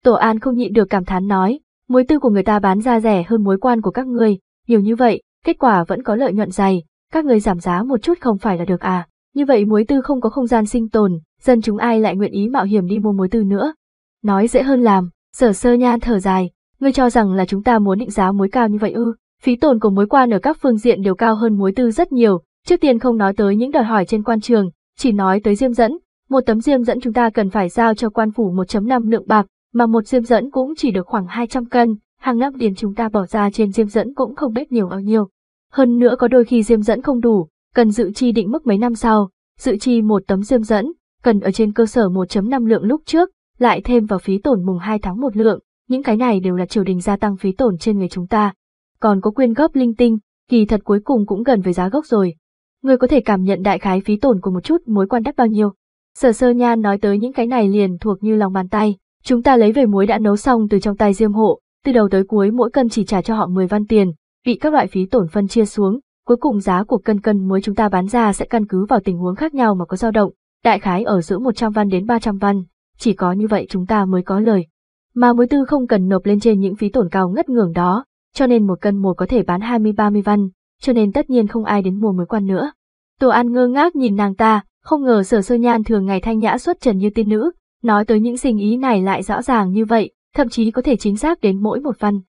Tổ An không nhịn được cảm thán nói, Muối tư của người ta bán ra rẻ hơn muối quan của các ngươi, nhiều như vậy, kết quả vẫn có lợi nhuận dày, các ngươi giảm giá một chút không phải là được à? Như vậy muối tư không có không gian sinh tồn, dân chúng ai lại nguyện ý mạo hiểm đi mua muối tư nữa? Nói dễ hơn làm, sở sơ nhan thở dài, ngươi cho rằng là chúng ta muốn định giá muối cao như vậy ư? Phí tồn của muối quan ở các phương diện đều cao hơn muối tư rất nhiều, trước tiên không nói tới những đòi hỏi trên quan trường, chỉ nói tới diêm dẫn, một tấm diêm dẫn chúng ta cần phải giao cho quan phủ 1.5 lượng bạc, mà một diêm dẫn cũng chỉ được khoảng 200 cân, hàng năm tiền chúng ta bỏ ra trên diêm dẫn cũng không biết nhiều bao nhiêu. Hơn nữa có đôi khi diêm dẫn không đủ, cần dự chi định mức mấy năm sau, dự chi một tấm diêm dẫn, cần ở trên cơ sở 1.5 lượng lúc trước, lại thêm vào phí tổn mùng 2 tháng một lượng, những cái này đều là triều đình gia tăng phí tổn trên người chúng ta. Còn có quyên góp linh tinh, kỳ thật cuối cùng cũng gần với giá gốc rồi. Người có thể cảm nhận đại khái phí tổn của một chút mối quan đắc bao nhiêu. Sở sơ nha nói tới những cái này liền thuộc như lòng bàn tay, Chúng ta lấy về muối đã nấu xong từ trong tay Diêm Hộ, từ đầu tới cuối mỗi cân chỉ trả cho họ 10 văn tiền, bị các loại phí tổn phân chia xuống, cuối cùng giá của cân cân muối chúng ta bán ra sẽ căn cứ vào tình huống khác nhau mà có dao động, đại khái ở giữa 100 văn đến 300 văn, chỉ có như vậy chúng ta mới có lời. Mà muối tư không cần nộp lên trên những phí tổn cao ngất ngưởng đó, cho nên một cân một có thể bán 20-30 văn, cho nên tất nhiên không ai đến mua muối quan nữa. Tô An ngơ ngác nhìn nàng ta, không ngờ sở sơ nhan thường ngày thanh nhã xuất trần như tiên nữ, Nói tới những sinh ý này lại rõ ràng như vậy, thậm chí có thể chính xác đến mỗi một văn.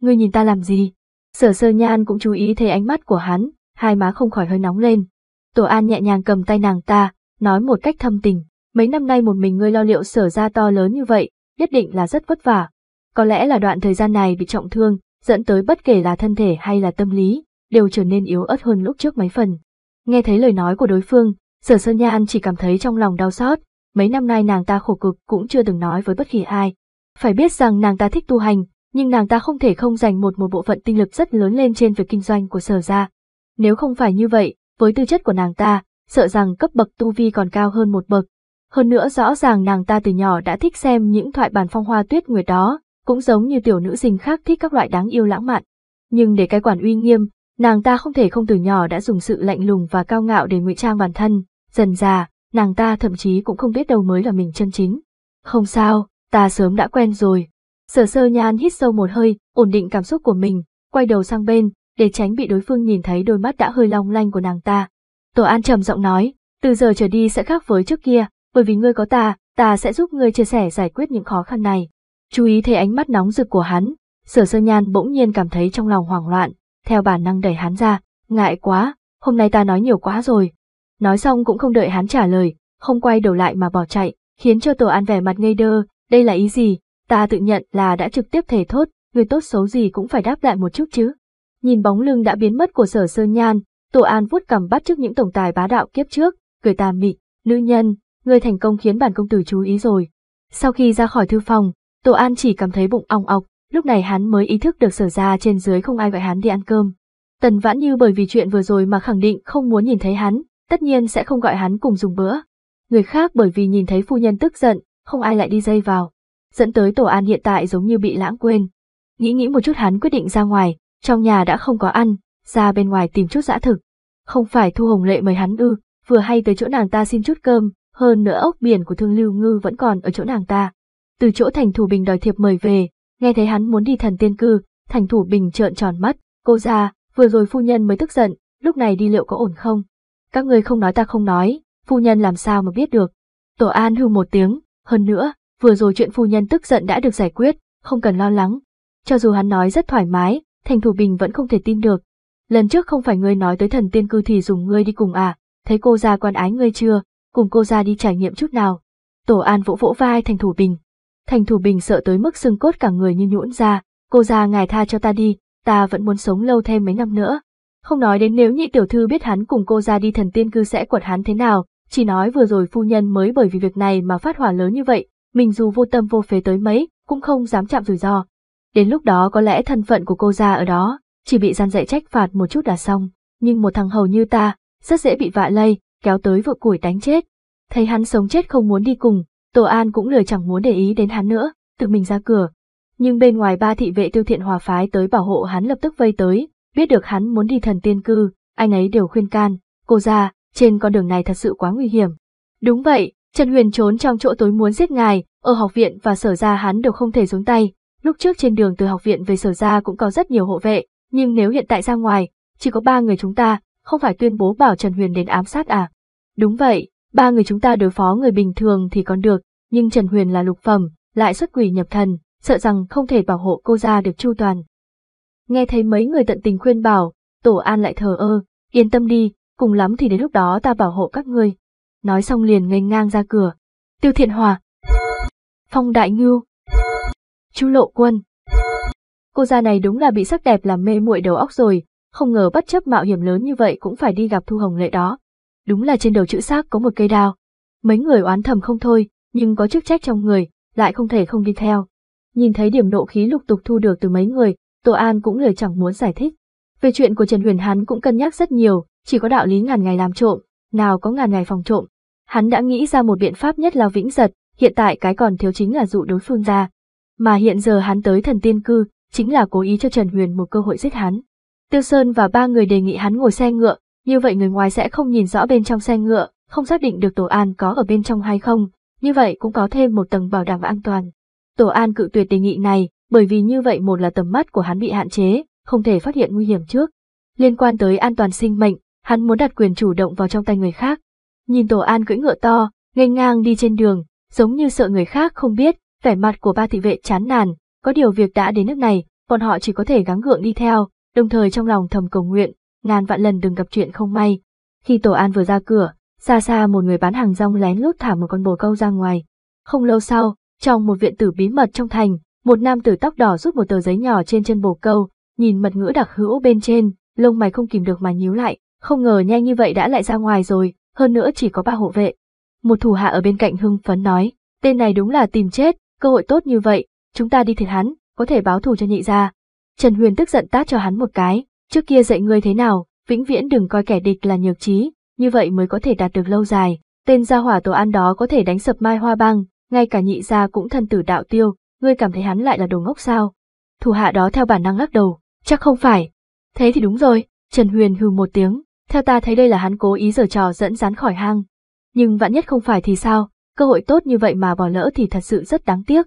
Ngươi nhìn ta làm gì? Sở sơ nhan cũng chú ý thấy ánh mắt của hắn, hai má không khỏi hơi nóng lên. Tổ An nhẹ nhàng cầm tay nàng ta, nói một cách thâm tình, mấy năm nay một mình ngươi lo liệu sở ra to lớn như vậy, nhất định là rất vất vả. Có lẽ là đoạn thời gian này bị trọng thương, dẫn tới bất kể là thân thể hay là tâm lý, đều trở nên yếu ớt hơn lúc trước mấy phần. Nghe thấy lời nói của đối phương, sở Sơ nhan chỉ cảm thấy trong lòng đau xót, mấy năm nay nàng ta khổ cực cũng chưa từng nói với bất kỳ ai. Phải biết rằng nàng ta thích tu hành, nhưng nàng ta không thể không dành một một bộ phận tinh lực rất lớn lên trên việc kinh doanh của sở gia. Nếu không phải như vậy, với tư chất của nàng ta, sợ rằng cấp bậc tu vi còn cao hơn một bậc. Hơn nữa rõ ràng nàng ta từ nhỏ đã thích xem những thoại bản phong hoa tuyết nguyệt đó, cũng giống như tiểu nữ sinh khác thích các loại đáng yêu lãng mạn. Nhưng để cái quản uy nghiêm, nàng ta không thể không từ nhỏ đã dùng sự lạnh lùng và cao ngạo để ngụy trang bản thân, dần già, nàng ta thậm chí cũng không biết đâu mới là mình chân chính. Không sao, ta sớm đã quen rồi. Sở sơ nhan hít sâu một hơi, ổn định cảm xúc của mình, quay đầu sang bên, để tránh bị đối phương nhìn thấy đôi mắt đã hơi long lanh của nàng ta. Tổ An trầm giọng nói, từ giờ trở đi sẽ khác với trước kia, bởi vì ngươi có ta, ta sẽ giúp ngươi chia sẻ giải quyết những khó khăn này. Chú ý thấy ánh mắt nóng rực của hắn, sở sơ nhan bỗng nhiên cảm thấy trong lòng hoảng loạn, theo bản năng đẩy hắn ra, ngại quá, hôm nay ta nói nhiều quá rồi, Nói xong cũng không đợi hắn trả lời, không quay đầu lại mà bỏ chạy, khiến cho tổ an vẻ mặt ngây đơ, đây là ý gì, ta tự nhận là đã trực tiếp thể thốt, người tốt xấu gì cũng phải đáp lại một chút chứ. Nhìn bóng lưng đã biến mất của sở sơ nhan, tổ an vuốt cầm bắt trước những tổng tài bá đạo kiếp trước, cười tà mị, nữ nhân, người thành công khiến bản công tử chú ý rồi. Sau khi ra khỏi thư phòng, tổ an chỉ cảm thấy bụng ong ọc, lúc này hắn mới ý thức được sở ra trên dưới không ai gọi hắn đi ăn cơm. Tần Vãn Như bởi vì chuyện vừa rồi mà khẳng định không muốn nhìn thấy hắn, tất nhiên sẽ không gọi hắn cùng dùng bữa. Người khác bởi vì nhìn thấy phu nhân tức giận, không ai lại đi dây vào, dẫn tới tổ an hiện tại giống như bị lãng quên. Nghĩ nghĩ một chút hắn quyết định ra ngoài, trong nhà đã không có ăn, ra bên ngoài tìm chút dã thực. Không phải Thu Hồng Lệ mời hắn ư, vừa hay tới chỗ nàng ta xin chút cơm, hơn nữa ốc biển của Thương Lưu Ngư vẫn còn ở chỗ nàng ta. Từ chỗ Thành Thủ Bình đòi thiệp mời về, nghe thấy hắn muốn đi thần tiên cư, Thành Thủ Bình trợn tròn mắt, cô ra, vừa rồi phu nhân mới tức giận, lúc này đi liệu có ổn không? các người không nói ta không nói, phu nhân làm sao mà biết được. Tổ An hư một tiếng, hơn nữa, vừa rồi chuyện phu nhân tức giận đã được giải quyết, không cần lo lắng. Cho dù hắn nói rất thoải mái, thành thủ bình vẫn không thể tin được. Lần trước không phải ngươi nói tới thần tiên cư thì dùng ngươi đi cùng à, thấy cô ra quan ái ngươi chưa, cùng cô ra đi trải nghiệm chút nào. Tổ An vỗ vỗ vai thành thủ bình. Thành thủ bình sợ tới mức xương cốt cả người như nhũn ra, cô ra ngài tha cho ta đi, ta vẫn muốn sống lâu thêm mấy năm nữa không nói đến nếu nhị tiểu thư biết hắn cùng cô ra đi thần tiên cư sẽ quật hắn thế nào, chỉ nói vừa rồi phu nhân mới bởi vì việc này mà phát hỏa lớn như vậy, mình dù vô tâm vô phế tới mấy, cũng không dám chạm rủi ro. Đến lúc đó có lẽ thân phận của cô ra ở đó, chỉ bị gian dạy trách phạt một chút là xong, nhưng một thằng hầu như ta, rất dễ bị vạ lây, kéo tới vợ củi đánh chết. Thấy hắn sống chết không muốn đi cùng, Tổ An cũng lười chẳng muốn để ý đến hắn nữa, tự mình ra cửa. Nhưng bên ngoài ba thị vệ tiêu thiện hòa phái tới bảo hộ hắn lập tức vây tới, biết được hắn muốn đi thần tiên cư, anh ấy đều khuyên can, cô ra, trên con đường này thật sự quá nguy hiểm. Đúng vậy, Trần Huyền trốn trong chỗ tối muốn giết ngài, ở học viện và sở ra hắn đều không thể xuống tay, lúc trước trên đường từ học viện về sở ra cũng có rất nhiều hộ vệ, nhưng nếu hiện tại ra ngoài, chỉ có ba người chúng ta, không phải tuyên bố bảo Trần Huyền đến ám sát à? Đúng vậy, ba người chúng ta đối phó người bình thường thì còn được, nhưng Trần Huyền là lục phẩm, lại xuất quỷ nhập thần, sợ rằng không thể bảo hộ cô ra được chu toàn. Nghe thấy mấy người tận tình khuyên bảo, Tổ An lại thờ ơ, yên tâm đi, cùng lắm thì đến lúc đó ta bảo hộ các ngươi. Nói xong liền nghênh ngang ra cửa. Tiêu Thiện Hòa, Phong Đại Ngưu, chú Lộ Quân. Cô gia này đúng là bị sắc đẹp làm mê muội đầu óc rồi, không ngờ bất chấp mạo hiểm lớn như vậy cũng phải đi gặp Thu Hồng Lệ đó. Đúng là trên đầu chữ xác có một cây đao. Mấy người oán thầm không thôi, nhưng có chức trách trong người, lại không thể không đi theo. Nhìn thấy điểm độ khí lục tục thu được từ mấy người, Tô An cũng lời chẳng muốn giải thích. Về chuyện của Trần Huyền hắn cũng cân nhắc rất nhiều, chỉ có đạo lý ngàn ngày làm trộm, nào có ngàn ngày phòng trộm. Hắn đã nghĩ ra một biện pháp nhất là vĩnh giật, hiện tại cái còn thiếu chính là dụ đối phương ra. Mà hiện giờ hắn tới thần tiên cư, chính là cố ý cho Trần Huyền một cơ hội giết hắn. Tiêu Sơn và ba người đề nghị hắn ngồi xe ngựa, như vậy người ngoài sẽ không nhìn rõ bên trong xe ngựa, không xác định được Tổ An có ở bên trong hay không, như vậy cũng có thêm một tầng bảo đảm an toàn. Tổ An cự tuyệt đề nghị này, bởi vì như vậy một là tầm mắt của hắn bị hạn chế, không thể phát hiện nguy hiểm trước. Liên quan tới an toàn sinh mệnh, hắn muốn đặt quyền chủ động vào trong tay người khác. Nhìn Tổ An cưỡi ngựa to, nghênh ngang đi trên đường, giống như sợ người khác không biết, vẻ mặt của ba thị vệ chán nản, có điều việc đã đến nước này, bọn họ chỉ có thể gắng gượng đi theo, đồng thời trong lòng thầm cầu nguyện, ngàn vạn lần đừng gặp chuyện không may. Khi Tổ An vừa ra cửa, xa xa một người bán hàng rong lén lút thả một con bồ câu ra ngoài. Không lâu sau, trong một viện tử bí mật trong thành, một nam tử tóc đỏ rút một tờ giấy nhỏ trên chân bồ câu, nhìn mật ngữ đặc hữu bên trên, lông mày không kìm được mà nhíu lại, không ngờ nhanh như vậy đã lại ra ngoài rồi, hơn nữa chỉ có ba hộ vệ. Một thủ hạ ở bên cạnh hưng phấn nói, tên này đúng là tìm chết, cơ hội tốt như vậy, chúng ta đi thiệt hắn, có thể báo thù cho nhị ra. Trần Huyền tức giận tát cho hắn một cái, trước kia dạy ngươi thế nào, vĩnh viễn đừng coi kẻ địch là nhược trí, như vậy mới có thể đạt được lâu dài, tên gia hỏa tổ an đó có thể đánh sập mai hoa băng, ngay cả nhị gia cũng thân tử đạo tiêu, ngươi cảm thấy hắn lại là đồ ngốc sao? Thủ hạ đó theo bản năng lắc đầu, chắc không phải. Thế thì đúng rồi, Trần Huyền hừ một tiếng, theo ta thấy đây là hắn cố ý giở trò dẫn rắn khỏi hang. Nhưng vạn nhất không phải thì sao, cơ hội tốt như vậy mà bỏ lỡ thì thật sự rất đáng tiếc.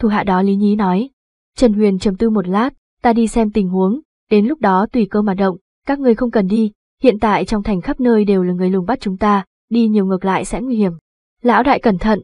Thủ hạ đó lý nhí nói. Trần Huyền trầm tư một lát, ta đi xem tình huống, đến lúc đó tùy cơ mà động, các ngươi không cần đi, hiện tại trong thành khắp nơi đều là người lùng bắt chúng ta, đi nhiều ngược lại sẽ nguy hiểm. Lão đại cẩn thận.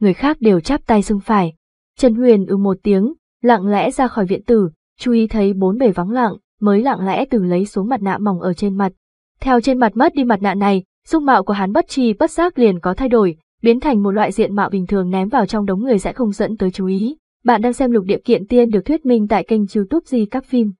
Người khác đều chắp tay xưng phải, Trần Huyền ư ừ một tiếng, lặng lẽ ra khỏi viện tử, chú ý thấy bốn bề vắng lặng, mới lặng lẽ từ lấy xuống mặt nạ mỏng ở trên mặt. Theo trên mặt mất đi mặt nạ này, dung mạo của hắn bất tri bất giác liền có thay đổi, biến thành một loại diện mạo bình thường ném vào trong đống người sẽ không dẫn tới chú ý. Bạn đang xem lục địa kiện tiên được thuyết minh tại kênh youtube Di Các Phim.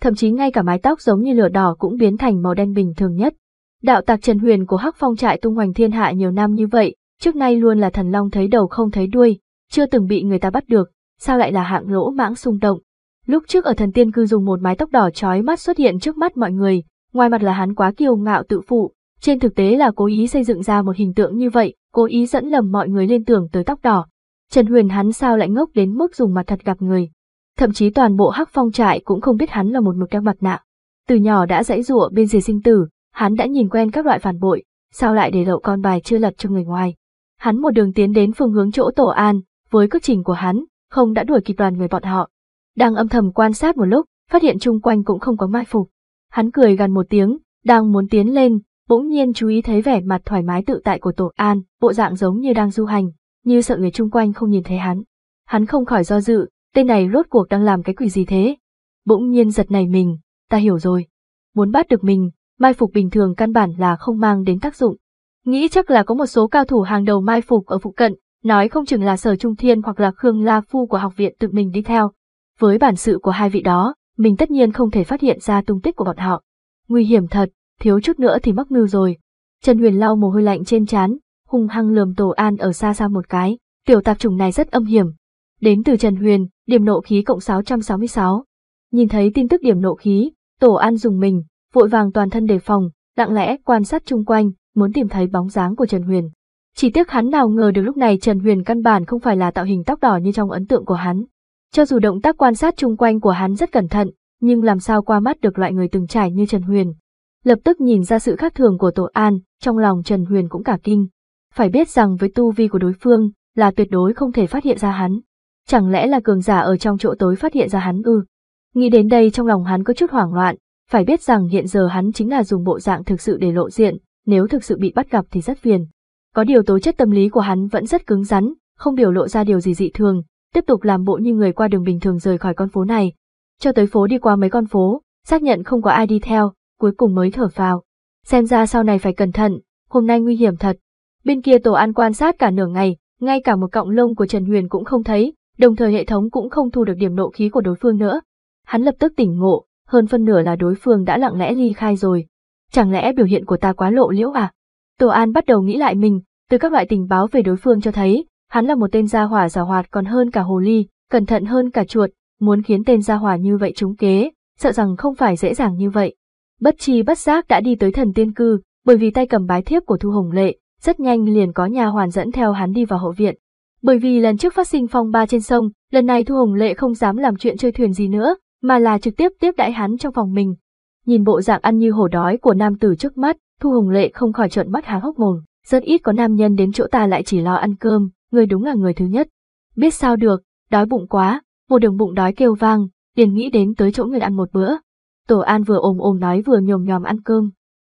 Thậm chí ngay cả mái tóc giống như lửa đỏ cũng biến thành màu đen bình thường nhất. Đạo tạc Trần Huyền của Hắc Phong trại tung hoành thiên hạ nhiều năm như vậy, trước nay luôn là thần long thấy đầu không thấy đuôi, chưa từng bị người ta bắt được, sao lại là hạng lỗ mãng xung động. Lúc trước ở thần tiên cư dùng một mái tóc đỏ trói mắt xuất hiện trước mắt mọi người, ngoài mặt là hắn quá kiêu ngạo tự phụ, trên thực tế là cố ý xây dựng ra một hình tượng như vậy, cố ý dẫn lầm mọi người lên tưởng tới tóc đỏ. Trần Huyền hắn sao lại ngốc đến mức dùng mặt thật gặp người. Thậm chí toàn bộ hắc phong trại cũng không biết hắn là một mực đeo mặt nạ. Từ nhỏ đã dãy rụa bên dì sinh tử, hắn đã nhìn quen các loại phản bội, sao lại để lộ con bài chưa lật cho người ngoài. Hắn một đường tiến đến phương hướng chỗ tổ an, với cước trình của hắn, không đã đuổi kịp đoàn người bọn họ. Đang âm thầm quan sát một lúc, phát hiện chung quanh cũng không có mai phục. Hắn cười gần một tiếng, đang muốn tiến lên, bỗng nhiên chú ý thấy vẻ mặt thoải mái tự tại của tổ an, bộ dạng giống như đang du hành, như sợ người chung quanh không nhìn thấy hắn. Hắn không khỏi do dự, tên này rốt cuộc đang làm cái quỷ gì thế? Bỗng nhiên giật này mình, ta hiểu rồi. Muốn bắt được mình, mai phục bình thường căn bản là không mang đến tác dụng. Nghĩ chắc là có một số cao thủ hàng đầu mai phục ở phụ cận, nói không chừng là Sở Trung Thiên hoặc là Khương La Phu của học viện tự mình đi theo. Với bản sự của hai vị đó, mình tất nhiên không thể phát hiện ra tung tích của bọn họ. Nguy hiểm thật, thiếu chút nữa thì mắc mưu rồi. Trần Huyền lau mồ hôi lạnh trên trán, hung hăng lườm Tổ An ở xa xa một cái, tiểu tạp chủng này rất âm hiểm. Đến từ Trần Huyền, điểm nộ khí cộng 666. Nhìn thấy tin tức điểm nộ khí, Tổ An dùng mình, vội vàng toàn thân đề phòng, lặng lẽ quan sát chung quanh, muốn tìm thấy bóng dáng của Trần Huyền. Chỉ tiếc hắn nào ngờ được lúc này Trần Huyền căn bản không phải là tạo hình tóc đỏ như trong ấn tượng của hắn. Cho dù động tác quan sát chung quanh của hắn rất cẩn thận, nhưng làm sao qua mắt được loại người từng trải như Trần Huyền. Lập tức nhìn ra sự khác thường của Tổ An, trong lòng Trần Huyền cũng cả kinh. Phải biết rằng với tu vi của đối phương, là tuyệt đối không thể phát hiện ra hắn. Chẳng lẽ là cường giả ở trong chỗ tối phát hiện ra hắn ư? Nghĩ đến đây trong lòng hắn có chút hoảng loạn, phải biết rằng hiện giờ hắn chính là dùng bộ dạng thực sự để lộ diện, nếu thực sự bị bắt gặp thì rất phiền. Có điều tố chất tâm lý của hắn vẫn rất cứng rắn, không biểu lộ ra điều gì dị thường, tiếp tục làm bộ như người qua đường bình thường rời khỏi con phố này. Cho tới phố đi qua mấy con phố, xác nhận không có ai đi theo, cuối cùng mới thở vào. Xem ra sau này phải cẩn thận, hôm nay nguy hiểm thật. Bên kia tổ an quan sát cả nửa ngày, ngay cả một cọng lông của Trần Huyền cũng không thấy, đồng thời hệ thống cũng không thu được điểm nộ khí của đối phương nữa. Hắn lập tức tỉnh ngộ, hơn phân nửa là đối phương đã lặng lẽ ly khai rồi. Chẳng lẽ biểu hiện của ta quá lộ liễu à? Tô An bắt đầu nghĩ lại mình, từ các loại tình báo về đối phương cho thấy, hắn là một tên gia hỏa giả hoạt còn hơn cả hồ ly, cẩn thận hơn cả chuột, muốn khiến tên gia hỏa như vậy trúng kế, sợ rằng không phải dễ dàng như vậy. Bất chi bất giác đã đi tới thần tiên cư, bởi vì tay cầm bái thiếp của Thu Hồng Lệ, rất nhanh liền có nhà hoàn dẫn theo hắn đi vào hậu viện. Bởi vì lần trước phát sinh phong ba trên sông, lần này Thu Hồng Lệ không dám làm chuyện chơi thuyền gì nữa, mà là trực tiếp tiếp đãi hắn trong phòng mình. Nhìn bộ dạng ăn như hổ đói của nam tử trước mắt, Thu Hồng Lệ không khỏi trợn mắt há hốc mồm, rất ít có nam nhân đến chỗ ta lại chỉ lo ăn cơm, người đúng là người thứ nhất. Biết sao được, đói bụng quá, một đường bụng đói kêu vang, liền nghĩ đến tới chỗ người ăn một bữa. Tổ An vừa ồm ồm nói vừa nhồm nhòm ăn cơm.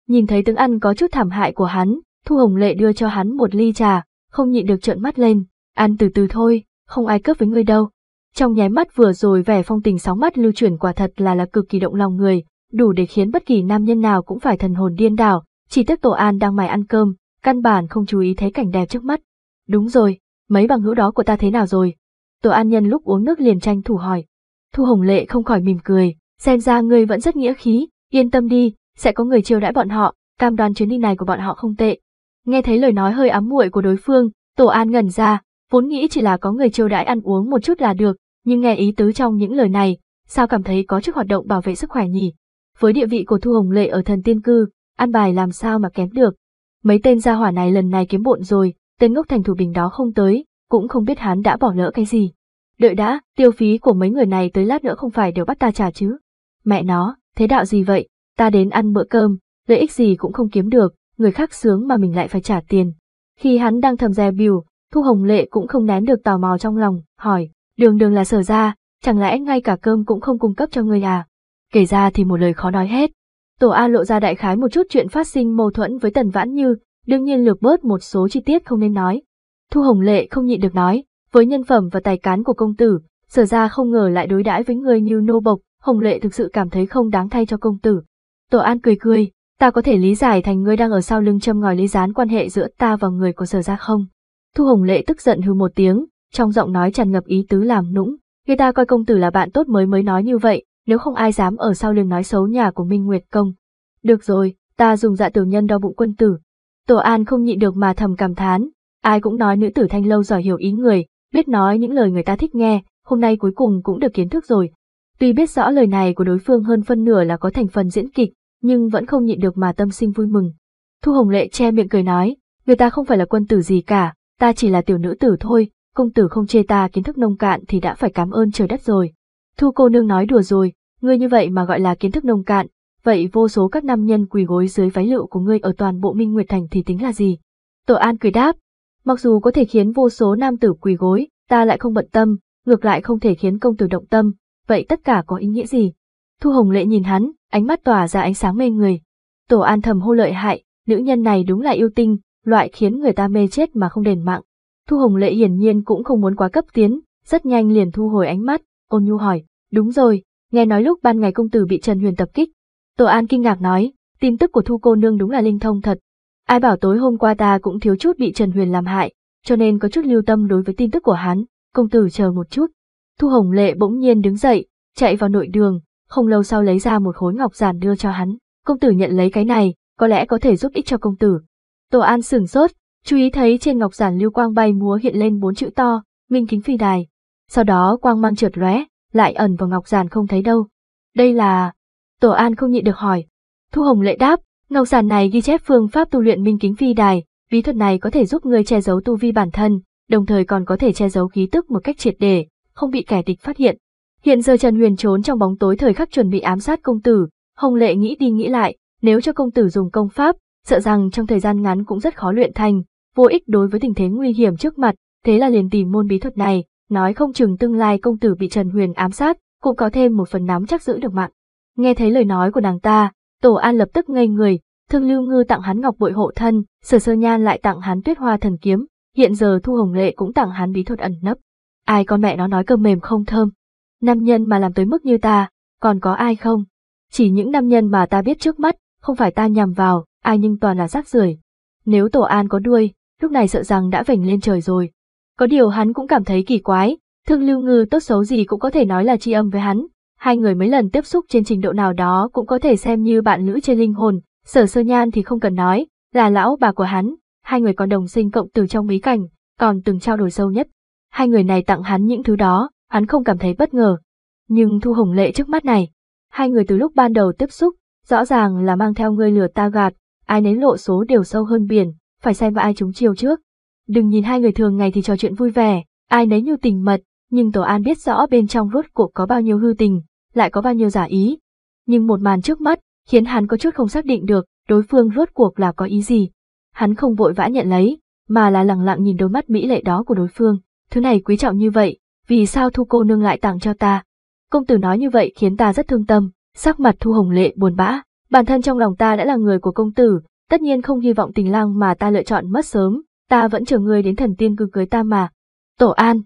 Nhìn thấy tướng ăn có chút thảm hại của hắn, Thu Hồng Lệ đưa cho hắn một ly trà, không nhịn được trợn mắt lên, ăn từ từ thôi, không ai cướp với ngươi đâu. Trong nháy mắt vừa rồi vẻ phong tình sóng mắt lưu chuyển quả thật là là cực kỳ động lòng người, đủ để khiến bất kỳ nam nhân nào cũng phải thần hồn điên đảo, chỉ tiếc Tổ An đang mải ăn cơm, căn bản không chú ý thấy cảnh đẹp trước mắt. Đúng rồi, mấy bằng hữu đó của ta thế nào rồi? Tổ An nhân lúc uống nước liền tranh thủ hỏi. Thu Hồng Lệ không khỏi mỉm cười, xem ra ngươi vẫn rất nghĩa khí, yên tâm đi, sẽ có người chiêu đãi bọn họ, cam đoan chuyến đi này của bọn họ không tệ. Nghe thấy lời nói hơi ấm muội của đối phương, Tổ An ngẩn ra, vốn nghĩ chỉ là có người chiêu đãi ăn uống một chút là được, nhưng nghe ý tứ trong những lời này, sao cảm thấy có chức hoạt động bảo vệ sức khỏe nhỉ? Với địa vị của Thu Hồng Lệ ở thần tiên cư, ăn bài làm sao mà kém được. Mấy tên gia hỏa này lần này kiếm bộn rồi, tên ngốc thành thủ bình đó không tới, cũng không biết hắn đã bỏ lỡ cái gì. Đợi đã, tiêu phí của mấy người này tới lát nữa không phải đều bắt ta trả chứ. Mẹ nó, thế đạo gì vậy, ta đến ăn bữa cơm, lợi ích gì cũng không kiếm được, người khác sướng mà mình lại phải trả tiền. Khi hắn đang thầm dè biểu, Thu Hồng Lệ cũng không nén được tò mò trong lòng, hỏi, đường đường là sở ra, chẳng lẽ ngay cả cơm cũng không cung cấp cho người à? Kể ra thì một lời khó nói hết, Tổ A lộ ra đại khái một chút chuyện phát sinh mâu thuẫn với Tần Vãn Như, đương nhiên lược bớt một số chi tiết không nên nói. Thu Hồng Lệ không nhịn được nói, với nhân phẩm và tài cán của công tử, sở ra không ngờ lại đối đãi với người như nô bộc, Hồng Lệ thực sự cảm thấy không đáng thay cho công tử. Tổ An cười cười, ta có thể lý giải thành ngươi đang ở sau lưng châm ngòi lý gián quan hệ giữa ta và người của sở ra không? Thu Hồng Lệ tức giận hư một tiếng, trong giọng nói tràn ngập ý tứ làm nũng, người ta coi công tử là bạn tốt mới mới nói như vậy, nếu không ai dám ở sau lưng nói xấu nhà của Minh Nguyệt Công. Được rồi, ta dùng dạ tiểu nhân đo bụng quân tử. Tổ An không nhịn được mà thầm cảm thán, ai cũng nói nữ tử thanh lâu giỏi hiểu ý người, biết nói những lời người ta thích nghe, hôm nay cuối cùng cũng được kiến thức rồi. Tuy biết rõ lời này của đối phương hơn phân nửa là có thành phần diễn kịch, nhưng vẫn không nhịn được mà tâm sinh vui mừng. Thu Hồng Lệ che miệng cười nói, người ta không phải là quân tử gì cả, ta chỉ là tiểu nữ tử thôi, công tử không chê ta kiến thức nông cạn thì đã phải cảm ơn trời đất rồi. Thu cô nương nói đùa rồi, ngươi như vậy mà gọi là kiến thức nông cạn, vậy vô số các nam nhân quỳ gối dưới váy lựu của ngươi ở toàn bộ Minh Nguyệt Thành thì tính là gì? Tổ An cười đáp, mặc dù có thể khiến vô số nam tử quỳ gối, ta lại không bận tâm, ngược lại không thể khiến công tử động tâm, vậy tất cả có ý nghĩa gì? Thu Hồng Lệ nhìn hắn, ánh mắt tỏa ra ánh sáng mê người. Tổ An thầm hô lợi hại, nữ nhân này đúng là yêu tinh, loại khiến người ta mê chết mà không đền mạng. Thu Hồng Lệ hiển nhiên cũng không muốn quá cấp tiến, rất nhanh liền thu hồi ánh mắt, ôn nhu hỏi, đúng rồi, nghe nói lúc ban ngày công tử bị Trần Huyền tập kích. Tổ An kinh ngạc nói, tin tức của Thu cô nương đúng là linh thông thật. Ai bảo tối hôm qua ta cũng thiếu chút bị Trần Huyền làm hại, cho nên có chút lưu tâm đối với tin tức của hắn, công tử chờ một chút. Thu Hồng Lệ bỗng nhiên đứng dậy, chạy vào nội đường, không lâu sau lấy ra một khối ngọc giản đưa cho hắn. Công tử nhận lấy cái này, có lẽ có thể giúp ích cho công tử. Tổ An sửng sốt, chú ý thấy trên ngọc giản lưu quang bay múa hiện lên bốn chữ to, Minh Kính Phi Đài sau đó quang mang trượt lóe, lại ẩn vào ngọc giản không thấy đâu. Đây là... Tổ An không nhịn được hỏi. Thu Hồng lệ đáp, ngọc giản này ghi chép phương pháp tu luyện minh kính phi đài, bí thuật này có thể giúp người che giấu tu vi bản thân, đồng thời còn có thể che giấu khí tức một cách triệt để, không bị kẻ địch phát hiện. Hiện giờ Trần Huyền trốn trong bóng tối thời khắc chuẩn bị ám sát công tử, Hồng Lệ nghĩ đi nghĩ lại, nếu cho công tử dùng công pháp, sợ rằng trong thời gian ngắn cũng rất khó luyện thành, vô ích đối với tình thế nguy hiểm trước mặt, thế là liền tìm môn bí thuật này, nói không chừng tương lai công tử bị Trần Huyền ám sát, cũng có thêm một phần nắm chắc giữ được mạng. Nghe thấy lời nói của nàng ta, Tổ An lập tức ngây người, Thương Lưu Ngư tặng hắn ngọc bội hộ thân, Sở Sơ Nhan lại tặng hắn Tuyết Hoa thần kiếm, hiện giờ Thu Hồng Lệ cũng tặng hắn bí thuật ẩn nấp. Ai con mẹ nó nói cơm mềm không thơm. Nam nhân mà làm tới mức như ta, còn có ai không? Chỉ những nam nhân mà ta biết trước mắt, không phải ta nhằm vào, ai nhưng toàn là rác rưởi. Nếu Tổ An có đuôi, lúc này sợ rằng đã vểnh lên trời rồi, có điều hắn cũng cảm thấy kỳ quái, thương lưu ngư tốt xấu gì cũng có thể nói là tri âm với hắn. Hai người mấy lần tiếp xúc trên trình độ nào đó cũng có thể xem như bạn nữ trên linh hồn, sở sơ nhan thì không cần nói, là lão bà của hắn, hai người còn đồng sinh cộng từ trong bí cảnh, còn từng trao đổi sâu nhất. Hai người này tặng hắn những thứ đó, hắn không cảm thấy bất ngờ. Nhưng Thu Hồng Lệ trước mắt này, hai người từ lúc ban đầu tiếp xúc, rõ ràng là mang theo ngươi lừa ta gạt, ai nấy lộ số đều sâu hơn biển, phải xem vào ai chúng chiêu trước, Đừng nhìn hai người thường ngày thì trò chuyện vui vẻ, ai nấy như tình mật, nhưng Tổ An biết rõ bên trong rốt cuộc có bao nhiêu hư tình, lại có bao nhiêu giả ý. Nhưng một màn trước mắt, khiến hắn có chút không xác định được, đối phương rốt cuộc là có ý gì. Hắn không vội vã nhận lấy, mà là lặng lặng nhìn đôi mắt mỹ lệ đó của đối phương, thứ này quý trọng như vậy, vì sao thu cô nương lại tặng cho ta. Công tử nói như vậy khiến ta rất thương tâm, sắc mặt thu hồng lệ buồn bã, bản thân trong lòng ta đã là người của công tử, tất nhiên không hy vọng tình lang mà ta lựa chọn mất sớm, ta vẫn chờ ngươi đến thần tiên cư cưới ta mà. Tổ An.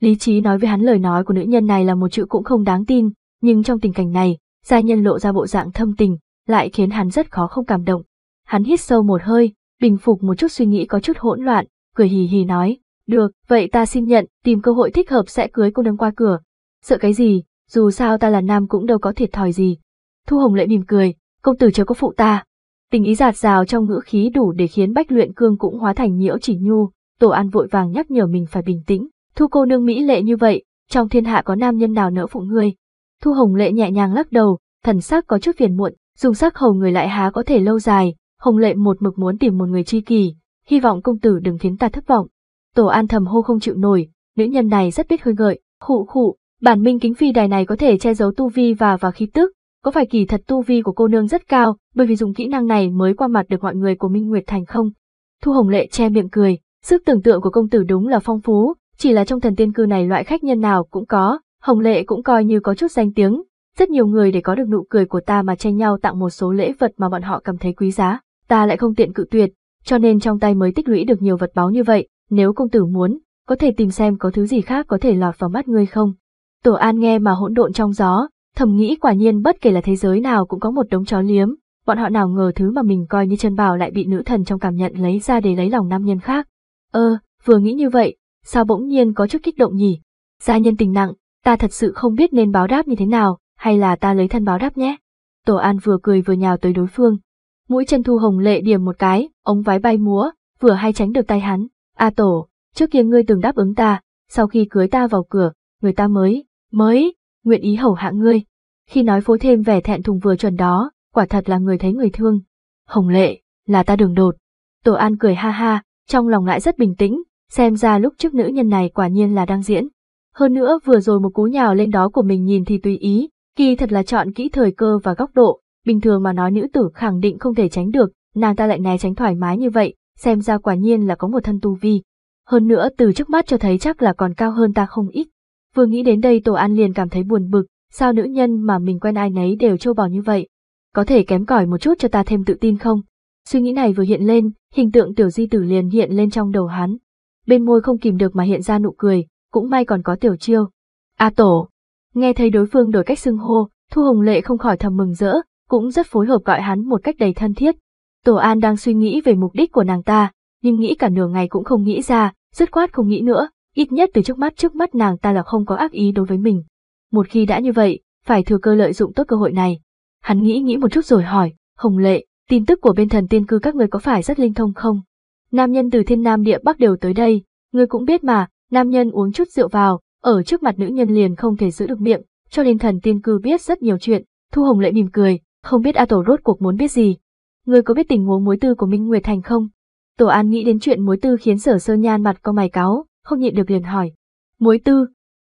Lý trí nói với hắn lời nói của nữ nhân này là một chữ cũng không đáng tin, nhưng trong tình cảnh này, gia nhân lộ ra bộ dạng thâm tình, lại khiến hắn rất khó không cảm động. Hắn hít sâu một hơi, bình phục một chút suy nghĩ có chút hỗn loạn, cười hì hì nói, được, vậy ta xin nhận, tìm cơ hội thích hợp sẽ cưới cô nương qua cửa. Sợ cái gì, dù sao ta là nam cũng đâu có thiệt thòi gì. Thu Hồng lại mỉm cười, công tử chớ có phụ ta, Tình ý giạt rào trong ngữ khí đủ để khiến Bách Luyện Cương cũng hóa thành nhiễu chỉ nhu, Tổ An vội vàng nhắc nhở mình phải bình tĩnh, thu cô nương mỹ lệ như vậy, trong thiên hạ có nam nhân nào nỡ phụ ngươi. Thu Hồng Lệ nhẹ nhàng lắc đầu, thần sắc có chút phiền muộn, dùng sắc hầu người lại há có thể lâu dài, Hồng Lệ một mực muốn tìm một người tri kỳ hy vọng công tử đừng khiến ta thất vọng. Tổ An thầm hô không chịu nổi, nữ nhân này rất biết hơi gợi, khụ khụ, bản minh kính phi đài này có thể che giấu tu vi và và khí tức, có phải kỳ thật tu vi của cô nương rất cao, bởi vì dùng kỹ năng này mới qua mặt được mọi người của Minh Nguyệt Thành không? Thu Hồng Lệ che miệng cười, sức tưởng tượng của công tử đúng là phong phú, chỉ là trong thần tiên cư này loại khách nhân nào cũng có, Hồng Lệ cũng coi như có chút danh tiếng, rất nhiều người để có được nụ cười của ta mà tranh nhau tặng một số lễ vật mà bọn họ cảm thấy quý giá, ta lại không tiện cự tuyệt, cho nên trong tay mới tích lũy được nhiều vật báu như vậy, nếu công tử muốn, có thể tìm xem có thứ gì khác có thể lọt vào mắt ngươi không. Tổ An nghe mà hỗn độn trong gió, thầm nghĩ quả nhiên bất kể là thế giới nào cũng có một đống chó liếm, bọn họ nào ngờ thứ mà mình coi như chân bảo lại bị nữ thần trong cảm nhận lấy ra để lấy lòng nam nhân khác. Ơ, vừa nghĩ như vậy, sao bỗng nhiên có chút kích động nhỉ? Gia nhân tình nặng, ta thật sự không biết nên báo đáp như thế nào, hay là ta lấy thân báo đáp nhé? Tổ An vừa cười vừa nhào tới đối phương. Mũi chân thu hồng lệ điểm một cái, ống vái bay múa, vừa hay tránh được tay hắn. A à, tổ, trước kia ngươi từng đáp ứng ta, sau khi cưới ta vào cửa, người ta mới, mới, nguyện ý hầu hạ ngươi. Khi nói phối thêm vẻ thẹn thùng vừa chuẩn đó, quả thật là người thấy người thương. Hồng lệ, là ta đường đột. Tổ An cười ha ha, trong lòng lại rất bình tĩnh, xem ra lúc trước nữ nhân này quả nhiên là đang diễn. Hơn nữa vừa rồi một cú nhào lên đó của mình nhìn thì tùy ý, kỳ thật là chọn kỹ thời cơ và góc độ, bình thường mà nói nữ tử khẳng định không thể tránh được, nàng ta lại né tránh thoải mái như vậy, xem ra quả nhiên là có một thân tu vi. Hơn nữa từ trước mắt cho thấy chắc là còn cao hơn ta không ít. Vừa nghĩ đến đây Tổ An liền cảm thấy buồn bực, sao nữ nhân mà mình quen ai nấy đều trâu bò như vậy? Có thể kém cỏi một chút cho ta thêm tự tin không? Suy nghĩ này vừa hiện lên, hình tượng tiểu di tử liền hiện lên trong đầu hắn. Bên môi không kìm được mà hiện ra nụ cười, cũng may còn có tiểu chiêu. A à, tổ! Nghe thấy đối phương đổi cách xưng hô, Thu Hồng Lệ không khỏi thầm mừng rỡ, cũng rất phối hợp gọi hắn một cách đầy thân thiết. Tổ An đang suy nghĩ về mục đích của nàng ta, nhưng nghĩ cả nửa ngày cũng không nghĩ ra, dứt khoát không nghĩ nữa, ít nhất từ trước mắt trước mắt nàng ta là không có ác ý đối với mình. Một khi đã như vậy, phải thừa cơ lợi dụng tốt cơ hội này. Hắn nghĩ nghĩ một chút rồi hỏi, Hồng Lệ, tin tức của bên thần tiên cư các người có phải rất linh thông không? Nam nhân từ thiên nam địa bắc đều tới đây, người cũng biết mà, nam nhân uống chút rượu vào, ở trước mặt nữ nhân liền không thể giữ được miệng, cho nên thần tiên cư biết rất nhiều chuyện. Thu Hồng Lệ mỉm cười, không biết A Tổ rốt cuộc muốn biết gì. Người có biết tình huống mối tư của Minh Nguyệt Thành không? Tổ An nghĩ đến chuyện mối tư khiến sở sơ nhan mặt co mày cáo, không nhịn được liền hỏi. Muối tư,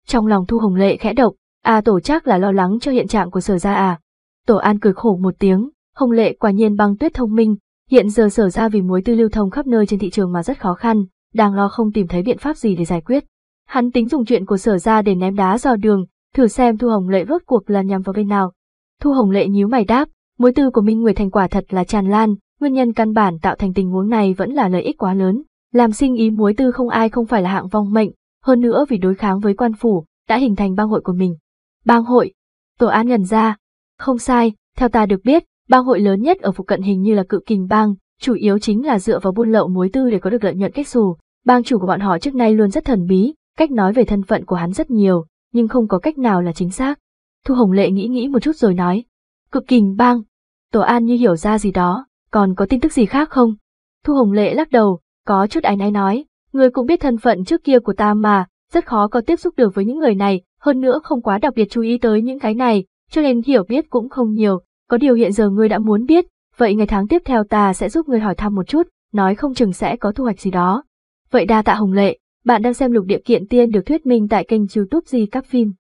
trong lòng Thu Hồng Lệ khẽ động, à tổ chắc là lo lắng cho hiện trạng của sở gia à. Tổ an cười khổ một tiếng, Hồng Lệ quả nhiên băng tuyết thông minh, hiện giờ sở gia vì muối tư lưu thông khắp nơi trên thị trường mà rất khó khăn, đang lo không tìm thấy biện pháp gì để giải quyết. Hắn tính dùng chuyện của sở gia để ném đá dò đường, thử xem Thu Hồng Lệ rốt cuộc là nhằm vào bên nào. Thu Hồng Lệ nhíu mày đáp, muối tư của Minh Nguyệt thành quả thật là tràn lan, nguyên nhân căn bản tạo thành tình huống này vẫn là lợi ích quá lớn, làm sinh ý muối tư không ai không phải là hạng vong mệnh, hơn nữa vì đối kháng với quan phủ, đã hình thành bang hội của mình. Bang hội? Tổ an ngần ra. Không sai, theo ta được biết, bang hội lớn nhất ở phụ cận hình như là cự kình bang, chủ yếu chính là dựa vào buôn lậu muối tư để có được lợi nhuận cách xù. Bang chủ của bọn họ trước nay luôn rất thần bí, cách nói về thân phận của hắn rất nhiều, nhưng không có cách nào là chính xác. Thu Hồng Lệ nghĩ nghĩ một chút rồi nói. cự kình bang. Tổ An như hiểu ra gì đó, còn có tin tức gì khác không? Thu Hồng Lệ lắc đầu, có chút ái náy nói, người cũng biết thân phận trước kia của ta mà, rất khó có tiếp xúc được với những người này, hơn nữa không quá đặc biệt chú ý tới những cái này, cho nên hiểu biết cũng không nhiều, có điều hiện giờ người đã muốn biết, vậy ngày tháng tiếp theo ta sẽ giúp người hỏi thăm một chút, nói không chừng sẽ có thu hoạch gì đó. Vậy đa tạ Hồng Lệ, bạn đang xem lục địa kiện tiên được thuyết minh tại kênh youtube gì các phim.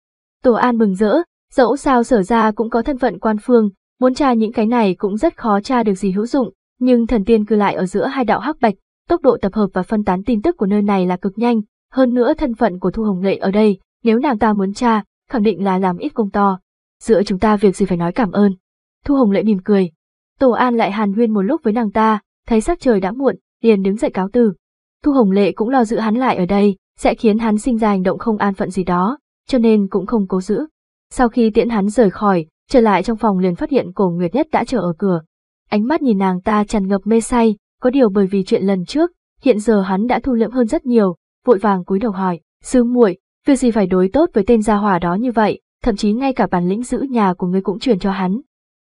Tổ An mừng rỡ, dẫu sao sở ra cũng có thân phận quan phương, muốn tra những cái này cũng rất khó tra được gì hữu dụng, nhưng thần tiên cư lại ở giữa hai đạo hắc bạch, tốc độ tập hợp và phân tán tin tức của nơi này là cực nhanh, hơn nữa thân phận của Thu Hồng Lệ ở đây, nếu nàng ta muốn tra, khẳng định là làm ít công to. Giữa chúng ta việc gì phải nói cảm ơn. Thu Hồng Lệ mỉm cười. Tổ An lại hàn huyên một lúc với nàng ta, thấy sắc trời đã muộn, liền đứng dậy cáo từ. Thu Hồng Lệ cũng lo giữ hắn lại ở đây, sẽ khiến hắn sinh ra hành động không an phận gì đó, cho nên cũng không cố giữ. Sau khi tiễn hắn rời khỏi, trở lại trong phòng liền phát hiện cổ Nguyệt Nhất đã chờ ở cửa. Ánh mắt nhìn nàng ta tràn ngập mê say, có điều bởi vì chuyện lần trước, hiện giờ hắn đã thu lượm hơn rất nhiều, vội vàng cúi đầu hỏi, sư muội, việc gì phải đối tốt với tên gia hỏa đó như vậy, thậm chí ngay cả bản lĩnh giữ nhà của ngươi cũng truyền cho hắn.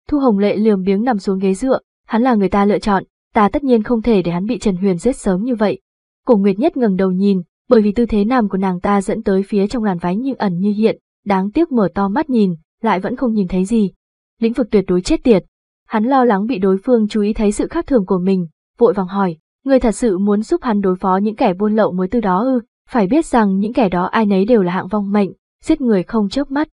Thu Hồng Lệ lườm biếng nằm xuống ghế dựa, hắn là người ta lựa chọn, ta tất nhiên không thể để hắn bị Trần Huyền giết sớm như vậy. Cổ Nguyệt Nhất ngẩng đầu nhìn, bởi vì tư thế nằm của nàng ta dẫn tới phía trong làn váy như ẩn như hiện, đáng tiếc mở to mắt nhìn, lại vẫn không nhìn thấy gì. Lĩnh vực tuyệt đối chết tiệt. Hắn lo lắng bị đối phương chú ý thấy sự khác thường của mình, vội vàng hỏi, người thật sự muốn giúp hắn đối phó những kẻ buôn lậu mới từ đó ư, phải biết rằng những kẻ đó ai nấy đều là hạng vong mệnh, giết người không chớp mắt.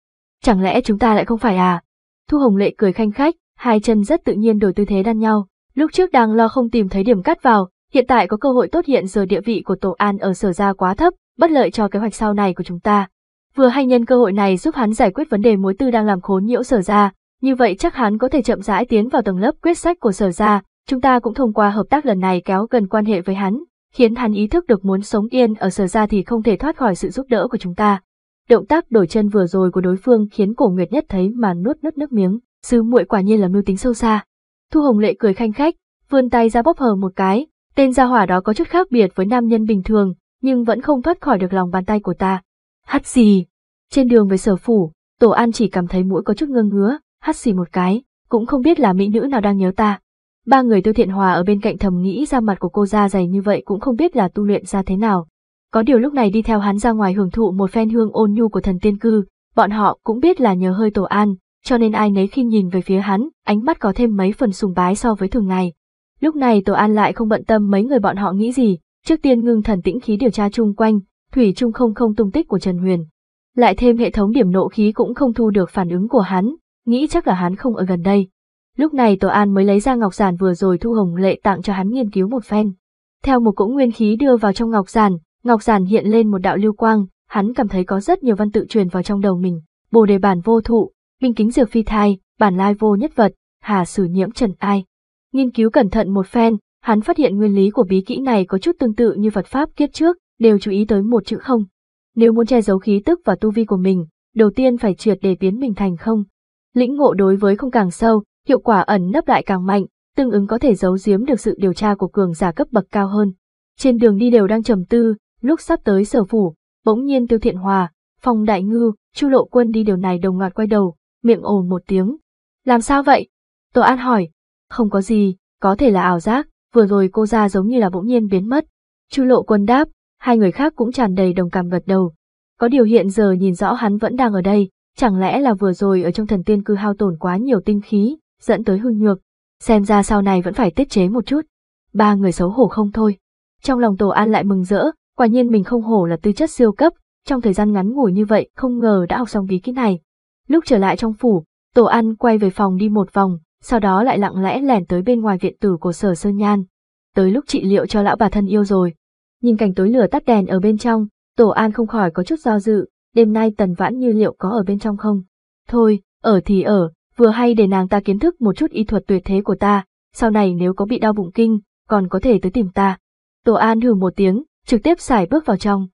Chẳng lẽ chúng ta lại không phải à? Thu Hồng Lệ cười khanh khách, hai chân rất tự nhiên đổi tư thế đan nhau. Lúc trước đang lo không tìm thấy điểm cắt vào, hiện tại có cơ hội tốt hiện giờ địa vị của Tổ An ở sở ra quá thấp, bất lợi cho kế hoạch sau này của chúng ta. Vừa hay nhân cơ hội này giúp hắn giải quyết vấn đề mối tư đang làm khốn nhiễu sở ra, như vậy chắc hắn có thể chậm rãi tiến vào tầng lớp quyết sách của sở ra, Chúng ta cũng thông qua hợp tác lần này kéo gần quan hệ với hắn, khiến hắn ý thức được muốn sống yên ở sở ra thì không thể thoát khỏi sự giúp đỡ của chúng ta. Động tác đổi chân vừa rồi của đối phương khiến cổ Nguyệt nhất thấy mà nuốt nuốt nước miếng, sứ muội quả nhiên là mưu tính sâu xa. Thu Hồng Lệ cười khanh khách, vươn tay ra bóp hờ một cái, tên gia hỏa đó có chút khác biệt với nam nhân bình thường, nhưng vẫn không thoát khỏi được lòng bàn tay của ta. Hắt gì? Trên đường về sở phủ, Tổ An chỉ cảm thấy mũi có chút ngơ ngứa, hắt xì một cái, cũng không biết là mỹ nữ nào đang nhớ ta. Ba người tư thiện hòa ở bên cạnh thầm nghĩ ra mặt của cô ra dày như vậy cũng không biết là tu luyện ra thế nào. Có điều lúc này đi theo hắn ra ngoài hưởng thụ một phen hương ôn nhu của thần tiên cư, bọn họ cũng biết là nhờ hơi tổ an, cho nên ai nấy khi nhìn về phía hắn, ánh mắt có thêm mấy phần sùng bái so với thường ngày. Lúc này tổ an lại không bận tâm mấy người bọn họ nghĩ gì, trước tiên ngưng thần tĩnh khí điều tra chung quanh, thủy chung không không tung tích của Trần Huyền. Lại thêm hệ thống điểm nộ khí cũng không thu được phản ứng của hắn, nghĩ chắc là hắn không ở gần đây, Lúc này Tổ An mới lấy ra ngọc giản vừa rồi Thu Hồng Lệ tặng cho hắn nghiên cứu một phen. Theo một cỗ nguyên khí đưa vào trong ngọc giản, ngọc giản hiện lên một đạo lưu quang, hắn cảm thấy có rất nhiều văn tự truyền vào trong đầu mình. Bồ đề bản vô thụ, minh kính dược phi thai, bản lai vô nhất vật, hà sử nhiễm trần ai. Nghiên cứu cẩn thận một phen, hắn phát hiện nguyên lý của bí kỹ này có chút tương tự như Phật pháp kiếp trước, đều chú ý tới một chữ không. Nếu muốn che giấu khí tức và tu vi của mình, đầu tiên phải triệt để biến mình thành không. Lĩnh ngộ đối với không càng sâu, hiệu quả ẩn nấp lại càng mạnh, tương ứng có thể giấu giếm được sự điều tra của cường giả cấp bậc cao hơn. Trên đường đi đều đang trầm tư, lúc sắp tới sở phủ, bỗng nhiên Tiêu Thiện Hòa, Phong Đại Ngư, Chu Lộ Quân đi điều này đồng loạt quay đầu, miệng ồn một tiếng. Làm sao vậy? Tổ An hỏi. Không có gì, có thể là ảo giác, vừa rồi cô ra giống như là bỗng nhiên biến mất. Chu Lộ Quân đáp, hai người khác cũng tràn đầy đồng cảm gật đầu. Có điều hiện giờ nhìn rõ hắn vẫn đang ở đây, chẳng lẽ là vừa rồi ở trong thần tiên cư hao tổn quá nhiều tinh khí, dẫn tới hưng nhược, xem ra sau này vẫn phải tiết chế một chút. Ba người xấu hổ không thôi. Trong lòng Tổ An lại mừng rỡ, quả nhiên mình không hổ là tư chất siêu cấp, trong thời gian ngắn ngủi như vậy không ngờ đã học xong bí kíp này. Lúc trở lại trong phủ, Tổ An quay về phòng đi một vòng, sau đó lại lặng lẽ lẻn tới bên ngoài viện tử của Sở Sơn Nhan. Tới lúc trị liệu cho lão bà thân yêu rồi. Nhìn cảnh tối lửa tắt đèn ở bên trong, Tổ An không khỏi có chút do dự, đêm nay Tần Vãn Như liệu có ở bên trong không? Thôi, ở thì ở, vừa hay để nàng ta kiến thức một chút y thuật tuyệt thế của ta, sau này nếu có bị đau bụng kinh, còn có thể tới tìm ta. Tổ An hừ một tiếng, trực tiếp xài bước vào trong.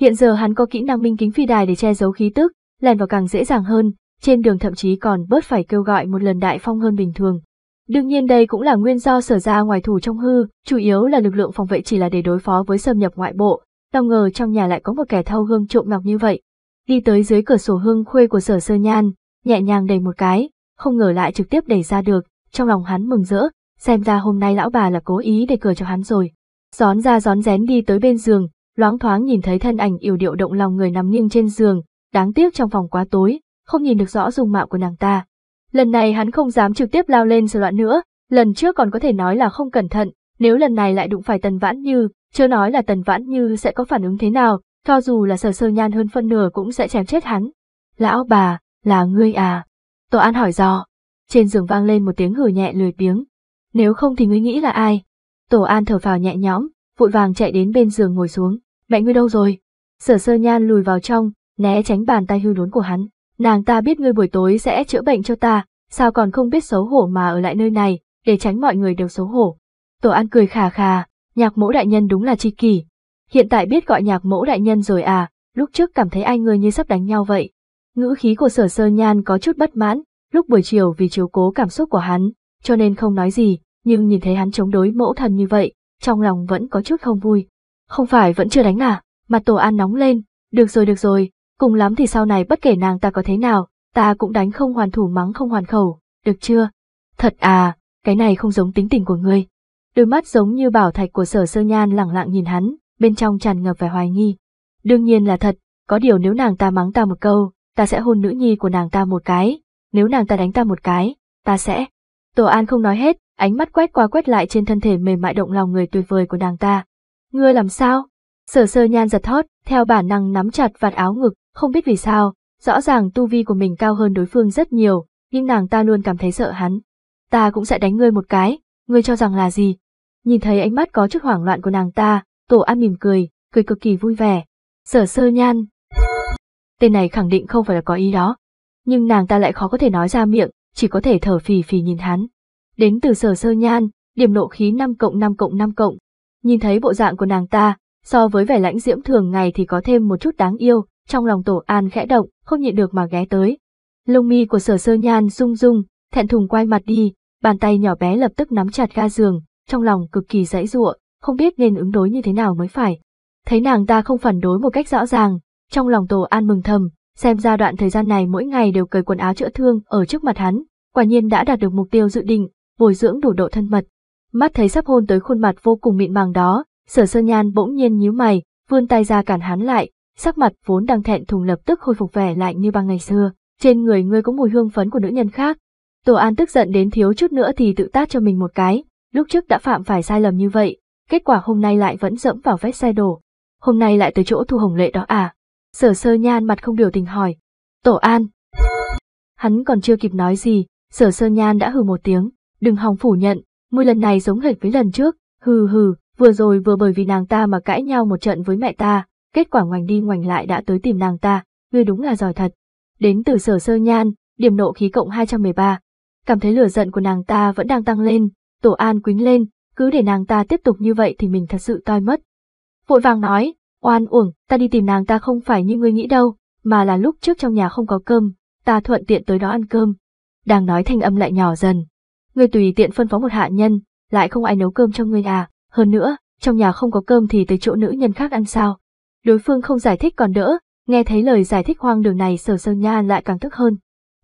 Hiện giờ hắn có kỹ năng minh kính phi đài để che giấu khí tức, lèn vào càng dễ dàng hơn, trên đường thậm chí còn bớt phải kêu gọi một lần đại phong hơn bình thường. Đương nhiên đây cũng là nguyên do sở ra ngoài thủ trong hư, chủ yếu là lực lượng phòng vệ chỉ là để đối phó với xâm nhập ngoại bộ, nào ngờ trong nhà lại có một kẻ thâu hương trộm ngọc như vậy. Đi tới dưới cửa sổ hương khuê của sở sơ nhan, nhẹ nhàng đầy một cái, không ngờ lại trực tiếp đẩy ra được, trong lòng hắn mừng rỡ, xem ra hôm nay lão bà là cố ý để cửa cho hắn rồi. Gión ra gión rén đi tới bên giường, loáng thoáng nhìn thấy thân ảnh yểu điệu động lòng người nằm nghiêng trên giường, đáng tiếc trong phòng quá tối, không nhìn được rõ dung mạo của nàng ta. Lần này hắn không dám trực tiếp lao lên sờ loạn nữa, lần trước còn có thể nói là không cẩn thận, nếu lần này lại đụng phải tần vãn như, chưa nói là tần vãn như sẽ có phản ứng thế nào, cho dù là sở sơ nhan hơn phân nửa cũng sẽ chém chết hắn. Lão bà, là ngươi à? Tô An hỏi dò. Trên giường vang lên một tiếng hử nhẹ lười biếng. Nếu không thì ngươi nghĩ là ai? Tổ An thở vào nhẹ nhõm, vội vàng chạy đến bên giường ngồi xuống. Mẹ ngươi đâu rồi? Sở sơ nhan lùi vào trong, né tránh bàn tay hư đốn của hắn. Nàng ta biết ngươi buổi tối sẽ chữa bệnh cho ta, sao còn không biết xấu hổ mà ở lại nơi này, để tránh mọi người đều xấu hổ. Tổ An cười khà khà, nhạc mẫu đại nhân đúng là chi kỳ. Hiện tại biết gọi nhạc mẫu đại nhân rồi à, lúc trước cảm thấy anh ngươi như sắp đánh nhau vậy. Ngữ khí của sở sơ nhan có chút bất mãn, lúc buổi chiều vì chiếu cố cảm xúc của hắn, cho nên không nói gì, nhưng nhìn thấy hắn chống đối mẫu thần như vậy, trong lòng vẫn có chút không vui. Không phải vẫn chưa đánh à? Mặt tổ an nóng lên, được rồi được rồi, cùng lắm thì sau này bất kể nàng ta có thế nào, ta cũng đánh không hoàn thủ mắng không hoàn khẩu, được chưa? Thật à, cái này không giống tính tình của ngươi. Đôi mắt giống như bảo thạch của sở sơ nhan lẳng lặng nhìn hắn, bên trong tràn ngập vẻ hoài nghi. Đương nhiên là thật, có điều nếu nàng ta mắng ta một câu, ta sẽ hôn nữ nhi của nàng ta một cái, nếu nàng ta đánh ta một cái, ta sẽ. Tổ An không nói hết, ánh mắt quét qua quét lại trên thân thể mềm mại động lòng người tuyệt vời của nàng ta. Ngươi làm sao? Sở sơ nhan giật thót, theo bản năng nắm chặt vạt áo ngực, không biết vì sao, rõ ràng tu vi của mình cao hơn đối phương rất nhiều, nhưng nàng ta luôn cảm thấy sợ hắn. Ta cũng sẽ đánh ngươi một cái, ngươi cho rằng là gì? Nhìn thấy ánh mắt có chút hoảng loạn của nàng ta, tổ an mỉm cười, cười cực kỳ vui vẻ. Sở sơ nhan, tên này khẳng định không phải là có ý đó. Nhưng nàng ta lại khó có thể nói ra miệng, chỉ có thể thở phì phì nhìn hắn. Đến từ sở sơ nhan, điểm nộ khí 5 cộng 5 cộng 5 cộng. Nhìn thấy bộ dạng của nàng ta, so với vẻ lãnh diễm thường ngày thì có thêm một chút đáng yêu, trong lòng tổ an khẽ động, không nhịn được mà ghé tới. Lông mi của sở sơ nhan rung rung, thẹn thùng quay mặt đi, bàn tay nhỏ bé lập tức nắm chặt ga giường, trong lòng cực kỳ dãy giụa, không biết nên ứng đối như thế nào mới phải. Thấy nàng ta không phản đối một cách rõ ràng, trong lòng Tổ An mừng thầm, xem ra đoạn thời gian này mỗi ngày đều cởi quần áo chữa thương ở trước mặt hắn, quả nhiên đã đạt được mục tiêu dự định, bồi dưỡng đủ độ thân mật. Mắt thấy sắp hôn tới khuôn mặt vô cùng mịn màng đó, Sở sơ Nhan bỗng nhiên nhíu mày, vươn tay ra cản hắn lại, sắc mặt vốn đang thẹn thùng lập tức khôi phục vẻ lạnh như ban ngày xưa, trên người ngươi có mùi hương phấn của nữ nhân khác. Tổ An tức giận đến thiếu chút nữa thì tự tát cho mình một cái, lúc trước đã phạm phải sai lầm như vậy, kết quả hôm nay lại vẫn dẫm vào vết xe đổ. Hôm nay lại tới chỗ Thu Hồng Lệ đó à? Sở sơ nhan mặt không biểu tình hỏi. Tổ an. Hắn còn chưa kịp nói gì, sở sơ nhan đã hừ một tiếng, đừng hòng phủ nhận, mười lần này giống hệt với lần trước, hừ hừ, vừa rồi vừa bởi vì nàng ta mà cãi nhau một trận với mẹ ta, kết quả ngoảnh đi ngoảnh lại đã tới tìm nàng ta, ngươi đúng là giỏi thật. Đến từ sở sơ nhan, điểm nộ khí cộng 213. Cảm thấy lửa giận của nàng ta vẫn đang tăng lên, tổ an quính lên, cứ để nàng ta tiếp tục như vậy thì mình thật sự toi mất. Vội vàng nói, Oan uổng, ta đi tìm nàng ta không phải như ngươi nghĩ đâu, mà là lúc trước trong nhà không có cơm, ta thuận tiện tới đó ăn cơm. Đang nói thanh âm lại nhỏ dần. Ngươi tùy tiện phân phó một hạ nhân, lại không ai nấu cơm cho ngươi à, hơn nữa, trong nhà không có cơm thì tới chỗ nữ nhân khác ăn sao. Đối phương không giải thích còn đỡ, nghe thấy lời giải thích hoang đường này sở sơ nhan lại càng tức hơn.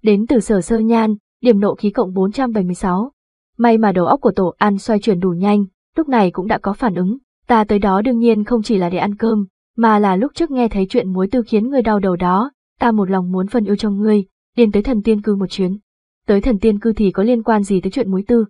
Đến từ sở sơ nhan, điểm nộ khí cộng 476. May mà đầu óc của tổ an xoay chuyển đủ nhanh, lúc này cũng đã có phản ứng, Ta tới đó đương nhiên không chỉ là để ăn cơm, mà là lúc trước nghe thấy chuyện muối tư khiến ngươi đau đầu đó, ta một lòng muốn phân yêu cho ngươi, liền tới thần tiên cư một chuyến. Tới thần tiên cư thì có liên quan gì tới chuyện muối tư?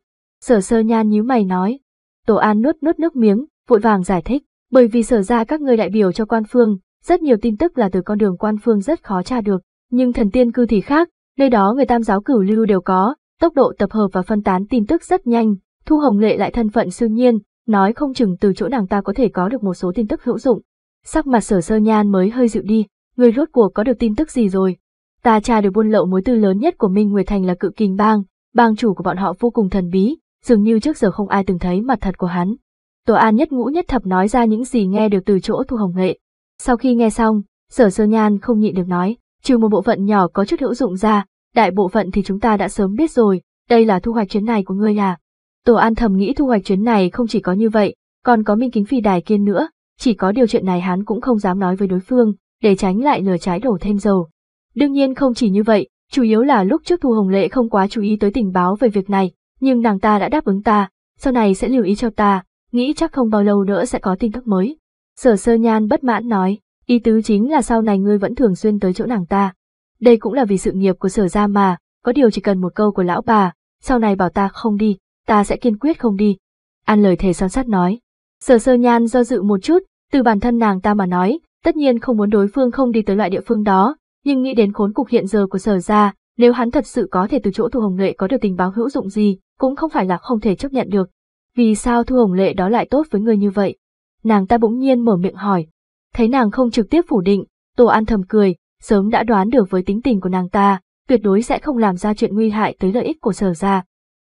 Sở sơ nhan nhíu mày nói. Tổ an nuốt nuốt nước miếng, vội vàng giải thích, bởi vì sở ra các ngươi đại biểu cho quan phương, rất nhiều tin tức là từ con đường quan phương rất khó tra được, nhưng thần tiên cư thì khác, nơi đó người tam giáo cửu lưu đều có, tốc độ tập hợp và phân tán tin tức rất nhanh, Thu Hồng Lệ lại thân phận siêu nhiên, nói không chừng từ chỗ nàng ta có thể có được một số tin tức hữu dụng. Sắc mặt sở sơ nhan mới hơi dịu đi, người rốt cuộc có được tin tức gì rồi. Ta tra được buôn lậu mối tư lớn nhất của Minh Nguyệt Thành là cự kinh bang, bang chủ của bọn họ vô cùng thần bí, dường như trước giờ không ai từng thấy mặt thật của hắn. Tổ an nhất ngũ nhất thập nói ra những gì nghe được từ chỗ thu hồng nghệ. Sau khi nghe xong, sở sơ nhan không nhịn được nói, trừ một bộ phận nhỏ có chút hữu dụng ra, đại bộ phận thì chúng ta đã sớm biết rồi, đây là thu hoạch chuyến này của ngươi à? Tổ An thầm nghĩ thu hoạch chuyến này không chỉ có như vậy, còn có Minh Kính Phi Đài Kiên nữa, chỉ có điều chuyện này hắn cũng không dám nói với đối phương, để tránh lại lửa trái đổ thêm dầu. Đương nhiên không chỉ như vậy, chủ yếu là lúc trước Thu Hồng Lệ không quá chú ý tới tình báo về việc này, nhưng nàng ta đã đáp ứng ta, sau này sẽ lưu ý cho ta, nghĩ chắc không bao lâu nữa sẽ có tin tức mới. Sở sơ nhan bất mãn nói, ý tứ chính là sau này ngươi vẫn thường xuyên tới chỗ nàng ta. Đây cũng là vì sự nghiệp của sở Gia mà, có điều chỉ cần một câu của lão bà, sau này bảo ta không đi, ta sẽ kiên quyết không đi. An lời thề son sắt nói. Sở sơ nhan do dự một chút, từ bản thân nàng ta mà nói, tất nhiên không muốn đối phương không đi tới loại địa phương đó, nhưng nghĩ đến khốn cục hiện giờ của sở ra, nếu hắn thật sự có thể từ chỗ Thu Hồng Lệ có được tình báo hữu dụng gì, cũng không phải là không thể chấp nhận được. Vì sao Thu Hồng Lệ đó lại tốt với người như vậy? Nàng ta bỗng nhiên mở miệng hỏi. Thấy nàng không trực tiếp phủ định, Tô An thầm cười, sớm đã đoán được với tính tình của nàng ta, tuyệt đối sẽ không làm ra chuyện nguy hại tới lợi ích của sở ra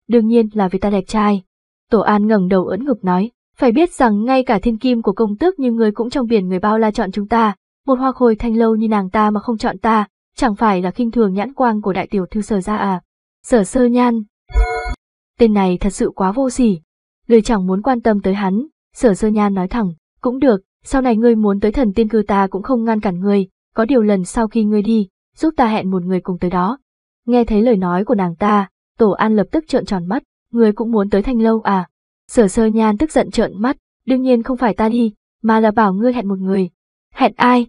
đương nhiên là vì ta đẹp trai. Tổ An ngẩng đầu ưỡn ngực nói, phải biết rằng ngay cả thiên kim của công tước như người cũng trong biển người bao la chọn chúng ta, một hoa khôi thanh lâu như nàng ta mà không chọn ta, chẳng phải là khinh thường nhãn quang của đại tiểu thư sở ra à. Sở sơ nhan. Tên này thật sự quá vô sỉ. Lười chẳng muốn quan tâm tới hắn, sở sơ nhan nói thẳng, cũng được, sau này ngươi muốn tới thần tiên cư ta cũng không ngăn cản ngươi, có điều lần sau khi ngươi đi, giúp ta hẹn một người cùng tới đó. Nghe thấy lời nói của nàng ta, Tổ An lập tức trợn tròn mắt, người cũng muốn tới Thanh Lâu à? Sở sơ nhan tức giận trợn mắt, đương nhiên không phải ta đi, mà là bảo ngươi hẹn một người. Hẹn ai?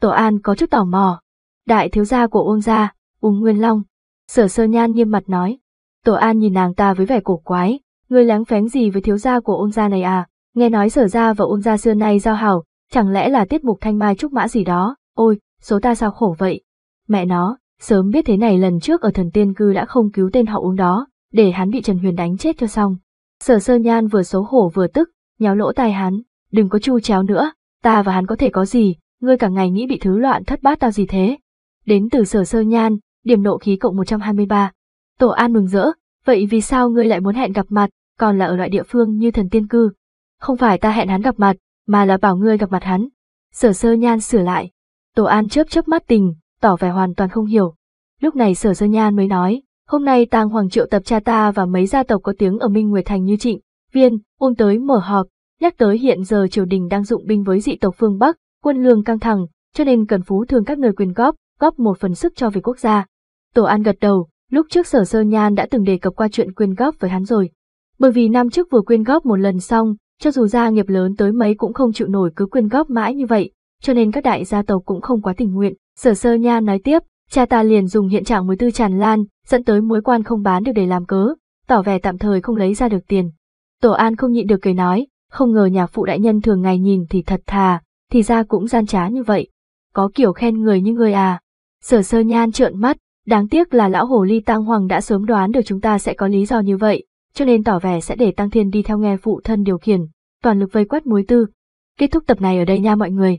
Tổ An có chút tò mò. Đại thiếu gia của Uông gia, Uông Nguyên Long. Sở sơ nhan nghiêm mặt nói. Tổ An nhìn nàng ta với vẻ cổ quái, ngươi láng phén gì với thiếu gia của Uông gia này à? Nghe nói sở gia và Uông gia xưa nay giao hảo, chẳng lẽ là tiết mục thanh mai trúc mã gì đó? Ôi, số ta sao khổ vậy? Mẹ nó, Sớm biết thế này lần trước ở thần tiên cư đã không cứu tên họ uống đó, để hắn bị Trần Huyền đánh chết cho xong. Sở sơ nhan vừa xấu hổ vừa tức, nhéo lỗ tai hắn, đừng có chu chéo nữa, ta và hắn có thể có gì, ngươi cả ngày nghĩ bị thứ loạn thất bát tao gì thế. Đến từ sở sơ nhan, điểm nộ khí cộng 123. Tổ An mừng rỡ, vậy vì sao ngươi lại muốn hẹn gặp mặt, còn là ở loại địa phương như thần tiên cư? Không phải ta hẹn hắn gặp mặt, mà là bảo ngươi gặp mặt hắn. Sở sơ nhan sửa lại. Tổ An chớp chớp mắt tình, tỏ vẻ hoàn toàn không hiểu. Lúc này sở sơ nhan mới nói, hôm nay tàng hoàng triệu tập cha ta và mấy gia tộc có tiếng ở Minh Nguyệt Thành như Trịnh, Viên, Uông tới mở họp, nhắc tới hiện giờ triều đình đang dụng binh với dị tộc phương Bắc, quân lương căng thẳng, cho nên cần phú thường các người quyền góp, góp một phần sức cho việc quốc gia. Tổ An gật đầu, lúc trước sở sơ nhan đã từng đề cập qua chuyện quyên góp với hắn rồi. Bởi vì năm trước vừa quyên góp một lần xong, cho dù gia nghiệp lớn tới mấy cũng không chịu nổi cứ quyên góp mãi như vậy, cho nên các đại gia tộc cũng không quá tình nguyện, Sở sơ nha nói tiếp, cha ta liền dùng hiện trạng muối tư tràn lan, dẫn tới mối quan không bán được để làm cớ, tỏ vẻ tạm thời không lấy ra được tiền. Tổ an không nhịn được cười nói, không ngờ nhà phụ đại nhân thường ngày nhìn thì thật thà, thì ra cũng gian trá như vậy. Có kiểu khen người như người à. Sở sơ nhan trợn mắt, đáng tiếc là lão hồ ly tăng hoàng đã sớm đoán được chúng ta sẽ có lý do như vậy, cho nên tỏ vẻ sẽ để tăng thiên đi theo nghe phụ thân điều khiển, toàn lực vây quét muối tư. Kết thúc tập này ở đây nha mọi người.